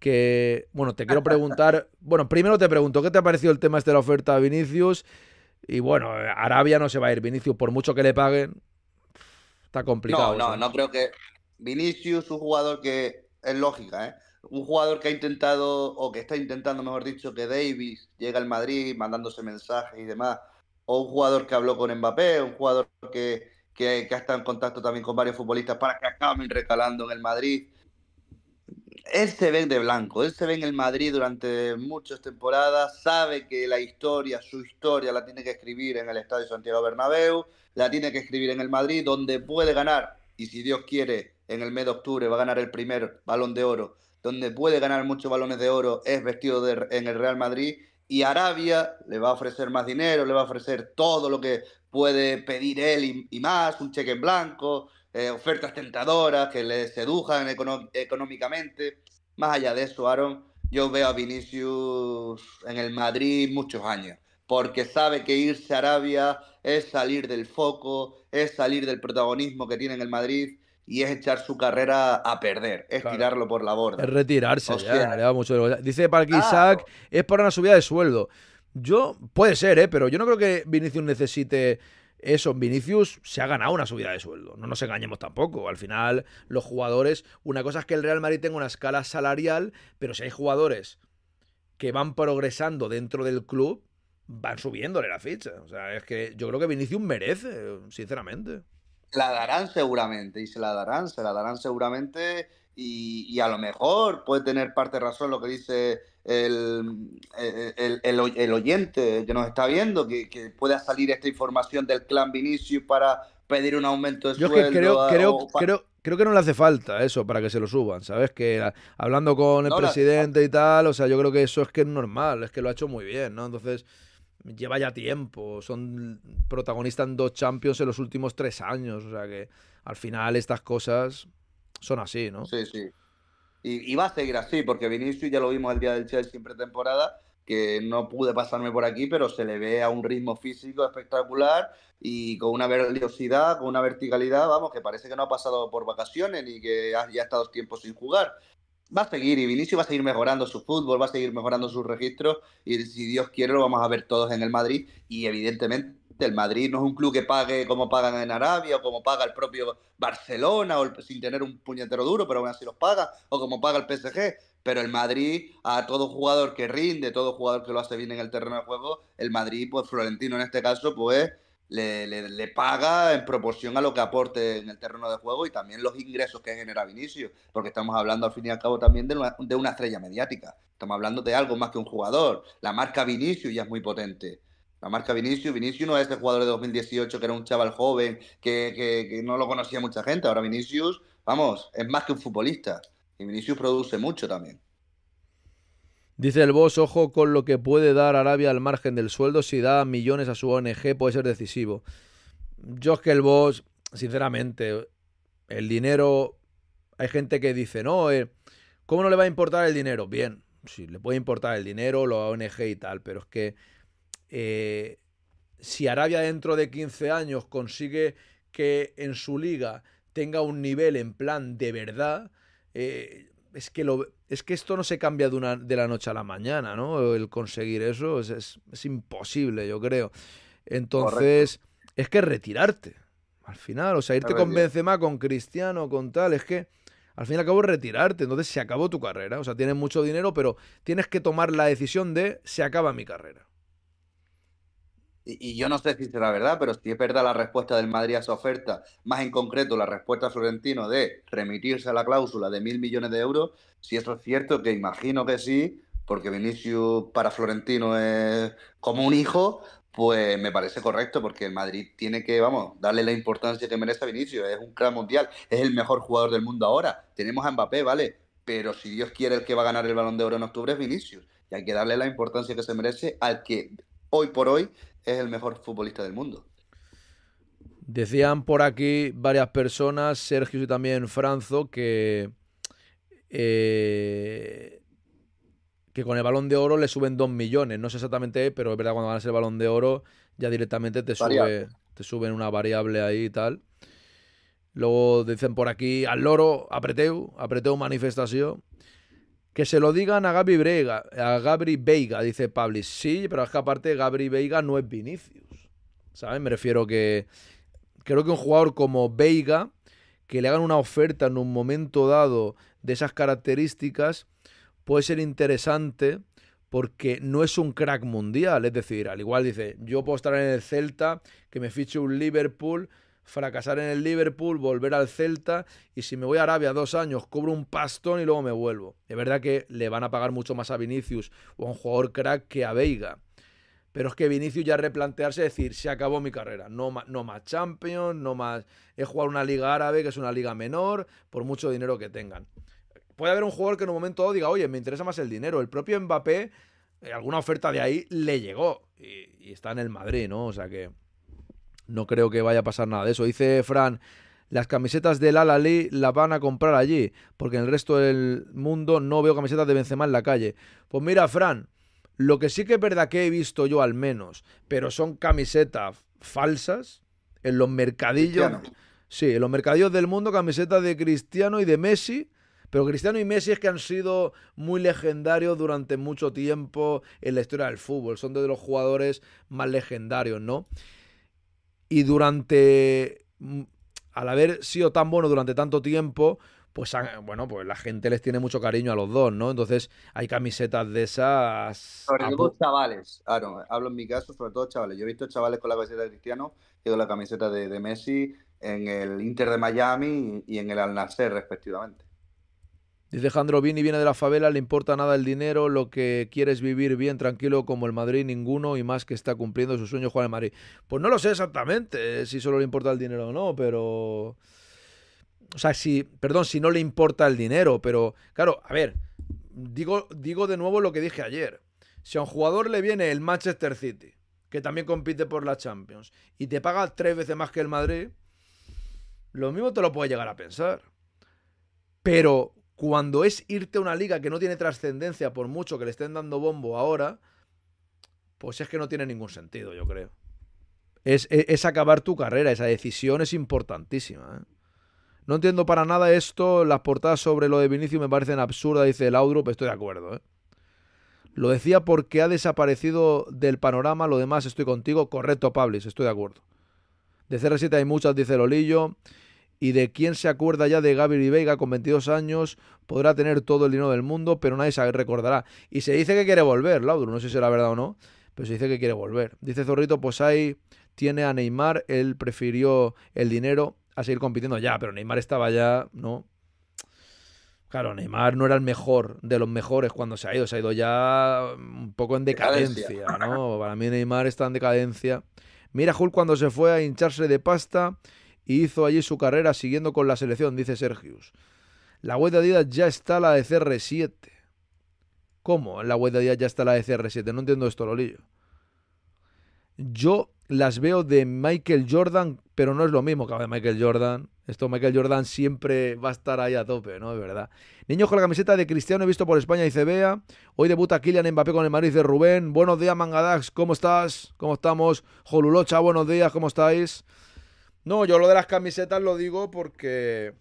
Que, bueno, te quiero preguntar, bueno, primero te pregunto, ¿qué te ha parecido el tema este de la oferta de Vinicius? Y bueno, Arabia no se va a ir. Vinicius, por mucho que le paguen, está complicado. No, no, no creo que. Vinicius, un jugador que es lógica, ¿eh? Un jugador que ha intentado, o que está intentando, mejor dicho, que Davis llegue al Madrid mandándose mensajes y demás. O un jugador que habló con Mbappé, un jugador que, que, que ha estado en contacto también con varios futbolistas para que acaben recalando en el Madrid él se ve de blanco, él se ve en el Madrid durante muchas temporadas, sabe que la historia, su historia la tiene que escribir en el Estadio Santiago Bernabéu, la tiene que escribir en el Madrid, donde puede ganar, y si Dios quiere, en el mes de octubre va a ganar el primer balón de oro, donde puede ganar muchos balones de oro, es vestido en el Real Madrid, y Arabia le va a ofrecer más dinero, le va a ofrecer todo lo que puede pedir él y más, un cheque en blanco, eh, ofertas tentadoras que le sedujan económicamente. Más allá de eso, Aaron, yo veo a Vinicius en el Madrid muchos años, porque sabe que irse a Arabia es salir del foco, es salir del protagonismo que tiene en el Madrid y es echar su carrera a perder, es tirarlo por la borda. Es retirarse, o Dice para Isaac, es para una subida de sueldo. Yo, puede ser, ¿eh? pero yo no creo que Vinicius necesite eso, Vinicius se ha ganado una subida de sueldo. No nos engañemos tampoco. Al final, los jugadores, una cosa es que el Real Madrid tenga una escala salarial, pero si hay jugadores que van progresando dentro del club, van subiéndole la ficha. O sea, es que yo creo que Vinicius merece, sinceramente. La darán seguramente, y se la darán, se la darán seguramente y, a lo mejor puede tener parte de razón lo que dice el, eh, oyente que nos está viendo, que, pueda salir esta información del clan Vinicius para pedir un aumento de sueldo. Yo creo, creo, que no le hace falta eso para que se lo suban, ¿sabes? Que hablando con el presidente y tal, o sea, yo creo que eso es que es normal, es que lo ha hecho muy bien, ¿no? Entonces, lleva ya tiempo, son protagonistas en dos Champions en los últimos tres años, o sea que al final estas cosas son así, ¿no? Sí, sí. Y, va a seguir así, porque Vinicius ya lo vimos el día del Chelsea siempre temporada que no pude pasarme por aquí, pero se le ve a un ritmo físico espectacular y con una velocidad, con una verticalidad, vamos, que parece que no ha pasado por vacaciones ni que ya ha estado tiempo sin jugar. Va a seguir y Vinicius va a seguir mejorando su fútbol, va a seguir mejorando sus registros y si Dios quiere lo vamos a ver todos en el Madrid y evidentemente el Madrid no es un club que pague como pagan en Arabia o como paga el propio Barcelona o sin tener un puñetero duro, pero aún así los paga, o como paga el PSG. Pero el Madrid, a todo jugador que rinde, todo jugador que lo hace bien en el terreno de juego, el Madrid, pues Florentino en este caso, pues le, le, paga en proporción a lo que aporte en el terreno de juego y también los ingresos que genera Vinicius, porque estamos hablando al fin y al cabo también de una, de una estrella mediática. Estamos hablando de algo más que un jugador. La marca Vinicius ya es muy potente. La marca Vinicius. Vinicius no es este jugador de 2018 que era un chaval joven, que, no lo conocía mucha gente. Ahora Vinicius, vamos, es más que un futbolista. Y Vinicius produce mucho también. Dice el boss, ojo con lo que puede dar Arabia al margen del sueldo. Si da millones a su ONG puede ser decisivo. Yo es que el boss, sinceramente, el dinero... Hay gente que dice, no, eh, ¿cómo no le va a importar el dinero? Bien, sí, le puede importar el dinero, la ONG y tal, pero es que eh, si Arabia dentro de 15 años consigue que en su liga tenga un nivel en plan de verdad, eh, es, que es que esto no se cambia de, una, de la noche a la mañana, ¿no? El conseguir eso es, imposible, yo creo. Entonces, es que retirarte, al final, o sea, irte con Benzema, con Cristiano, con tal, es que al fin y al cabo retirarte, entonces se acabó tu carrera, o sea, tienes mucho dinero, pero tienes que tomar la decisión de se acaba mi carrera y, yo no sé si será verdad, pero si es verdad la respuesta del Madrid a su oferta, más en concreto la respuesta Florentino de remitirse a la cláusula de mil millones de euros, si eso es cierto, que imagino que sí, porque Vinicius para Florentino es como un hijo, pues me parece correcto, porque el Madrid tiene que, vamos, darle la importancia que merece a Vinicius. Es un gran mundial, es el mejor jugador del mundo ahora. Tenemos a Mbappé, ¿vale? Pero si Dios quiere, el que va a ganar el balón de oro en octubre es Vinicius. Y hay que darle la importancia que se merece al que hoy por hoy es el mejor futbolista del mundo. Decían por aquí varias personas, Sergio y también Franzo, que, eh, que con el balón de oro le suben 2 millones. No sé exactamente, pero es verdad, cuando ganas el balón de oro ya directamente te, te suben una variable ahí y tal. Luego dicen por aquí al loro, apreteu, apreteu manifestación. Que se lo digan a Gabi Brega, a Gabri Veiga, dice pablo Sí, pero es que aparte Gabri Veiga no es Vinicius. ¿Sabes? Me refiero que. Creo que un jugador como Veiga, que le hagan una oferta en un momento dado de esas características, puede ser interesante porque no es un crack mundial. Es decir, al igual dice, yo puedo estar en el Celta, que me fiche un Liverpool fracasar en el Liverpool, volver al Celta y si me voy a Arabia dos años, cobro un pastón y luego me vuelvo. Es verdad que le van a pagar mucho más a Vinicius o a un jugador crack que a Veiga. Pero es que Vinicius ya replantearse decir, se acabó mi carrera. No, no más Champions, no más... He jugado una liga árabe, que es una liga menor, por mucho dinero que tengan. Puede haber un jugador que en un momento diga, oye, me interesa más el dinero. El propio Mbappé, eh, alguna oferta de ahí le llegó. y está en el Madrid, ¿no? O sea que... No creo que vaya a pasar nada de eso. Dice Fran, las camisetas de Lala las van a comprar allí, porque en el resto del mundo no veo camisetas de Benzema en la calle. Pues mira, Fran, lo que sí que es verdad que he visto yo al menos, pero son camisetas falsas en los mercadillos. Sí, en los mercadillos del mundo camisetas de Cristiano y de Messi. Pero Cristiano y Messi es que han sido muy legendarios durante mucho tiempo en la historia del fútbol. Son de los jugadores más legendarios, ¿no? y durante, mm, al haber sido tan bueno durante tanto tiempo, pues eh, bueno, pues la gente les tiene mucho cariño a los dos, ¿no? Entonces hay camisetas de esas. Sobre todo chavales, hablo en mi caso, sobre todo chavales. Yo he visto chavales con la camiseta de Cristiano y con la camiseta de, Messi en el Inter de Miami y en el Al respectivamente. Dice Jandro, Vini viene de la favela, le importa nada el dinero, lo que quiere es vivir bien, tranquilo, como el Madrid, ninguno, y más que está cumpliendo su sueño jugar en Madrid. Pues no lo sé exactamente eh, si solo le importa el dinero o no, pero... O sea, si, perdón, si no le importa el dinero, pero claro, a ver, digo, digo de nuevo lo que dije ayer. Si a un jugador le viene el Manchester City, que también compite por la Champions, y te paga tres veces más que el Madrid, lo mismo te lo puede llegar a pensar. Pero cuando es irte a una liga que no tiene trascendencia, por mucho que le estén dando bombo ahora, pues es que no tiene ningún sentido, yo creo. Es, e, es, acabar tu carrera, esa decisión es importantísima. ¿eh? No entiendo para nada esto, las portadas sobre lo de Vinicius me parecen absurdas, dice el pero estoy de acuerdo. ¿eh? Lo decía porque ha desaparecido del panorama, lo demás estoy contigo, correcto Pablis, estoy de acuerdo. De CR7 hay muchas, dice Lolillo y de quién se acuerda ya de Gaby Vega con 22 años, podrá tener todo el dinero del mundo, pero nadie se recordará. Y se dice que quiere volver, Laudro. no sé si será verdad o no, pero se dice que quiere volver. Dice Zorrito, pues ahí tiene a Neymar, él prefirió el dinero a seguir compitiendo ya, pero Neymar estaba ya, ¿no? Claro, Neymar no era el mejor de los mejores cuando se ha ido, se ha ido ya un poco en decadencia, ¿no? Para mí Neymar está en decadencia. Mira Jul cuando se fue a hincharse de pasta y hizo allí su carrera siguiendo con la selección, dice Sergius. La web de Adidas ya está la de CR7. ¿Cómo? la web de Adidas ya está la de CR7. No entiendo esto, Lolillo. Yo las veo de Michael Jordan, pero no es lo mismo que Michael Jordan. Esto Michael Jordan siempre va a estar ahí a tope, ¿no? de verdad. niño con la camiseta de Cristiano he visto por España y Cebea. Hoy debuta Kylian Mbappé con el Madrid de Rubén. Buenos días, Mangadax. ¿Cómo estás? ¿Cómo estamos? Jolulocha, buenos días. ¿Cómo estáis? No, yo lo de las camisetas lo digo porque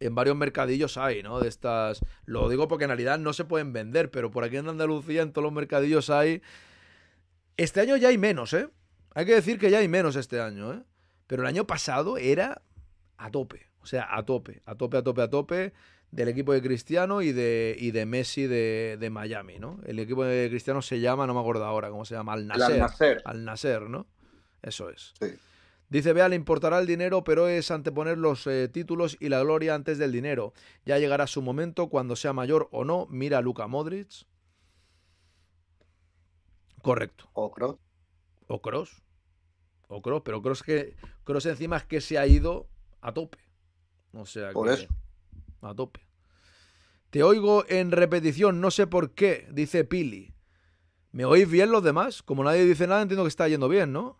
en varios mercadillos hay, ¿no? De estas. Lo digo porque en realidad no se pueden vender, pero por aquí en Andalucía, en todos los mercadillos hay. Este año ya hay menos, ¿eh? Hay que decir que ya hay menos este año, ¿eh? Pero el año pasado era a tope. O sea, a tope, a tope, a tope, a tope del equipo de Cristiano y de, de Messi de, Miami, ¿no? El equipo de Cristiano se llama, no me acuerdo ahora cómo se llama, Al Nacer. Al Al -Nacer ¿no? Eso es. Sí. Dice, vea, le importará el dinero, pero es anteponer los eh, títulos y la gloria antes del dinero. Ya llegará su momento, cuando sea mayor o no, mira a Luka Modric. Correcto. O Cross. O Cross. O Cross, pero Cross que Cross encima es que se ha ido a tope. O sea, por que, eso. A tope. Te oigo en repetición, no sé por qué, dice Pili. ¿Me oís bien los demás? Como nadie dice nada, entiendo que está yendo bien, ¿no?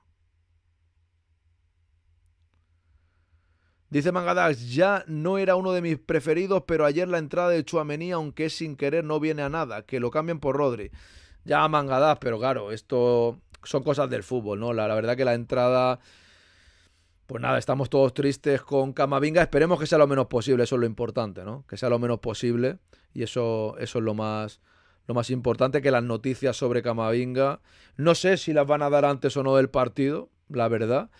Dice Mangadax, ya no era uno de mis preferidos, pero ayer la entrada de Chuamení, aunque sin querer, no viene a nada. Que lo cambien por Rodri. Ya Mangadax, pero claro, esto son cosas del fútbol, ¿no? La, verdad que la entrada... Pues nada, estamos todos tristes con Camavinga. Esperemos que sea lo menos posible, eso es lo importante, ¿no? Que sea lo menos posible. Y eso, eso es lo más, lo más importante, que las noticias sobre Camavinga. No sé si las van a dar antes o no del partido, la verdad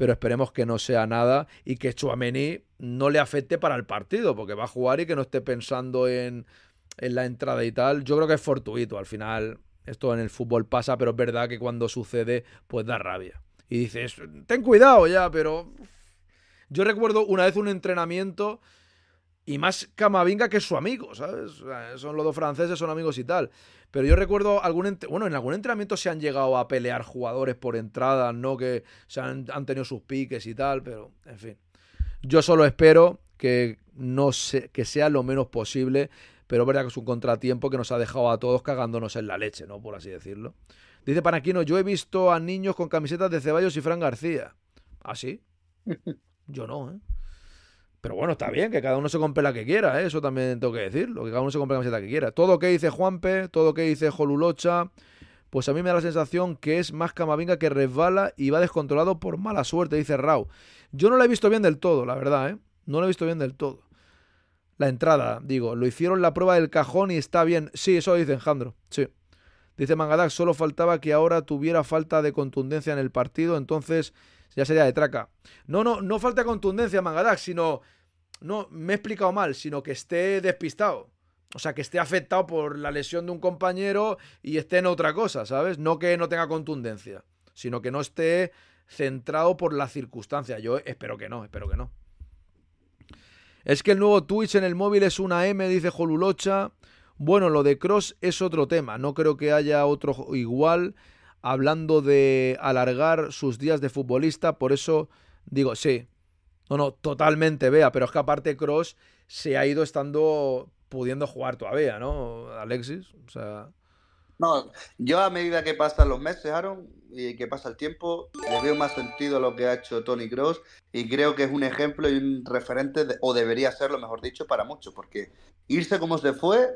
pero esperemos que no sea nada y que Chuameni no le afecte para el partido, porque va a jugar y que no esté pensando en, en la entrada y tal. Yo creo que es fortuito, al final esto en el fútbol pasa, pero es verdad que cuando sucede, pues da rabia. Y dices, ten cuidado ya, pero... Yo recuerdo una vez un entrenamiento y más Camavinga que su amigo, ¿sabes? Son los dos franceses, son amigos y tal. Pero yo recuerdo, algún bueno, en algún entrenamiento se han llegado a pelear jugadores por entradas, ¿no? Que se han, tenido sus piques y tal, pero en fin. Yo solo espero que, no que sea lo menos posible, pero es verdad que es un contratiempo que nos ha dejado a todos cagándonos en la leche, ¿no? Por así decirlo. Dice Panaquino, yo he visto a niños con camisetas de Ceballos y Fran García. ¿Ah, sí? Yo no, ¿eh? Pero bueno, está bien que cada uno se compre la que quiera, ¿eh? eso también tengo que lo que cada uno se compre la camiseta que quiera. Todo lo que dice Juanpe, todo lo que dice Jolulocha, pues a mí me da la sensación que es más Camavinga que resbala y va descontrolado por mala suerte, dice Rao. Yo no la he visto bien del todo, la verdad, ¿eh? No la he visto bien del todo. La entrada, digo, lo hicieron la prueba del cajón y está bien. Sí, eso dice Jandro, sí. Dice Mangadak, solo faltaba que ahora tuviera falta de contundencia en el partido, entonces ya sería de traca. No, no, no falta contundencia Mangadak, sino. No, me he explicado mal, sino que esté despistado. O sea, que esté afectado por la lesión de un compañero y esté en otra cosa, ¿sabes? No que no tenga contundencia, sino que no esté centrado por la circunstancia. Yo espero que no, espero que no. Es que el nuevo Twitch en el móvil es una M, dice Jolulocha. Bueno, lo de Cross es otro tema. No creo que haya otro igual hablando de alargar sus días de futbolista, por eso digo, sí, no, no, totalmente, vea, pero es que aparte Cross se ha ido estando pudiendo jugar todavía, ¿no? Alexis, o sea... No, yo a medida que pasan los meses, Aaron, y que pasa el tiempo, le veo más sentido lo que ha hecho Tony Cross y creo que es un ejemplo y un referente, o debería serlo, mejor dicho, para muchos, porque irse como se fue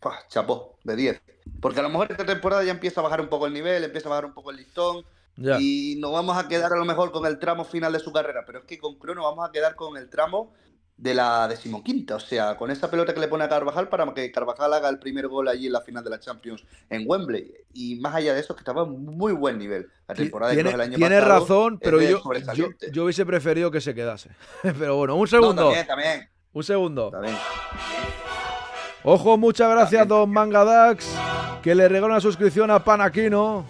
Chapo, chapó, de 10. Porque a lo mejor esta temporada ya empieza a bajar un poco el nivel, empieza a bajar un poco el listón. Y nos vamos a quedar a lo mejor con el tramo final de su carrera. Pero es que con Crono vamos a quedar con el tramo de la decimoquinta. O sea, con esa pelota que le pone a Carvajal para que Carvajal haga el primer gol allí en la final de la Champions en Wembley. Y más allá de eso, que estaba en muy buen nivel. La temporada tiene, del año tiene razón, pero yo, hubiese preferido que se quedase. pero bueno, un segundo. Un segundo. Ojo, muchas gracias, don Mangadax, que le regaló una suscripción a Panaquino.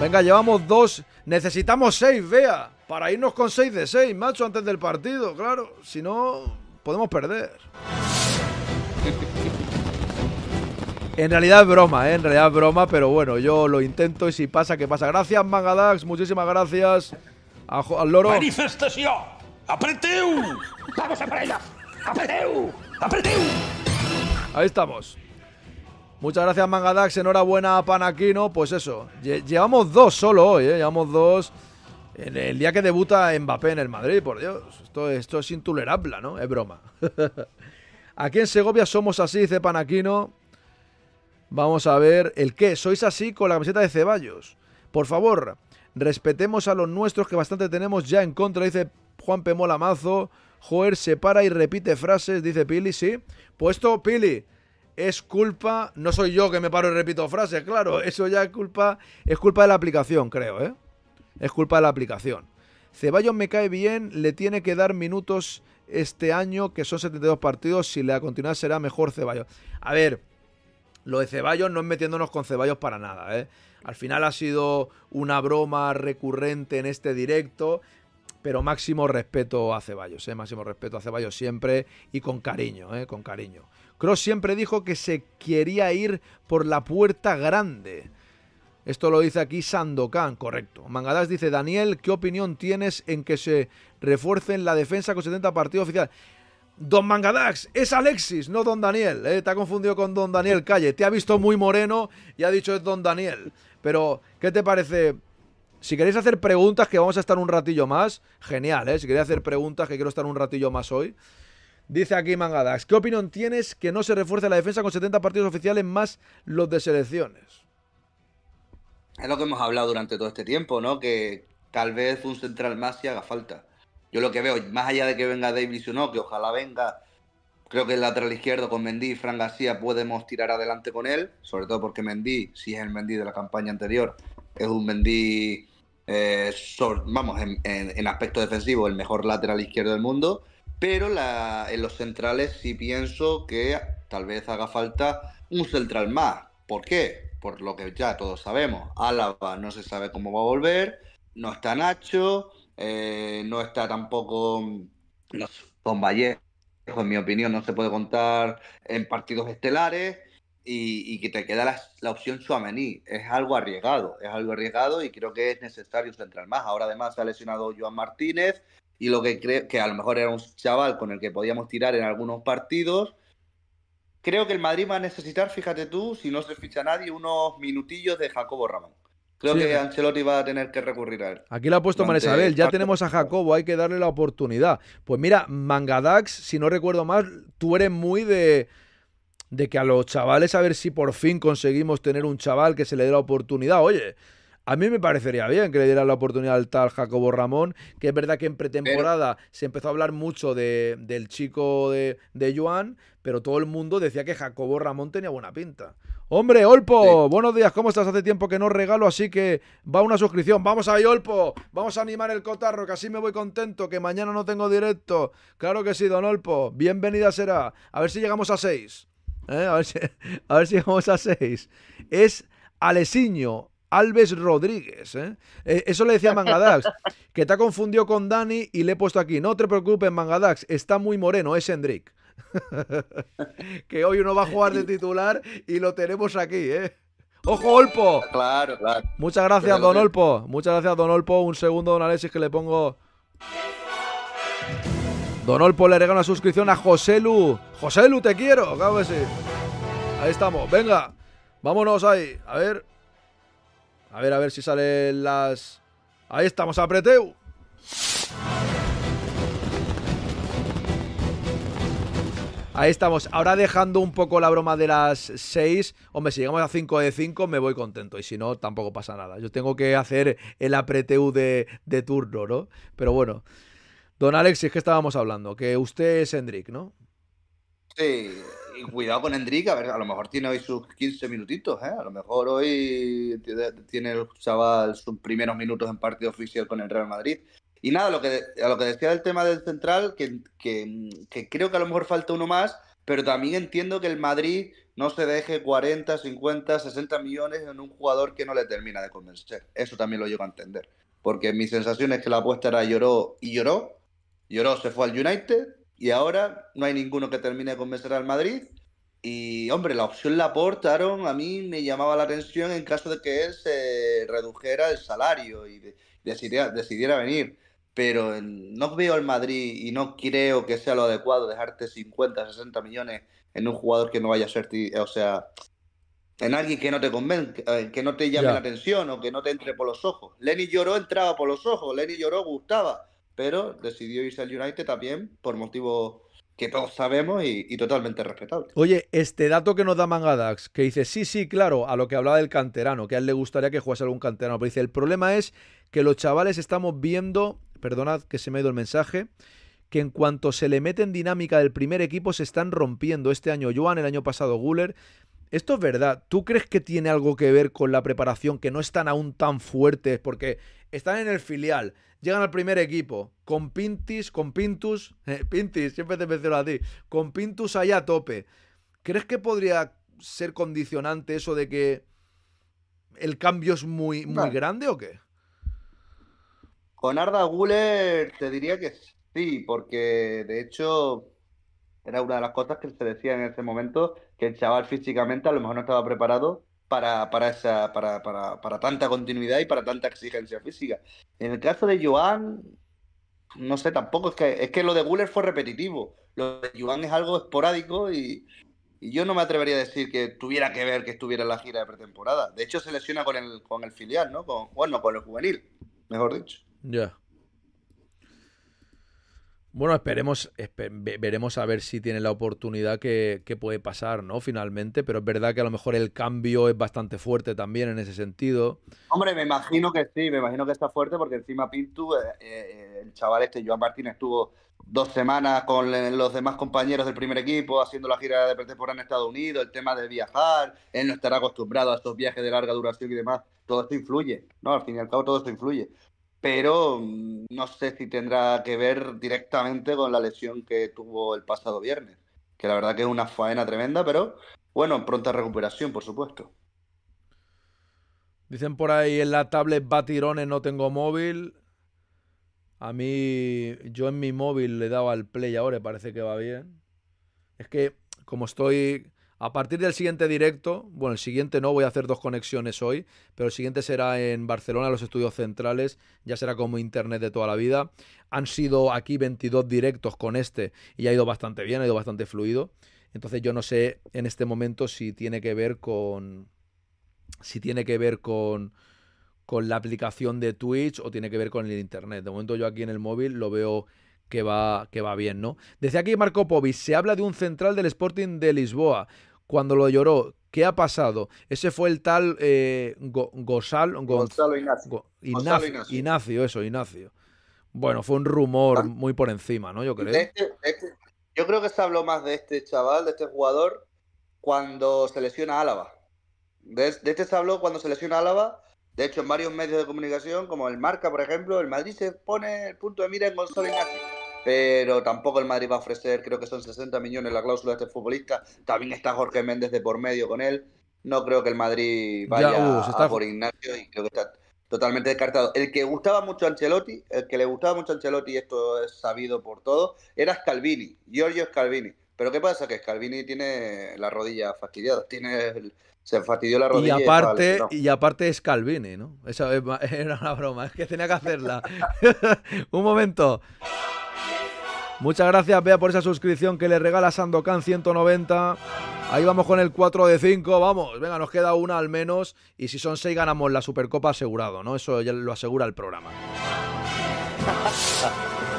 Venga, llevamos dos. Necesitamos seis, vea. Para irnos con seis de seis, macho, antes del partido, claro. Si no, podemos perder. En realidad es broma, ¿eh? en realidad es broma, pero bueno, yo lo intento y si pasa, que pasa. Gracias, Mangadax, muchísimas gracias a al loro. ¡Manifestación! ¡Apreteu! ¡Vamos a por ¡Apreteu! ¡Apreteu! Ahí estamos. Muchas gracias, Mangadax. Enhorabuena Panaquino. Pues eso, llevamos dos solo hoy, ¿eh? Llevamos dos. En el día que debuta Mbappé en el Madrid, por Dios. Esto, esto es intolerable, ¿no? Es broma. Aquí en Segovia somos así, dice Panaquino. Vamos a ver el qué. Sois así con la camiseta de Ceballos. Por favor, respetemos a los nuestros que bastante tenemos ya en contra, dice Juan Pemola Mazo. Joer se para y repite frases, dice Pili, sí. Pues esto, Pili, es culpa, no soy yo que me paro y repito frases, claro, eso ya es culpa, es culpa de la aplicación, creo, ¿eh? Es culpa de la aplicación. Ceballos me cae bien, le tiene que dar minutos este año, que son 72 partidos, si le continuidad será mejor Ceballos. A ver, lo de Ceballos no es metiéndonos con Ceballos para nada, ¿eh? Al final ha sido una broma recurrente en este directo pero máximo respeto a Ceballos, ¿eh? máximo respeto a Ceballos siempre y con cariño, ¿eh? con cariño. Cross siempre dijo que se quería ir por la puerta grande. Esto lo dice aquí Sandokan, correcto. Mangadax dice, Daniel, ¿qué opinión tienes en que se refuercen la defensa con 70 partidos oficiales? Don Mangadax, es Alexis, no Don Daniel. ¿eh? Te ha confundido con Don Daniel Calle. Te ha visto muy moreno y ha dicho es Don Daniel. Pero, ¿qué te parece si queréis hacer preguntas, que vamos a estar un ratillo más, genial, ¿eh? Si queréis hacer preguntas, que quiero estar un ratillo más hoy. Dice aquí Mangadax, ¿qué opinión tienes que no se refuerce la defensa con 70 partidos oficiales más los de selecciones? Es lo que hemos hablado durante todo este tiempo, ¿no? Que tal vez un central más si haga falta. Yo lo que veo, más allá de que venga David, o no, que ojalá venga, creo que el lateral izquierdo con Mendy y Fran García podemos tirar adelante con él, sobre todo porque Mendy, si es el Mendy de la campaña anterior, es un Mendy eh, vamos, en, aspecto defensivo, el mejor lateral izquierdo del mundo, pero en los centrales sí pienso que tal vez haga falta un central más. ¿Por qué? Por lo que ya todos sabemos. Álava no se sabe cómo va a volver, no está Nacho, eh, no está tampoco los con Vallejo, en mi opinión, no se puede contar en partidos estelares y, que te queda la, opción Suamení. Es algo arriesgado, es algo arriesgado y creo que es necesario centrar más. Ahora además se ha lesionado Joan Martínez y lo que creo que a lo mejor era un chaval con el que podíamos tirar en algunos partidos. Creo que el Madrid va a necesitar, fíjate tú, si no se ficha nadie, unos minutillos de Jacobo Ramón. Creo que Ancelotti va a tener que recurrir a él. Aquí lo ha puesto Marisabel, ya tenemos a Jacobo, hay que darle la oportunidad. Pues mira, Mangadax, si no recuerdo mal, tú eres muy de, de que a los chavales, a ver si por fin conseguimos tener un chaval que se le dé la oportunidad. Oye, a mí me parecería bien que le dieran la oportunidad al tal Jacobo Ramón, que es verdad que en pretemporada se empezó a hablar mucho de, del chico de, de Joan, pero todo el mundo decía que Jacobo Ramón tenía buena pinta. Hombre, Olpo, buenos días, ¿cómo estás? Hace tiempo que no regalo, así que va una suscripción. Vamos ahí, Olpo, vamos a animar el cotarro, que así me voy contento, que mañana no tengo directo. Claro que sí, don Olpo, bienvenida será. A ver si llegamos a seis. ¿Eh? a, ver si, vamos a seis. Es Alesiño, Alves Rodríguez. ¿eh? E, eso le decía Mangadax, que te ha confundido con Dani y le he puesto aquí. No te preocupes, Mangadax, está muy moreno, es Hendrik. que hoy uno va a jugar de titular y lo tenemos aquí, ¿eh? ¡Ojo, Olpo! Claro, Muchas gracias, don Olpo. Muchas gracias, don Olpo. Un segundo, don Alexis, que le pongo. Donolpo le regala una suscripción a Joselu. Joselu, te quiero, claro que Ahí estamos, venga. Vámonos ahí, a ver. A ver, a ver si salen las... Ahí estamos, apreteu. Ahí estamos. Ahora dejando un poco la broma de las 6. Hombre, si llegamos a 5 de 5 me voy contento. Y si no, tampoco pasa nada. Yo tengo que hacer el apreteu de, de turno, ¿no? Pero bueno. Don Alex, si es que estábamos hablando, que usted es Hendrik, ¿no? Sí, y cuidado con Hendrik, a ver, a lo mejor tiene hoy sus 15 minutitos, ¿eh? A lo mejor hoy tiene el chaval sus primeros minutos en partido oficial con el Real Madrid. Y nada, lo que, a lo que decía del tema del central, que, que creo que a lo mejor falta uno más, pero también entiendo que el Madrid no se deje 40, 50, 60 millones en un jugador que no le termina de convencer. Eso también lo llego a entender. Porque mi sensación es que la apuesta era lloró y lloró, Lloró, se fue al United y ahora no hay ninguno que termine de convencer al Madrid. Y hombre, la opción la aportaron, a mí me llamaba la atención en caso de que él se redujera el salario y decidiera, venir. Pero no veo al Madrid y no creo que sea lo adecuado dejarte 50, 60 millones en un jugador que no vaya a ser, o sea, en alguien que no te convenga, eh, que no te llame la atención o que no te entre por los ojos. Lenny lloró, entraba por los ojos. Lenny lloró, gustaba pero decidió irse al United también por motivos que todos sabemos y, totalmente respetable. Oye, este dato que nos da Mangadax, que dice, sí, sí, claro, a lo que hablaba del canterano, que a él le gustaría que jugase algún canterano, pero dice, el problema es que los chavales estamos viendo, perdonad que se me ha ido el mensaje, que en cuanto se le mete en dinámica del primer equipo se están rompiendo. Este año Joan, el año pasado Guller, esto es verdad. ¿Tú crees que tiene algo que ver con la preparación, que no están aún tan fuertes? Porque están en el filial, llegan al primer equipo, con Pintis, con Pintus, eh, Pintis, siempre te menciono a ti, con Pintus allá a tope. ¿Crees que podría ser condicionante eso de que el cambio es muy, muy grande o qué? Con Arda Guller te diría que sí, porque de hecho era una de las cosas que se decía en ese momento que el chaval físicamente a lo mejor no estaba preparado para, esa, para, tanta continuidad y para tanta exigencia física. En el caso de Joan, no sé tampoco, es que, es que lo de Guller fue repetitivo. Lo de Joan es algo esporádico y, yo no me atrevería a decir que tuviera que ver que estuviera en la gira de pretemporada. De hecho, se lesiona con el, con el filial, ¿no? Con, bueno, con el juvenil, mejor dicho. Ya. Bueno, esperemos, veremos a ver si tiene la oportunidad que, puede pasar, ¿no? Finalmente, pero es verdad que a lo mejor el cambio es bastante fuerte también en ese sentido. Hombre, me imagino que sí, me imagino que está fuerte porque encima Pintu, eh, eh, el chaval este, Joan Martín, estuvo dos semanas con los demás compañeros del primer equipo haciendo la gira de pretemporada en Estados Unidos, el tema de viajar, él no estará acostumbrado a estos viajes de larga duración y demás, todo esto influye, ¿no? Al fin y al cabo todo esto influye pero mm, no sé si tendrá que ver directamente con la lesión que tuvo el pasado viernes, que la verdad que es una faena tremenda, pero bueno, pronta recuperación, por supuesto. Dicen por ahí en la tablet batirones no tengo móvil. A mí, yo en mi móvil le daba al play ahora, parece que va bien. Es que como estoy a partir del siguiente directo, bueno, el siguiente no, voy a hacer dos conexiones hoy, pero el siguiente será en Barcelona, los estudios centrales, ya será como internet de toda la vida. Han sido aquí 22 directos con este y ha ido bastante bien, ha ido bastante fluido. Entonces yo no sé en este momento si tiene que ver con... si tiene que ver con con la aplicación de Twitch o tiene que ver con el internet. De momento yo aquí en el móvil lo veo que va, que va bien, ¿no? Desde aquí Marco Povis, se habla de un central del Sporting de Lisboa cuando lo lloró, ¿qué ha pasado? Ese fue el tal eh, Gonzalo Ignacio. eso, Ignacio. Bueno, fue un rumor ah. muy por encima, ¿no? Yo creo. Este, este, yo creo que se habló más de este chaval, de este jugador, cuando se lesiona Álava. De, este se habló cuando se lesiona Álava. De hecho, en varios medios de comunicación, como el Marca, por ejemplo, el Madrid se pone el punto de mira en Gonzalo Ignacio pero tampoco el Madrid va a ofrecer, creo que son 60 millones la cláusula de este futbolista. También está Jorge Méndez de por medio con él. No creo que el Madrid vaya uh, a por Ignacio y creo que está totalmente descartado. El que gustaba mucho a Ancelotti, el que le gustaba mucho a Ancelotti, y esto es sabido por todos, era Scalvini, Giorgio Scalvini. Pero ¿qué pasa? Que Scalvini tiene la rodilla fastidiada, tiene se fastidió la rodilla. Y aparte, y, aparte es Calvini, ¿no? Esa era una broma, es que tenía que hacerla. Un momento. Muchas gracias, Bea, por esa suscripción que le regala Sandokan 190. Ahí vamos con el 4 de 5, vamos, venga, nos queda una al menos y si son 6 ganamos la Supercopa asegurado, ¿no? Eso ya lo asegura el programa.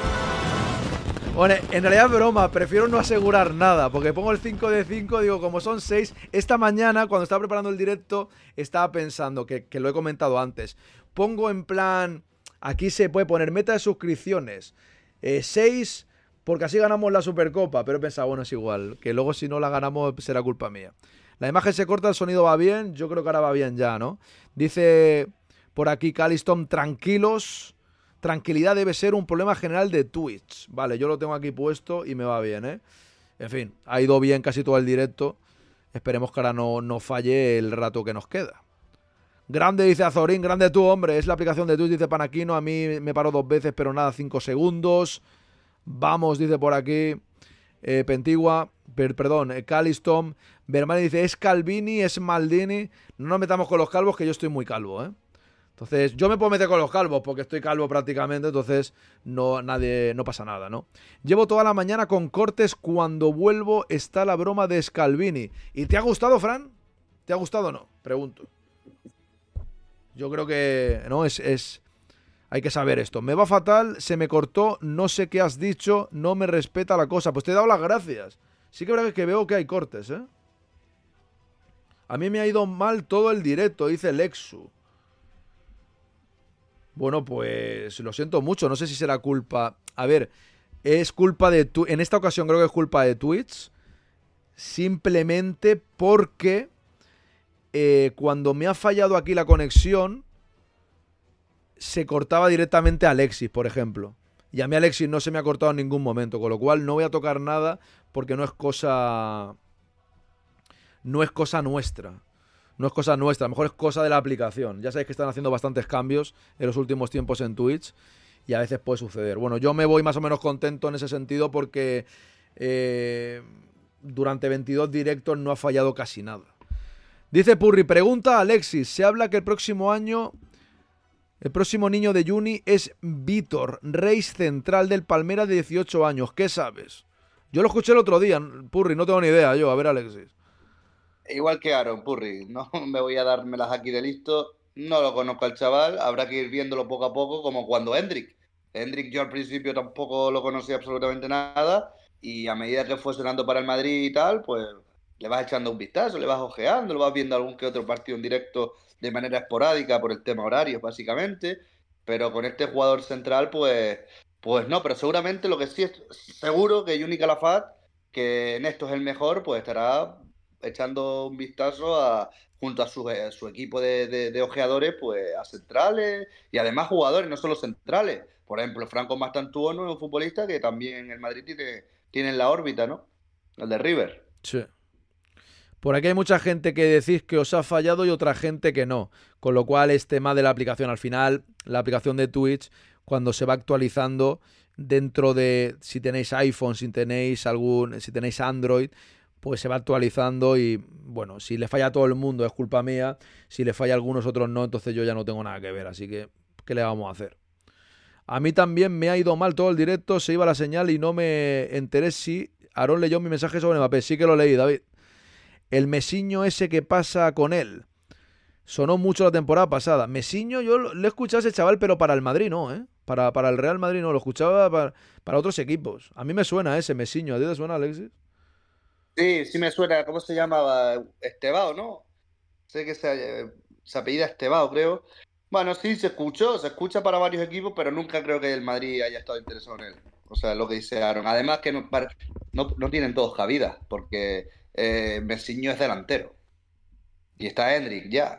Bueno, en realidad broma, prefiero no asegurar nada, porque pongo el 5 de 5, digo, como son 6, esta mañana cuando estaba preparando el directo estaba pensando, que, que lo he comentado antes, pongo en plan, aquí se puede poner meta de suscripciones, 6, eh, porque así ganamos la Supercopa. Pero pensaba, bueno, es igual, que luego si no la ganamos será culpa mía. La imagen se corta, el sonido va bien, yo creo que ahora va bien ya, ¿no? Dice por aquí Caliston, tranquilos. Tranquilidad debe ser un problema general de Twitch. Vale, yo lo tengo aquí puesto y me va bien, ¿eh? En fin, ha ido bien casi todo el directo. Esperemos que ahora no, no falle el rato que nos queda. Grande, dice Azorín, grande tú, hombre. Es la aplicación de Twitch, dice Panaquino. A mí me paró dos veces, pero nada, cinco segundos. Vamos, dice por aquí. Eh, Pentigua, perdón, eh, Callistom. Calistom. Bermani dice, es Calvini, es Maldini. No nos metamos con los calvos, que yo estoy muy calvo, ¿eh? Entonces, yo me puedo meter con los calvos porque estoy calvo prácticamente, entonces no, nadie, no pasa nada, ¿no? Llevo toda la mañana con cortes, cuando vuelvo está la broma de Scalvini. ¿Y te ha gustado, Fran? ¿Te ha gustado o no? Pregunto. Yo creo que, ¿no? es, hay que saber esto. Me va fatal, se me cortó, no sé qué has dicho, no me respeta la cosa. Pues te he dado las gracias. Sí que que veo que hay cortes, ¿eh? A mí me ha ido mal todo el directo, dice Lexu. Bueno, pues lo siento mucho, no sé si será culpa. A ver, es culpa de tu en esta ocasión creo que es culpa de Twitch. Simplemente porque eh, cuando me ha fallado aquí la conexión, se cortaba directamente a Alexis, por ejemplo. Y a mí Alexis no se me ha cortado en ningún momento, con lo cual no voy a tocar nada porque no es cosa... No es cosa nuestra. No es cosa nuestra, a lo mejor es cosa de la aplicación. Ya sabéis que están haciendo bastantes cambios en los últimos tiempos en Twitch y a veces puede suceder. Bueno, yo me voy más o menos contento en ese sentido porque eh, durante 22 directos no ha fallado casi nada. Dice Purri, pregunta a Alexis, se habla que el próximo año el próximo niño de Juni es Vítor, rey central del Palmera de 18 años. ¿Qué sabes? Yo lo escuché el otro día, Purri, no tengo ni idea yo. A ver, Alexis. Igual que Aaron, Purri. No me voy a dármelas aquí de listo. No lo conozco al chaval. Habrá que ir viéndolo poco a poco, como cuando Hendrik. Hendrik yo al principio tampoco lo conocía absolutamente nada. Y a medida que fue sonando para el Madrid y tal, pues le vas echando un vistazo, le vas ojeando, lo vas viendo algún que otro partido en directo de manera esporádica por el tema horarios, básicamente. Pero con este jugador central, pues, pues no, pero seguramente lo que sí es seguro que Yuni Calafat, que en esto es el mejor, pues estará echando un vistazo a, junto a su, eh, equipo de, ojeadores, pues a centrales y además jugadores, no solo centrales. Por ejemplo, Franco Mastantuono es un futbolista que también en el Madrid tiene, tiene en la órbita, ¿no? El de River. Sí. Por aquí hay mucha gente que decís que os ha fallado y otra gente que no. Con lo cual es este tema de la aplicación. Al final, la aplicación de Twitch, cuando se va actualizando dentro de si tenéis iPhone, si tenéis algún, si tenéis Android, pues se va actualizando y bueno, si le falla a todo el mundo es culpa mía, si le falla a algunos otros no, entonces yo ya no tengo nada que ver, así que ¿qué le vamos a hacer? A mí también me ha ido mal todo el directo, se iba la señal y no me enteré si Aarón leyó mi mensaje sobre Mbappé, sí que lo leí, David el mesiño ese que pasa con él. Sonó mucho la temporada pasada. Mesiño, yo le he a ese chaval, pero para el Madrid no, ¿eh? Para, para el Real Madrid no, lo escuchaba para, para, otros equipos. A mí me suena ese Mesiño. ¿A ti te suena, Alexis? Sí, sí me suena. ¿Cómo se llamaba? Estebao, ¿no? Sé que se, se apellida Estebao, creo. Bueno, sí, se escuchó, se escucha para varios equipos, pero nunca creo que el Madrid haya estado interesado en él. O sea, lo que dice Aaron. Además que no, no tienen todos cabida, porque eh, Messiño es delantero. Y está Hendrik, ya.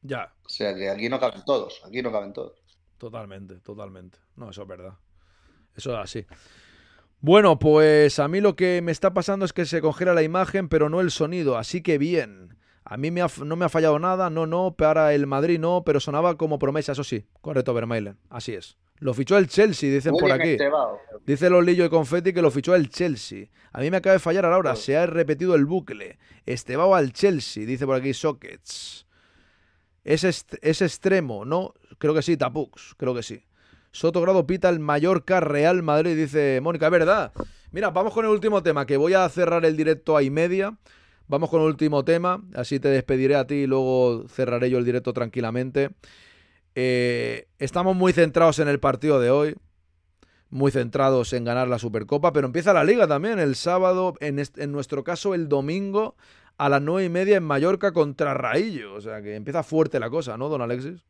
Ya. O sea, que aquí no caben todos, aquí no caben todos. Totalmente, totalmente. No, eso es verdad. Eso es así. Bueno, pues a mí lo que me está pasando es que se congela la imagen, pero no el sonido, así que bien. A mí no me ha fallado nada, no, no, para el Madrid no, pero sonaba como promesa, eso sí. Correcto, Vermeilen. así es. Lo fichó el Chelsea, dicen por aquí. Dice los y Confetti que lo fichó el Chelsea. A mí me acaba de fallar ahora, se ha repetido el bucle. Estebao al Chelsea, dice por aquí Sockets. Es, extremo, ¿no? Creo que sí, Tapux, creo que sí. Soto Grado pita el Mallorca Real Madrid, dice Mónica. ¿Verdad? Mira, vamos con el último tema, que voy a cerrar el directo a y media. Vamos con el último tema, así te despediré a ti y luego cerraré yo el directo tranquilamente. Eh, estamos muy centrados en el partido de hoy, muy centrados en ganar la Supercopa, pero empieza la liga también el sábado, en, en nuestro caso el domingo a las nueve y media en Mallorca contra Raillo. O sea que empieza fuerte la cosa, ¿no, don Alexis?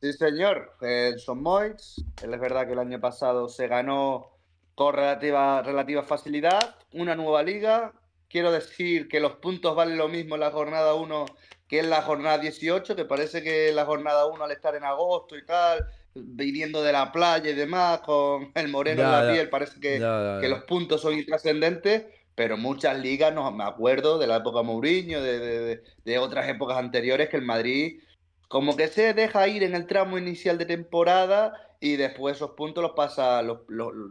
Sí, señor. son Moix. es verdad que el año pasado se ganó con relativa, relativa facilidad una nueva liga. Quiero decir que los puntos valen lo mismo en la jornada 1 que es la jornada 18, que parece que la jornada 1 al estar en agosto y tal, viniendo de la playa y demás, con el moreno en la piel, parece que, los puntos son intrascendentes, pero muchas ligas, no, me acuerdo de la época Mourinho, de, de, de otras épocas anteriores, que el Madrid como que se deja ir en el tramo inicial de temporada y después esos puntos los pasa, los,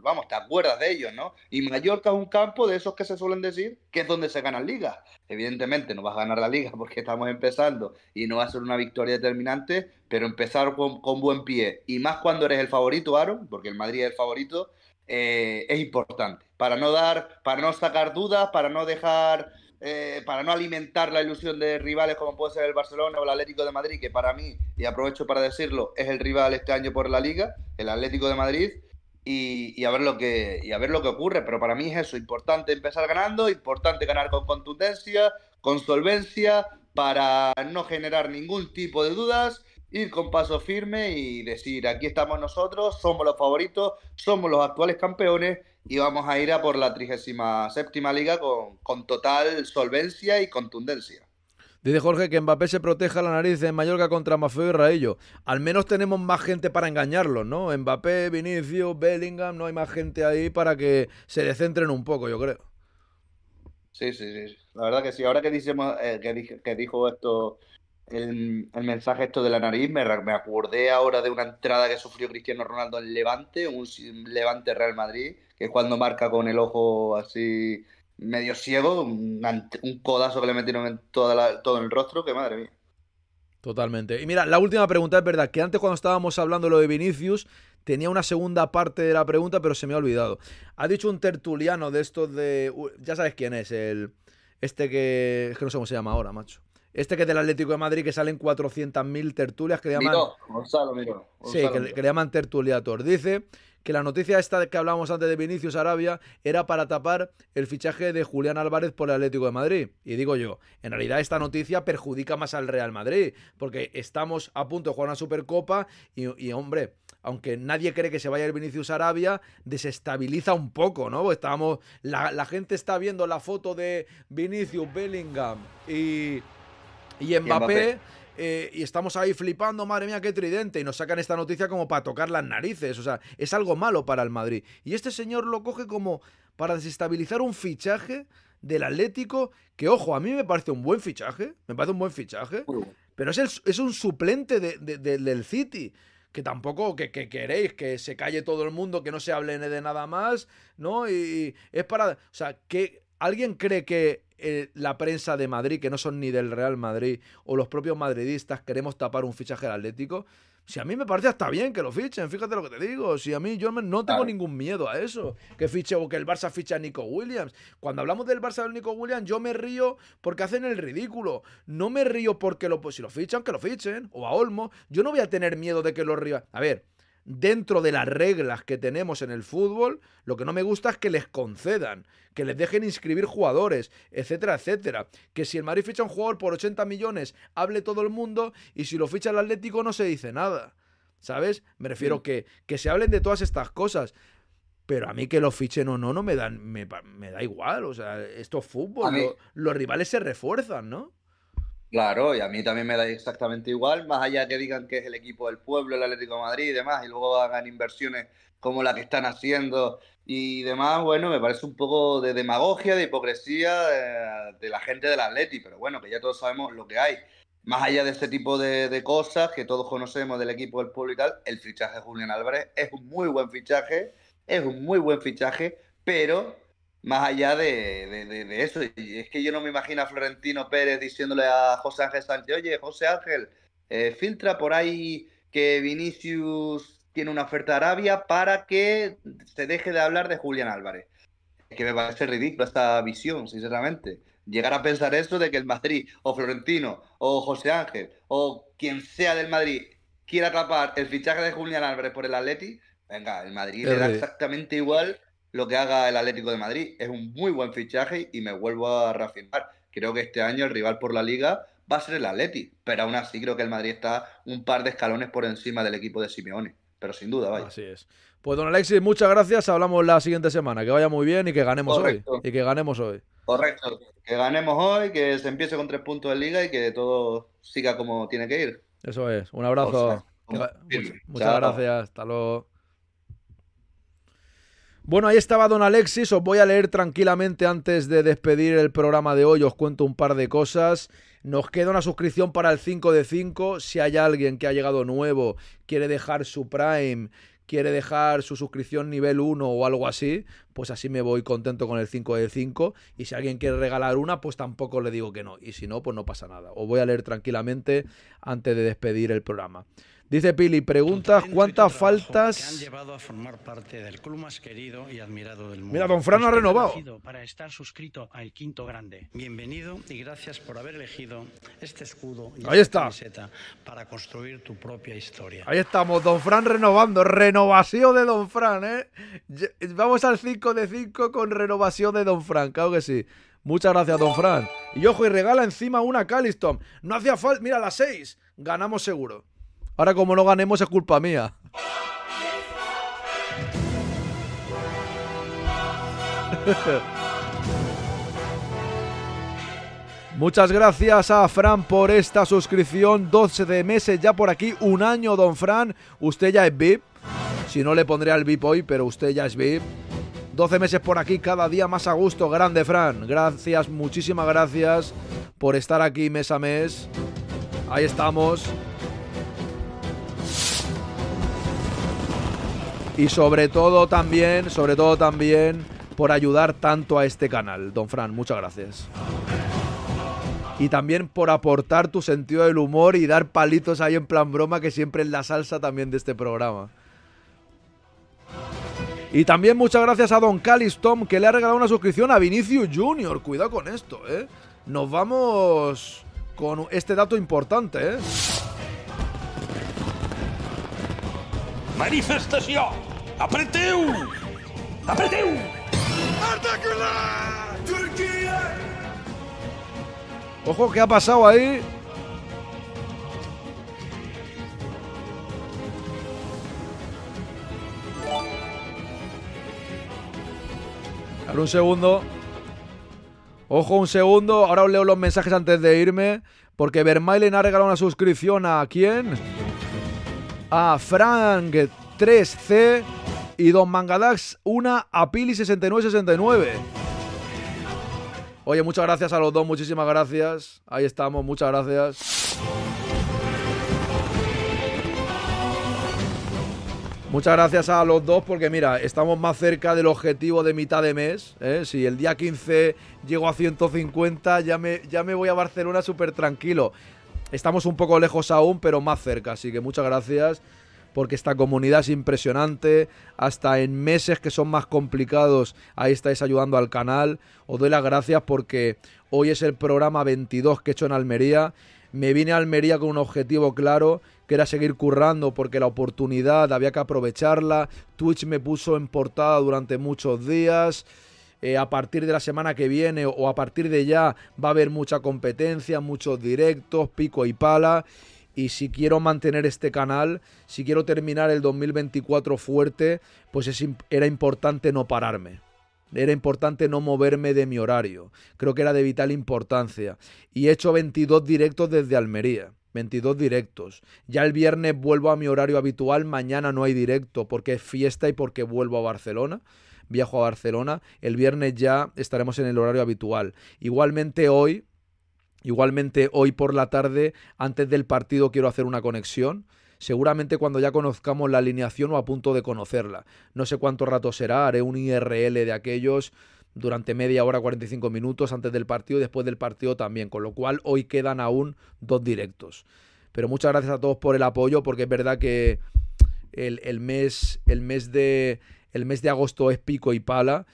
vamos, te acuerdas de ellos, ¿no? Y Mallorca es un campo de esos que se suelen decir que es donde se ganan ligas. Evidentemente no vas a ganar la liga porque estamos empezando y no va a ser una victoria determinante, pero empezar con, buen pie y más cuando eres el favorito, Aaron, porque el Madrid es el favorito, eh, es importante para no dar, para no sacar dudas, para no dejar eh, para no alimentar la ilusión de rivales como puede ser el Barcelona o el Atlético de Madrid, que para mí, y aprovecho para decirlo, es el rival este año por la liga, el Atlético de Madrid, y, a ver lo que, y a ver lo que ocurre. Pero para mí es eso, importante empezar ganando, importante ganar con contundencia, con solvencia, para no generar ningún tipo de dudas ir con paso firme y decir, aquí estamos nosotros, somos los favoritos, somos los actuales campeones y vamos a ir a por la 37 liga con, con total solvencia y contundencia. Dice Jorge que Mbappé se proteja la nariz en Mallorca contra Mafeo y Raillo. Al menos tenemos más gente para engañarlos, ¿no? Mbappé, Vinicius, Bellingham, no hay más gente ahí para que se descentren un poco, yo creo. Sí, sí, sí. La verdad que sí. Ahora que, eh, que, que, dijo esto, el, mensaje esto de la nariz, me, me acordé ahora de una entrada que sufrió Cristiano Ronaldo en Levante, un Levante Real Madrid que es cuando marca con el ojo así medio ciego, un, codazo que le metieron en toda la, todo el rostro, que madre mía. Totalmente. Y mira, la última pregunta es verdad, que antes cuando estábamos hablando lo de Vinicius, tenía una segunda parte de la pregunta, pero se me ha olvidado. Ha dicho un tertuliano de estos de... Ya sabes quién es, el... Este que... Es que no sé cómo se llama ahora, macho. Este que es del Atlético de Madrid, que salen 400.000 tertulias que le llaman. Gonzalo, miró, sí, que, le llaman tertuliator. Dice que la noticia esta que hablábamos antes de Vinicius Arabia era para tapar el fichaje de Julián Álvarez por el Atlético de Madrid. Y digo yo, en realidad esta noticia perjudica más al Real Madrid, porque estamos a punto de jugar una Supercopa y, hombre, aunque nadie cree que se vaya el Vinicius Arabia, desestabiliza un poco, ¿no? Estábamos, la gente está viendo la foto de Vinicius Bellingham y y Mbappé. Eh, y estamos ahí flipando, madre mía, qué tridente, y nos sacan esta noticia como para tocar las narices, o sea, es algo malo para el Madrid. Y este señor lo coge como para desestabilizar un fichaje del Atlético, que ojo, a mí me parece un buen fichaje, me parece un buen fichaje, pero es, es un suplente de, del City que tampoco que, queréis que se calle todo el mundo, que no se hable de nada más, ¿no? Y, y es para, o sea, que ¿Alguien cree que eh, la prensa de Madrid, que no son ni del Real Madrid, o los propios madridistas queremos tapar un fichaje al Atlético? Si a mí me parece hasta bien que lo fichen, fíjate lo que te digo. Si a mí yo no tengo ningún miedo a eso, que fiche o que el Barça fiche a Nico Williams. Cuando hablamos del Barça de Nico Williams, yo me río porque hacen el ridículo. No me río porque lo, si lo fichan, que lo fichen, o a Olmo. Yo no voy a tener miedo de que lo río. A ver, dentro de las reglas que tenemos en el fútbol, lo que no me gusta es que les concedan, que les dejen inscribir jugadores, etcétera, etcétera. Que si el Madrid ficha un jugador por 80 millones, hable todo el mundo y si lo ficha el Atlético no se dice nada. ¿Sabes? Me refiero que, se hablen de todas estas cosas. Pero a mí que lo fichen o no, no me, dan, me, da igual. O sea, esto fútbol. los rivales se refuerzan, ¿no? Claro, y a mí también me da exactamente igual, más allá de que digan que es el equipo del pueblo, el Atlético de Madrid y demás, y luego hagan inversiones como la que están haciendo y demás, bueno, me parece un poco de demagogia, de hipocresía eh, de, la gente del Atleti, pero bueno, que ya todos sabemos lo que hay. Más allá de este tipo de, de, cosas que todos conocemos del equipo del pueblo y tal, el fichaje de Julián Álvarez es un muy buen fichaje, es un muy buen fichaje, pero más allá de, eso. Y es que yo no me imagino a Florentino Pérez diciéndole a José Ángel Sánchez, oye, José Ángel, eh, filtra por ahí que Vinicius tiene una oferta de Arabia para que se deje de hablar de Julián Álvarez. Es que me parece ridículo esta visión, sinceramente. Llegar a pensar eso de que el Madrid, o Florentino, o José Ángel, o quien sea del Madrid, quiera atrapar el fichaje de Julián Álvarez por el Atleti, venga, el Madrid le da exactamente igual lo que haga el Atlético de Madrid. Es un muy buen fichaje y me vuelvo a reafirmar. Creo que este año el rival por la liga va a ser el Atleti, pero aún así creo que el Madrid está un par de escalones por encima del equipo de Simeone. Pero sin duda, vaya. Así es. Pues don Alexis, muchas gracias. Hablamos la siguiente semana. Que vaya muy bien y que ganemos hoy. Y que ganemos hoy. Correcto. Que ganemos hoy, que se empiece con tres puntos en liga y que todo siga como tiene que ir. Eso es. Un abrazo. muchas gracias. Hasta luego. Bueno, ahí estaba don Alexis, os voy a leer tranquilamente antes de despedir el programa de hoy, os cuento un par de cosas. Nos queda una suscripción para el 5 de 5, si hay alguien que ha llegado nuevo, quiere dejar su Prime, quiere dejar su suscripción nivel 1 o algo así, pues así me voy contento con el 5 de 5. Y si alguien quiere regalar una, pues tampoco le digo que no. Y si no, pues no pasa nada. Os voy a leer tranquilamente antes de despedir el programa. Dice Pili, preguntas cuántas faltas. llevado a formar parte del club más querido y admirado Mira, Don Fran ha renovado. Para estar suscrito al quinto grande. Bienvenido y gracias por haber elegido este escudo y Ahí está. para construir tu propia historia. Ahí estamos, Don Fran renovando. Renovación de Don Fran, ¿eh? Vamos al 5 de 5 con renovación de Don Fran, claro que sí. Muchas gracias, Don Fran. Y ojo, y regala encima una Calistom. No hacía falta. Mira, la 6. Ganamos seguro. Ahora como no ganemos es culpa mía. Muchas gracias a Fran por esta suscripción. 12 de meses ya por aquí. Un año, don Fran. Usted ya es VIP. Si no le pondré al VIP hoy, pero usted ya es VIP. 12 meses por aquí, cada día más a gusto. Grande, Fran. Gracias, muchísimas gracias por estar aquí mes a mes. Ahí estamos. Y sobre todo también, sobre todo también por ayudar tanto a este canal. Don Fran, muchas gracias. Y también por aportar tu sentido del humor y dar palitos ahí en plan broma, que siempre es la salsa también de este programa. Y también muchas gracias a Don Tom, que le ha regalado una suscripción a Vinicius Junior. Cuidado con esto, ¿eh? Nos vamos con este dato importante, ¿eh? ¡Manifestación! Apreteu! Apreteu! ¡Turquía! Ojo, ¿qué ha pasado ahí? Ahora un segundo. Ojo, un segundo. Ahora os leo los mensajes antes de irme. Porque Vermailen ha regalado una suscripción a quién? a Frank 3C y Don Mangadax una a Pili 6969. Oye, muchas gracias a los dos, muchísimas gracias. Ahí estamos, muchas gracias. Muchas gracias a los dos porque mira, estamos más cerca del objetivo de mitad de mes. ¿eh? Si el día 15 llego a 150, ya me, ya me voy a Barcelona súper tranquilo. Estamos un poco lejos aún, pero más cerca, así que muchas gracias porque esta comunidad es impresionante. Hasta en meses que son más complicados, ahí estáis ayudando al canal. Os doy las gracias porque hoy es el programa 22 que he hecho en Almería. Me vine a Almería con un objetivo claro, que era seguir currando porque la oportunidad había que aprovecharla. Twitch me puso en portada durante muchos días. Eh, a partir de la semana que viene o a partir de ya va a haber mucha competencia, muchos directos, pico y pala. Y si quiero mantener este canal, si quiero terminar el 2024 fuerte, pues era importante no pararme. Era importante no moverme de mi horario. Creo que era de vital importancia. Y he hecho 22 directos desde Almería. 22 directos. Ya el viernes vuelvo a mi horario habitual. Mañana no hay directo porque es fiesta y porque vuelvo a Barcelona viajo a Barcelona. El viernes ya estaremos en el horario habitual. Igualmente hoy, igualmente hoy por la tarde, antes del partido quiero hacer una conexión seguramente cuando ya conozcamos la alineación o a punto de conocerla. No sé cuánto rato será, haré un IRL de aquellos durante media hora, 45 minutos antes del partido y después del partido también, con lo cual hoy quedan aún dos directos. Pero muchas gracias a todos por el apoyo, porque es verdad que el, el mes, el mes de, el mes de agosto es pico y pala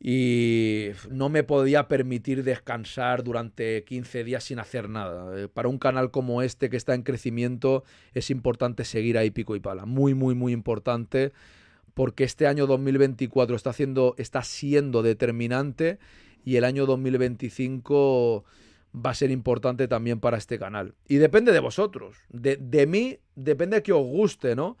y no me podía permitir descansar durante 15 días sin hacer nada. Eh, para un canal como este que está en crecimiento es importante seguir ahí pico y pala, muy muy muy importante porque este año 2024 está está siendo determinante y el año 2025 va a ser importante también para este canal. Y depende de vosotros, de, de mí depende que os guste, ¿no?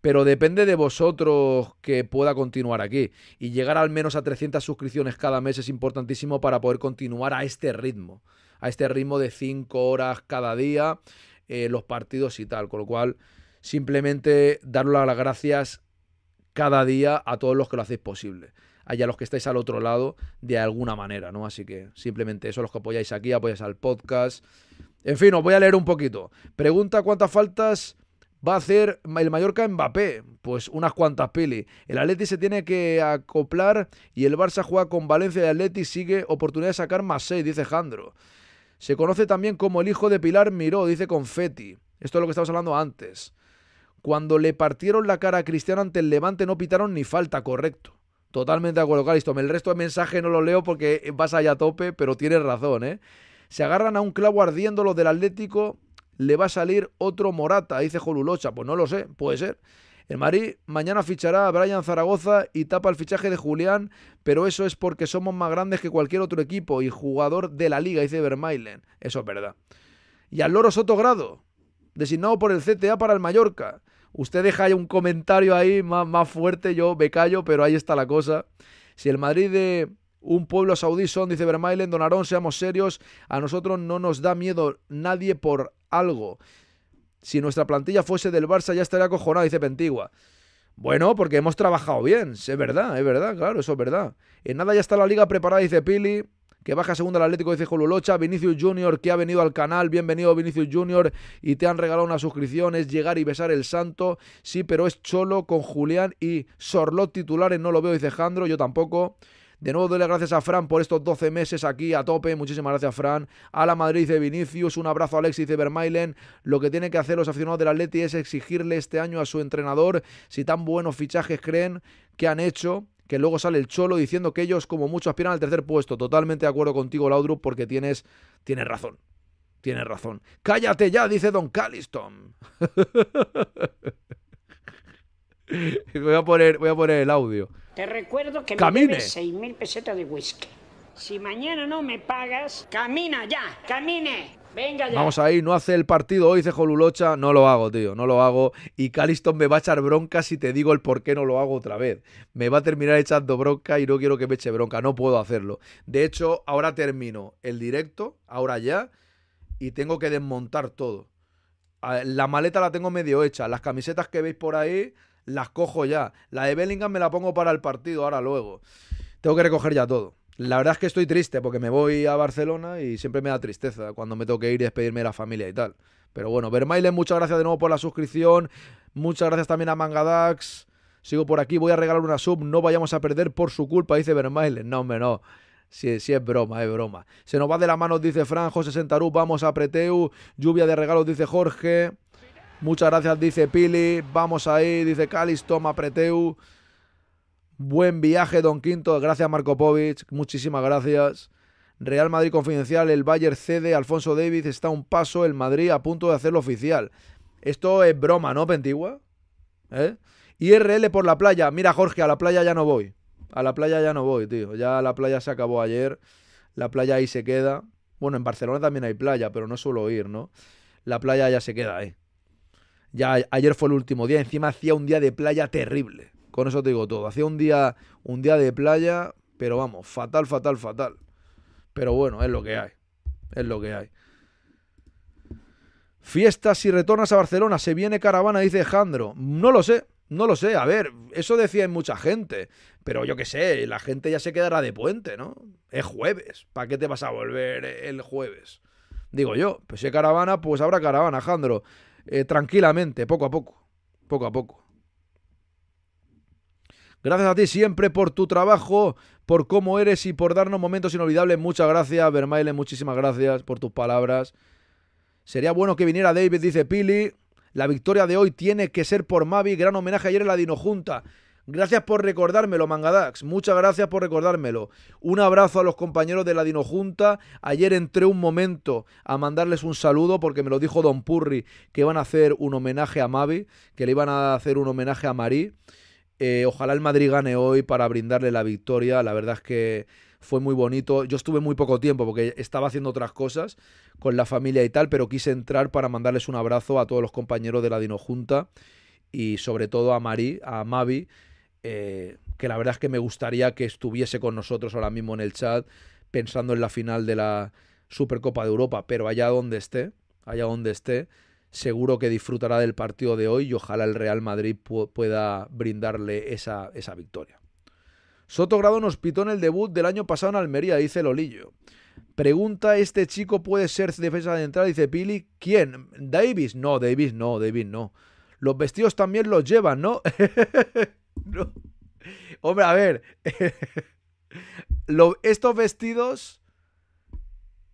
pero depende de vosotros que pueda continuar aquí. Y llegar al menos a 300 suscripciones cada mes es importantísimo para poder continuar a este ritmo, a este ritmo de 5 horas cada día, eh, los partidos y tal. Con lo cual, simplemente daros las gracias cada día a todos los que lo hacéis posible. Allá los que estáis al otro lado de alguna manera, ¿no? Así que simplemente eso, los que apoyáis aquí, apoyáis al podcast. En fin, os voy a leer un poquito. Pregunta cuántas faltas va a hacer el Mallorca Mbappé? Pues unas cuantas peli. El Atleti se tiene que acoplar y el Barça juega con Valencia y el Atleti sigue oportunidad de sacar más seis, dice Jandro. Se conoce también como el hijo de Pilar Miró, dice Confetti. Esto es lo que estábamos hablando antes. Cuando le partieron la cara a Cristiano ante el Levante no pitaron ni falta, correcto. Totalmente de acuerdo, me El resto de mensaje no lo leo porque vas allá a tope, pero tienes razón, ¿eh? Se agarran a un clavo ardiendo los del Atlético le va a salir otro Morata, dice Jolulocha. Pues no lo sé, puede ser. El Madrid mañana fichará a Brian Zaragoza y tapa el fichaje de Julián, pero eso es porque somos más grandes que cualquier otro equipo y jugador de la liga, dice Vermailen. Eso es verdad. Y al Loro Sotogrado, designado por el CTA para el Mallorca. Usted deja ahí un comentario ahí más, más fuerte, yo me callo, pero ahí está la cosa. Si el Madrid de un pueblo saudí son, dice Vermailen, Don seamos serios, a nosotros no nos da miedo nadie por algo. Si nuestra plantilla fuese del Barça ya estaría cojonada dice Pentigua. Bueno, porque hemos trabajado bien, es verdad, es verdad, claro, eso es verdad. En nada ya está la liga preparada, dice Pili. Que baja segunda al Atlético, dice Jolulocha. Vinicius Junior, que ha venido al canal. Bienvenido, Vinicius Junior. Y te han regalado una suscripción. Es llegar y besar el santo. Sí, pero es Cholo con Julián y Sorlot titulares. No lo veo, dice Jandro. Yo tampoco. De nuevo, doy las gracias a Fran por estos 12 meses aquí a tope. Muchísimas gracias, Fran. A la Madrid de Vinicius, un abrazo a Alexis de Vermailen. Lo que tienen que hacer los aficionados del Atleti es exigirle este año a su entrenador si tan buenos fichajes creen que han hecho que luego sale el Cholo diciendo que ellos como muchos, aspiran al tercer puesto. Totalmente de acuerdo contigo, Laudrup, porque tienes, tienes razón. Tienes razón. Cállate ya, dice Don Calliston. voy, a poner, voy a poner el audio. Te recuerdo que me 6.000 pesetas de whisky. Si mañana no me pagas, camina ya, camine. Venga ya. Vamos ahí, no hace el partido hoy, dice Jolulocha. No lo hago, tío, no lo hago. Y Caliston me va a echar bronca si te digo el por qué no lo hago otra vez. Me va a terminar echando bronca y no quiero que me eche bronca, no puedo hacerlo. De hecho, ahora termino el directo, ahora ya, y tengo que desmontar todo. La maleta la tengo medio hecha, las camisetas que veis por ahí las cojo ya. La de Bellingham me la pongo para el partido ahora luego. Tengo que recoger ya todo. La verdad es que estoy triste porque me voy a Barcelona y siempre me da tristeza cuando me tengo que ir y despedirme de la familia y tal. Pero bueno, Vermailen, muchas gracias de nuevo por la suscripción. Muchas gracias también a Mangadax. Sigo por aquí, voy a regalar una sub. No vayamos a perder por su culpa, dice Vermailen. No, hombre, no. Sí sí es broma, es broma. Se nos va de la mano, dice Franjo, José Sentarú, vamos a Preteu. Lluvia de regalos, dice Jorge. Muchas gracias, dice Pili. Vamos ahí, dice Calis, toma Preteu. Buen viaje, Don Quinto. Gracias, Marco Povich. Muchísimas gracias. Real Madrid confidencial, el Bayern cede, Alfonso Davis está a un paso, el Madrid a punto de hacerlo oficial. Esto es broma, ¿no, Pentigua? ¿Eh? IRL por la playa. Mira, Jorge, a la playa ya no voy. A la playa ya no voy, tío. Ya la playa se acabó ayer. La playa ahí se queda. Bueno, en Barcelona también hay playa, pero no suelo ir, ¿no? La playa ya se queda, ahí. Ya ayer fue el último día, encima hacía un día de playa terrible. Con eso te digo todo. Hacía un día, un día de playa, pero vamos, fatal, fatal, fatal. Pero bueno, es lo que hay. Es lo que hay. Fiestas y retornas a Barcelona, se viene caravana, dice Jandro. No lo sé, no lo sé. A ver, eso decía mucha gente. Pero yo qué sé, la gente ya se quedará de puente, ¿no? Es jueves. ¿Para qué te vas a volver el jueves? Digo yo, pues si hay caravana, pues habrá caravana, Jandro. Eh, tranquilamente, poco a poco, poco a poco. Gracias a ti siempre por tu trabajo, por cómo eres y por darnos momentos inolvidables. Muchas gracias, Vermaelen, muchísimas gracias por tus palabras. Sería bueno que viniera David, dice Pili. La victoria de hoy tiene que ser por Mavi. Gran homenaje ayer en la Dinojunta. Gracias por recordármelo, Mangadax. Muchas gracias por recordármelo. Un abrazo a los compañeros de la Junta. Ayer entré un momento a mandarles un saludo porque me lo dijo Don Purri que iban a hacer un homenaje a Mavi, que le iban a hacer un homenaje a Marí. Eh, ojalá el Madrid gane hoy para brindarle la victoria. La verdad es que fue muy bonito. Yo estuve muy poco tiempo porque estaba haciendo otras cosas con la familia y tal, pero quise entrar para mandarles un abrazo a todos los compañeros de la Dinojunta y sobre todo a Marí, a Mavi eh, que la verdad es que me gustaría que estuviese con nosotros ahora mismo en el chat pensando en la final de la Supercopa de Europa, pero allá donde esté, allá donde esté, seguro que disfrutará del partido de hoy y ojalá el Real Madrid pueda brindarle esa, esa victoria. Sotogrado nos pitó en el debut del año pasado en Almería, dice Lolillo. Pregunta, ¿este chico puede ser defensa de entrada? Dice Pili. ¿Quién? ¿Davis? No, Davis no, Davis no. Los vestidos también los llevan, ¿no? Hombre, a ver. estos vestidos,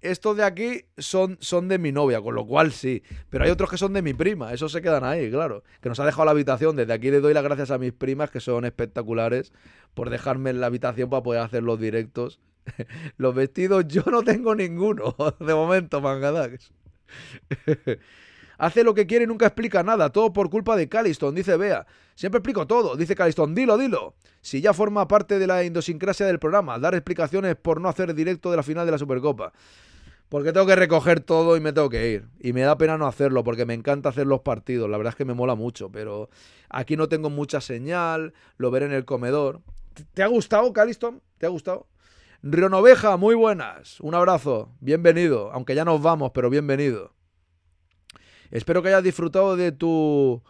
estos de aquí son, son de mi novia, con lo cual sí. Pero hay otros que son de mi prima, esos se quedan ahí, claro. Que nos ha dejado la habitación. Desde aquí le doy las gracias a mis primas, que son espectaculares, por dejarme en la habitación para poder hacer los directos. los vestidos yo no tengo ninguno, de momento, mangadax. Hace lo que quiere y nunca explica nada. Todo por culpa de Calliston, dice Bea. Siempre explico todo, dice Calliston. Dilo, dilo. Si ya forma parte de la idiosincrasia del programa, dar explicaciones por no hacer directo de la final de la Supercopa. Porque tengo que recoger todo y me tengo que ir. Y me da pena no hacerlo, porque me encanta hacer los partidos. La verdad es que me mola mucho, pero aquí no tengo mucha señal. Lo veré en el comedor. ¿Te ha gustado, Caliston? ¿Te ha gustado? Rionoveja, muy buenas. Un abrazo. Bienvenido. Aunque ya nos vamos, pero bienvenido. Espero que hayas disfrutado de tu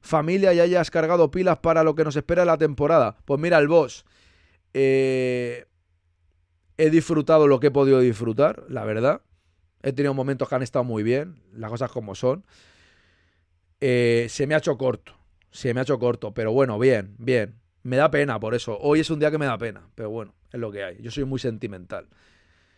familia y hayas cargado pilas para lo que nos espera la temporada. Pues mira, el boss. Eh, he disfrutado lo que he podido disfrutar, la verdad. He tenido momentos que han estado muy bien, las cosas como son. Eh, se me ha hecho corto, se me ha hecho corto, pero bueno, bien, bien. Me da pena por eso. Hoy es un día que me da pena, pero bueno, es lo que hay. Yo soy muy sentimental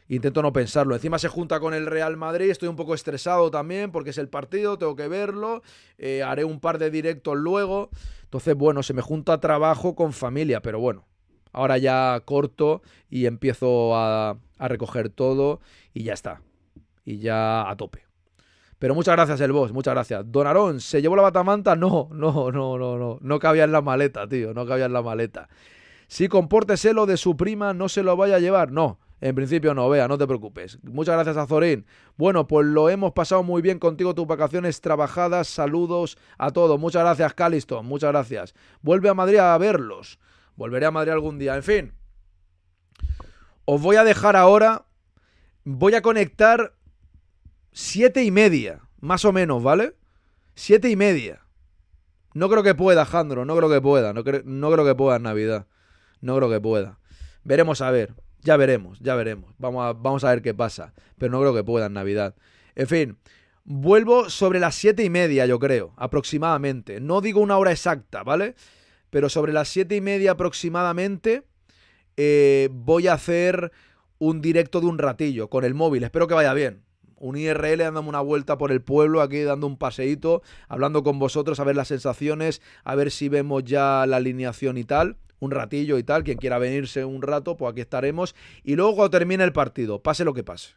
intento no pensarlo. Encima se junta con el Real Madrid, estoy un poco estresado también porque es el partido, tengo que verlo, eh, haré un par de directos luego. Entonces, bueno, se me junta trabajo con familia, pero bueno, ahora ya corto y empiezo a, recoger todo y ya está. Y ya a tope. Pero muchas gracias el boss, muchas gracias. Don Arón, ¿se llevó la batamanta? No, no, no, no, no. No cabía en la maleta, tío, no cabía en la maleta. Si lo de su prima, no se lo vaya a llevar. No, en principio no, vea, no te preocupes. Muchas gracias a Zorín. Bueno, pues lo hemos pasado muy bien contigo, tus vacaciones trabajadas. Saludos a todos. Muchas gracias, Callisto, Muchas gracias. Vuelve a Madrid a verlos. Volveré a Madrid algún día. En fin. Os voy a dejar ahora. Voy a conectar siete y media, más o menos, ¿vale? Siete y media. No creo que pueda, Jandro. No creo que pueda. No, creo, no creo que pueda en Navidad. No creo que pueda. Veremos a ver. Ya veremos, ya veremos. Vamos a, vamos a ver qué pasa. Pero no creo que pueda en Navidad. En fin, vuelvo sobre las siete y media, yo creo, aproximadamente. No digo una hora exacta, ¿vale? Pero sobre las siete y media aproximadamente eh, voy a hacer un directo de un ratillo con el móvil. Espero que vaya bien. Un IRL dándome una vuelta por el pueblo, aquí dando un paseíto, hablando con vosotros, a ver las sensaciones, a ver si vemos ya la alineación y tal un ratillo y tal. Quien quiera venirse un rato, pues aquí estaremos. Y luego cuando termine el partido, pase lo que pase.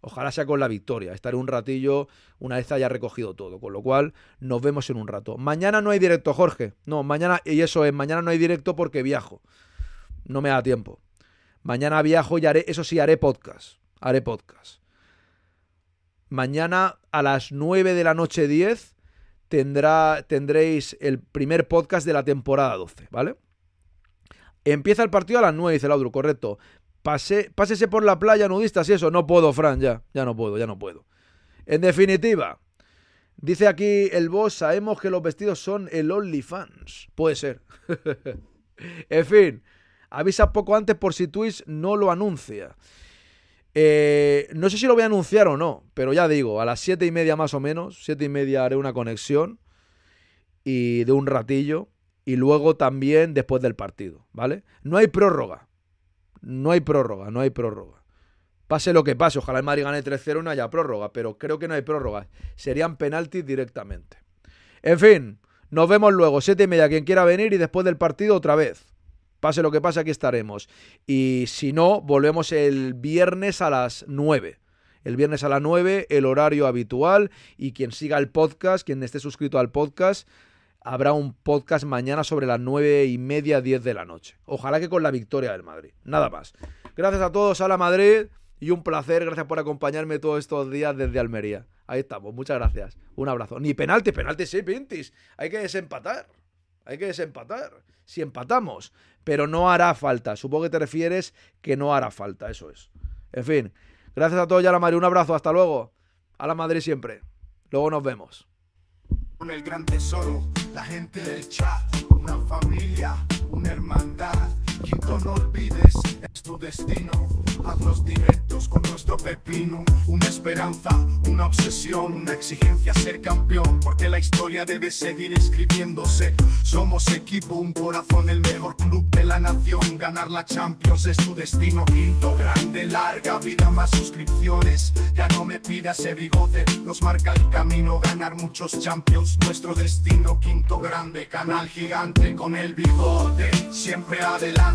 Ojalá sea con la victoria. Estaré un ratillo una vez haya recogido todo. Con lo cual, nos vemos en un rato. Mañana no hay directo, Jorge. No, mañana, y eso es, mañana no hay directo porque viajo. No me da tiempo. Mañana viajo y haré, eso sí, haré podcast. Haré podcast. Mañana a las 9 de la noche 10 tendrá, tendréis el primer podcast de la temporada 12, ¿vale? Empieza el partido a las 9, dice Laudru, correcto. pásese por la playa nudistas y eso. No puedo, Fran, ya. Ya no puedo, ya no puedo. En definitiva, dice aquí el boss, sabemos que los vestidos son el OnlyFans. Puede ser. en fin, avisa poco antes por si Twitch no lo anuncia. Eh, no sé si lo voy a anunciar o no, pero ya digo, a las 7 y media más o menos, siete y media haré una conexión y de un ratillo y luego también después del partido, ¿vale? No hay prórroga. No hay prórroga, no hay prórroga. Pase lo que pase, ojalá el Madrid gane 3-0 y no haya prórroga, pero creo que no hay prórroga. Serían penaltis directamente. En fin, nos vemos luego, 7 y media, quien quiera venir y después del partido otra vez. Pase lo que pase, aquí estaremos. Y si no, volvemos el viernes a las 9 el viernes a las 9, el horario habitual. Y quien siga el podcast, quien esté suscrito al podcast, habrá un podcast mañana sobre las nueve y media, diez de la noche. Ojalá que con la victoria del Madrid. Nada más. Gracias a todos, a la Madrid. Y un placer, gracias por acompañarme todos estos días desde Almería. Ahí estamos, muchas gracias. Un abrazo. Ni penalti, penalti sí, Pintis. Hay que desempatar. Hay que desempatar. Si empatamos, pero no hará falta. Supongo que te refieres que no hará falta, eso es. En fin, gracias a todos y a la Madrid. Un abrazo, hasta luego. A la Madrid siempre. Luego nos vemos. Con el gran tesoro la gente del chat, una familia, una hermandad. Quinto, no olvides, es tu destino. los directos con nuestro pepino. Una esperanza, una obsesión, una exigencia ser campeón. Porque la historia debe seguir escribiéndose. Somos equipo, un corazón, el mejor club de la nación. Ganar la Champions es tu destino. Quinto grande, larga vida, más suscripciones. Ya no me pidas ese bigote, nos marca el camino. Ganar muchos Champions, nuestro destino. Quinto grande, canal gigante con el bigote. Siempre adelante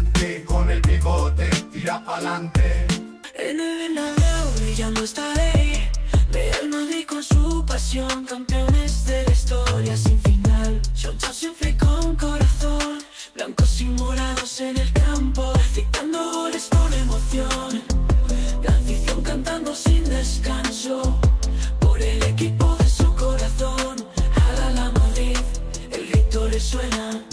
con el bigote, tira pa'lante. En el Bernabéu brillando ya no ve Real Madrid con su pasión, campeones de la historia sin final. yo siempre con corazón, blancos y morados en el campo, dictando goles con emoción. La afición cantando sin descanso, por el equipo de su corazón. Haga la Madrid, el grito le suena.